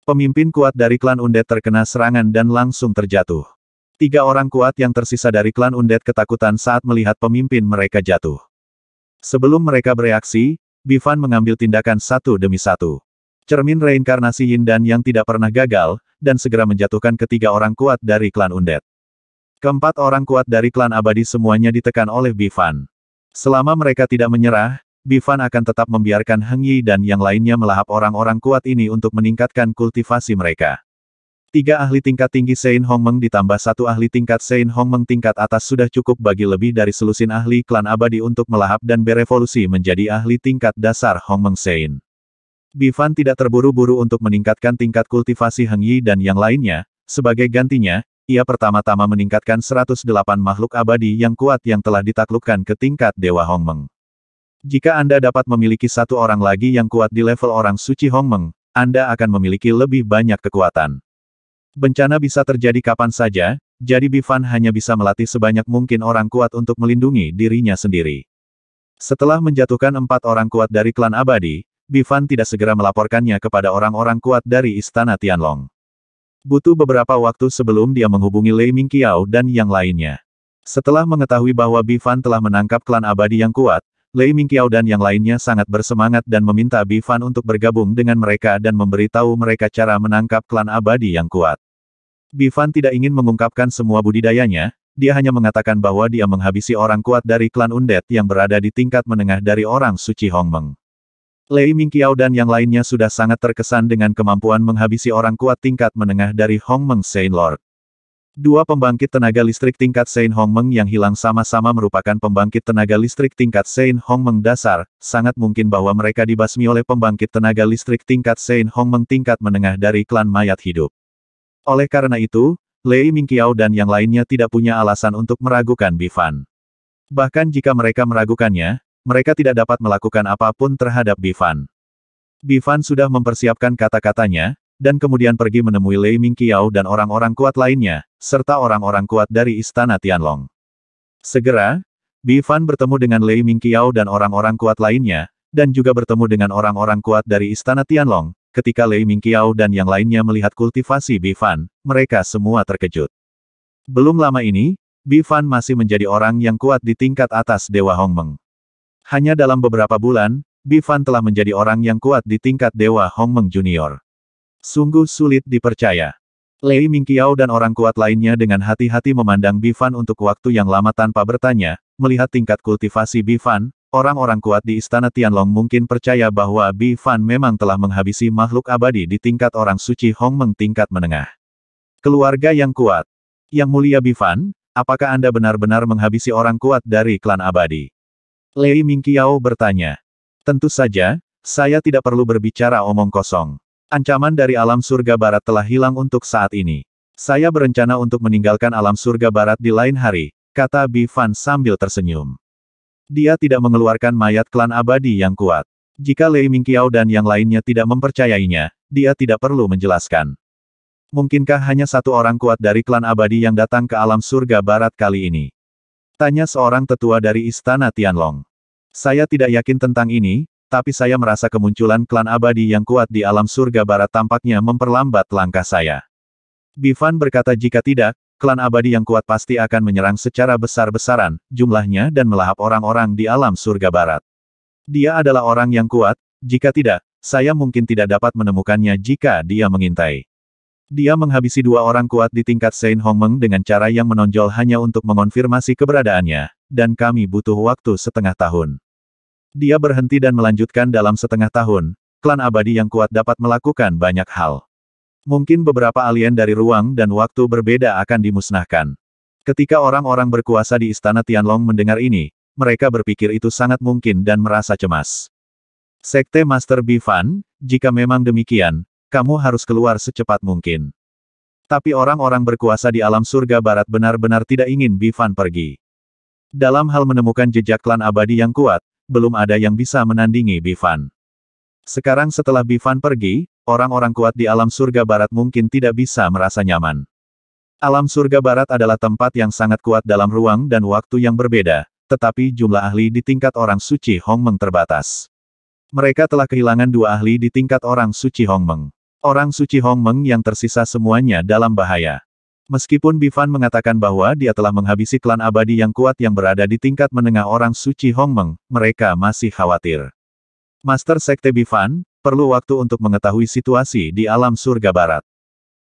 Pemimpin kuat dari klan Undet terkena serangan dan langsung terjatuh. Tiga orang kuat yang tersisa dari klan Undet ketakutan saat melihat pemimpin mereka jatuh. Sebelum mereka bereaksi, Bifan mengambil tindakan satu demi satu. Cermin reinkarnasi Yin dan Yang tidak pernah gagal, dan segera menjatuhkan ketiga orang kuat dari klan Undead. Keempat orang kuat dari klan abadi semuanya ditekan oleh Bifan. Selama mereka tidak menyerah, Bifan akan tetap membiarkan Heng Yi dan yang lainnya melahap orang-orang kuat ini untuk meningkatkan kultivasi mereka. Tiga ahli tingkat tinggi Sein Hong Meng ditambah satu ahli tingkat Sein Hong Meng tingkat atas sudah cukup bagi lebih dari selusin ahli klan abadi untuk melahap dan berevolusi menjadi ahli tingkat dasar Hong Meng Sein. Bifan tidak terburu-buru untuk meningkatkan tingkat kultivasi Heng Yi dan yang lainnya, sebagai gantinya, ia pertama-tama meningkatkan 108 makhluk abadi yang kuat yang telah ditaklukkan ke tingkat Dewa Hong Meng. Jika Anda dapat memiliki satu orang lagi yang kuat di level orang suci Hong Meng, Anda akan memiliki lebih banyak kekuatan. Bencana bisa terjadi kapan saja, jadi Bifan hanya bisa melatih sebanyak mungkin orang kuat untuk melindungi dirinya sendiri. Setelah menjatuhkan empat orang kuat dari klan abadi, Bifan tidak segera melaporkannya kepada orang-orang kuat dari Istana Tianlong. Butuh beberapa waktu sebelum dia menghubungi Lei Mingqiao dan yang lainnya. Setelah mengetahui bahwa Bifan telah menangkap klan abadi yang kuat, Lei Mingqiao dan yang lainnya sangat bersemangat dan meminta Bifan untuk bergabung dengan mereka dan memberitahu mereka cara menangkap klan abadi yang kuat. Bifan tidak ingin mengungkapkan semua budidayanya, dia hanya mengatakan bahwa dia menghabisi orang kuat dari klan Undet yang berada di tingkat menengah dari orang suci Hongmeng. Lei Mingqiao dan yang lainnya sudah sangat terkesan dengan kemampuan menghabisi orang kuat tingkat menengah dari Hong Meng Saint Lord. Dua pembangkit tenaga listrik tingkat Saint Hong Meng yang hilang sama-sama merupakan pembangkit tenaga listrik tingkat Saint Hong Meng dasar, sangat mungkin bahwa mereka dibasmi oleh pembangkit tenaga listrik tingkat Saint Hong Meng tingkat menengah dari klan mayat hidup. Oleh karena itu, Lei Mingqiao dan yang lainnya tidak punya alasan untuk meragukan Bifan. Bahkan jika mereka meragukannya, mereka tidak dapat melakukan apapun terhadap Bifan. Bifan sudah mempersiapkan kata-katanya, dan kemudian pergi menemui Lei Mingqiao dan orang-orang kuat lainnya, serta orang-orang kuat dari Istana Tianlong. Segera, Bifan bertemu dengan Lei Mingqiao dan orang-orang kuat lainnya, dan juga bertemu dengan orang-orang kuat dari Istana Tianlong. Ketika Lei Mingqiao dan yang lainnya melihat kultivasi Bifan, mereka semua terkejut. Belum lama ini, Bifan masih menjadi orang yang kuat di tingkat atas Dewa Hongmeng. Hanya dalam beberapa bulan, Bifan telah menjadi orang yang kuat di tingkat Dewa Hong Meng Junior. Sungguh sulit dipercaya. Lei Mingqiao dan orang kuat lainnya dengan hati-hati memandang Bifan untuk waktu yang lama tanpa bertanya, melihat tingkat kultivasi Bifan, orang-orang kuat di Istana Tianlong mungkin percaya bahwa Bifan memang telah menghabisi makhluk abadi di tingkat orang suci Hong Meng tingkat menengah. Keluarga yang kuat. Yang mulia Bifan, apakah Anda benar-benar menghabisi orang kuat dari klan abadi? Lei Mingqiao bertanya. Tentu saja, saya tidak perlu berbicara omong kosong. Ancaman dari alam surga barat telah hilang untuk saat ini. Saya berencana untuk meninggalkan alam surga barat di lain hari, kata Bi Fan sambil tersenyum. Dia tidak mengeluarkan mayat klan abadi yang kuat. Jika Lei Mingqiao dan yang lainnya tidak mempercayainya, dia tidak perlu menjelaskan. Mungkinkah hanya satu orang kuat dari klan abadi yang datang ke alam surga barat kali ini? Tanya seorang tetua dari Istana Tianlong. Saya tidak yakin tentang ini, tapi saya merasa kemunculan klan abadi yang kuat di alam surga barat tampaknya memperlambat langkah saya. Bifan berkata jika tidak, klan abadi yang kuat pasti akan menyerang secara besar-besaran, jumlahnya dan melahap orang-orang di alam surga barat. Dia adalah orang yang kuat, jika tidak, saya mungkin tidak dapat menemukannya jika dia mengintai. Dia menghabisi dua orang kuat di tingkat Saint Hongmeng dengan cara yang menonjol hanya untuk mengonfirmasi keberadaannya, dan kami butuh waktu setengah tahun. Dia berhenti dan melanjutkan dalam setengah tahun, klan abadi yang kuat dapat melakukan banyak hal. Mungkin beberapa alien dari ruang dan waktu berbeda akan dimusnahkan. Ketika orang-orang berkuasa di istana Tianlong mendengar ini, mereka berpikir itu sangat mungkin dan merasa cemas. Sekte Master Bifan, jika memang demikian, kamu harus keluar secepat mungkin. Tapi orang-orang berkuasa di alam surga barat benar-benar tidak ingin Bifan pergi. Dalam hal menemukan jejak klan abadi yang kuat, belum ada yang bisa menandingi Bifan. Sekarang setelah Bifan pergi, orang-orang kuat di alam surga barat mungkin tidak bisa merasa nyaman. Alam surga barat adalah tempat yang sangat kuat dalam ruang dan waktu yang berbeda, tetapi jumlah ahli di tingkat orang suci Hongmeng terbatas. Mereka telah kehilangan dua ahli di tingkat orang suci Hongmeng. Orang suci Hong Meng yang tersisa semuanya dalam bahaya. Meskipun Bifan mengatakan bahwa dia telah menghabisi klan abadi yang kuat yang berada di tingkat menengah orang suci Hong Meng, mereka masih khawatir. Master Sekte Bifan, perlu waktu untuk mengetahui situasi di alam surga barat.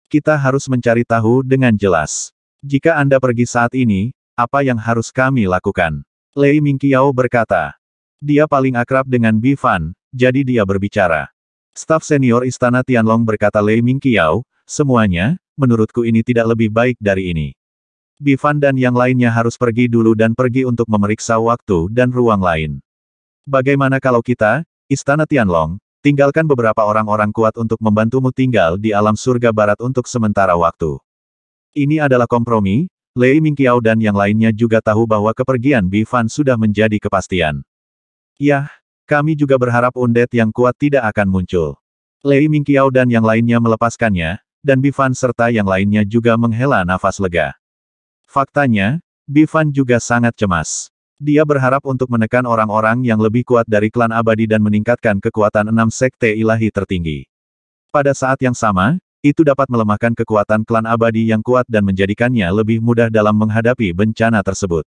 Kita harus mencari tahu dengan jelas. Jika Anda pergi saat ini, apa yang harus kami lakukan? Lei Mingqiao berkata. Dia paling akrab dengan Bifan, jadi dia berbicara. Staf senior Istana Tianlong berkata Lei Mingqiao, semuanya, menurutku ini tidak lebih baik dari ini. Bifan dan yang lainnya harus pergi dulu dan pergi untuk memeriksa waktu dan ruang lain. Bagaimana kalau kita, Istana Tianlong, tinggalkan beberapa orang-orang kuat untuk membantumu tinggal di alam surga barat untuk sementara waktu. Ini adalah kompromi, Lei Mingqiao dan yang lainnya juga tahu bahwa kepergian Bifan sudah menjadi kepastian. Yah, kami juga berharap undet yang kuat tidak akan muncul. Lei Mingqiao dan yang lainnya melepaskannya, dan Bifan serta yang lainnya juga menghela nafas lega. Faktanya, Bifan juga sangat cemas. Dia berharap untuk menekan orang-orang yang lebih kuat dari klan abadi dan meningkatkan kekuatan enam sekte ilahi tertinggi. Pada saat yang sama, itu dapat melemahkan kekuatan klan abadi yang kuat dan menjadikannya lebih mudah dalam menghadapi bencana tersebut.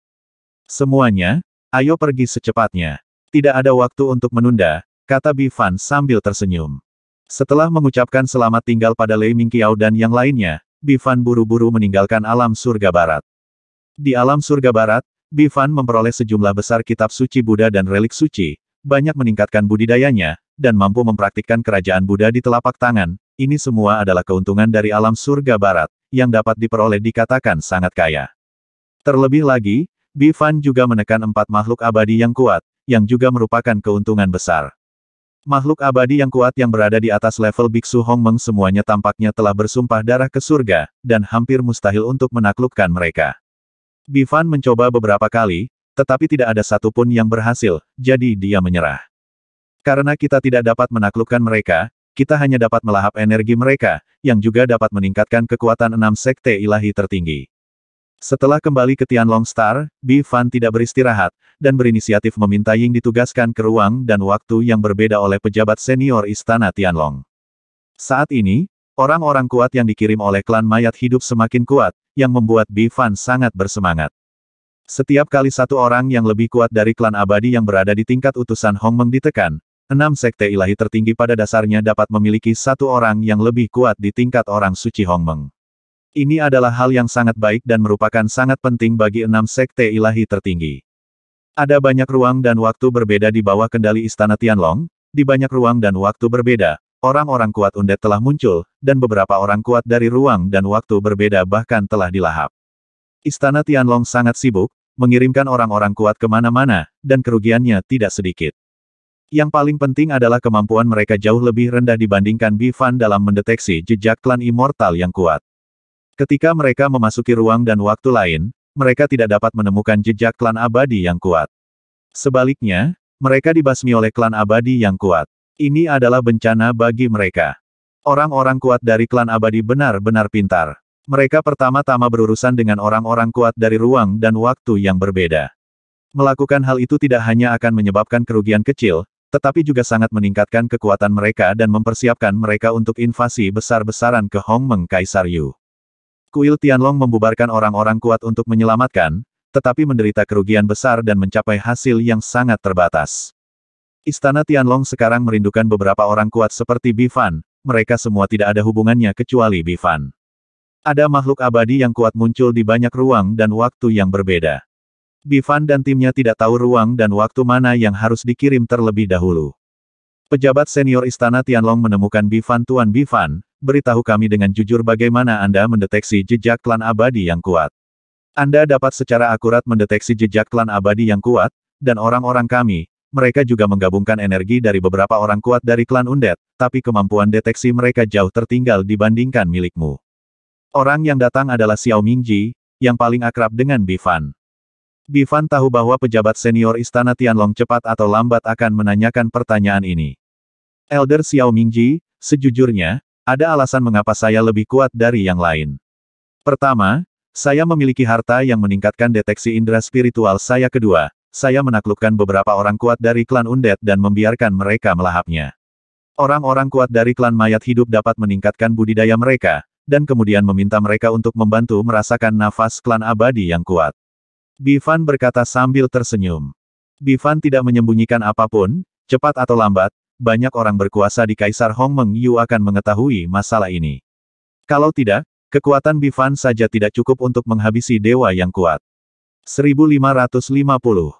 Semuanya, ayo pergi secepatnya. Tidak ada waktu untuk menunda, kata Bifan sambil tersenyum. Setelah mengucapkan selamat tinggal pada Lei Mingqiao dan yang lainnya, Bifan buru-buru meninggalkan alam surga barat. Di alam surga barat, Bifan memperoleh sejumlah besar kitab suci Buddha dan relik suci, banyak meningkatkan budidayanya, dan mampu mempraktikkan kerajaan Buddha di telapak tangan, ini semua adalah keuntungan dari alam surga barat, yang dapat diperoleh dikatakan sangat kaya. Terlebih lagi, Bifan juga menekan empat makhluk abadi yang kuat, yang juga merupakan keuntungan besar. Makhluk abadi yang kuat yang berada di atas level Biksu Hong Meng semuanya tampaknya telah bersumpah darah ke surga, dan hampir mustahil untuk menaklukkan mereka. Bifan mencoba beberapa kali, tetapi tidak ada satupun yang berhasil, jadi dia menyerah. Karena kita tidak dapat menaklukkan mereka, kita hanya dapat melahap energi mereka, yang juga dapat meningkatkan kekuatan enam sekte ilahi tertinggi. Setelah kembali ke Tianlong Star, Bi Fan tidak beristirahat, dan berinisiatif meminta Ying ditugaskan ke ruang dan waktu yang berbeda oleh pejabat senior Istana Tianlong. Saat ini, orang-orang kuat yang dikirim oleh klan mayat hidup semakin kuat, yang membuat Bi Fan sangat bersemangat. Setiap kali satu orang yang lebih kuat dari klan abadi yang berada di tingkat utusan Hong Meng ditekan, Enam sekte ilahi tertinggi pada dasarnya dapat memiliki satu orang yang lebih kuat di tingkat orang suci Hong Meng. Ini adalah hal yang sangat baik dan merupakan sangat penting bagi enam sekte ilahi tertinggi. Ada banyak ruang dan waktu berbeda di bawah kendali Istana Tianlong, di banyak ruang dan waktu berbeda, orang-orang kuat undet telah muncul, dan beberapa orang kuat dari ruang dan waktu berbeda bahkan telah dilahap. Istana Tianlong sangat sibuk, mengirimkan orang-orang kuat kemana-mana, dan kerugiannya tidak sedikit. Yang paling penting adalah kemampuan mereka jauh lebih rendah dibandingkan Bifan dalam mendeteksi jejak klan immortal yang kuat. Ketika mereka memasuki ruang dan waktu lain, mereka tidak dapat menemukan jejak klan abadi yang kuat. Sebaliknya, mereka dibasmi oleh klan abadi yang kuat. Ini adalah bencana bagi mereka. Orang-orang kuat dari klan abadi benar-benar pintar. Mereka pertama-tama berurusan dengan orang-orang kuat dari ruang dan waktu yang berbeda. Melakukan hal itu tidak hanya akan menyebabkan kerugian kecil, tetapi juga sangat meningkatkan kekuatan mereka dan mempersiapkan mereka untuk invasi besar-besaran ke Hongmeng Kaisar Yu. Kuil Tianlong membubarkan orang-orang kuat untuk menyelamatkan, tetapi menderita kerugian besar dan mencapai hasil yang sangat terbatas. Istana Tianlong sekarang merindukan beberapa orang kuat seperti Bifan, mereka semua tidak ada hubungannya kecuali Bifan. Ada makhluk abadi yang kuat muncul di banyak ruang dan waktu yang berbeda. Bifan dan timnya tidak tahu ruang dan waktu mana yang harus dikirim terlebih dahulu. Pejabat senior Istana Tianlong menemukan Bifan Tuan Bifan, beritahu kami dengan jujur bagaimana Anda mendeteksi jejak klan abadi yang kuat. Anda dapat secara akurat mendeteksi jejak klan abadi yang kuat, dan orang-orang kami, mereka juga menggabungkan energi dari beberapa orang kuat dari klan Undet, tapi kemampuan deteksi mereka jauh tertinggal dibandingkan milikmu. Orang yang datang adalah Xiao Mingji, yang paling akrab dengan Bifan. Bifan tahu bahwa pejabat senior Istana Tianlong cepat atau lambat akan menanyakan pertanyaan ini. Elder Xiao Mingji, sejujurnya, ada alasan mengapa saya lebih kuat dari yang lain. Pertama, saya memiliki harta yang meningkatkan deteksi indera spiritual saya kedua, saya menaklukkan beberapa orang kuat dari klan Undead dan membiarkan mereka melahapnya. Orang-orang kuat dari klan mayat hidup dapat meningkatkan budidaya mereka, dan kemudian meminta mereka untuk membantu merasakan nafas klan abadi yang kuat. Bivan berkata sambil tersenyum. Bivan tidak menyembunyikan apapun, cepat atau lambat, banyak orang berkuasa di Kaisar Hong Meng Yu akan mengetahui masalah ini. Kalau tidak, kekuatan Bifan saja tidak cukup untuk menghabisi dewa yang kuat. 1550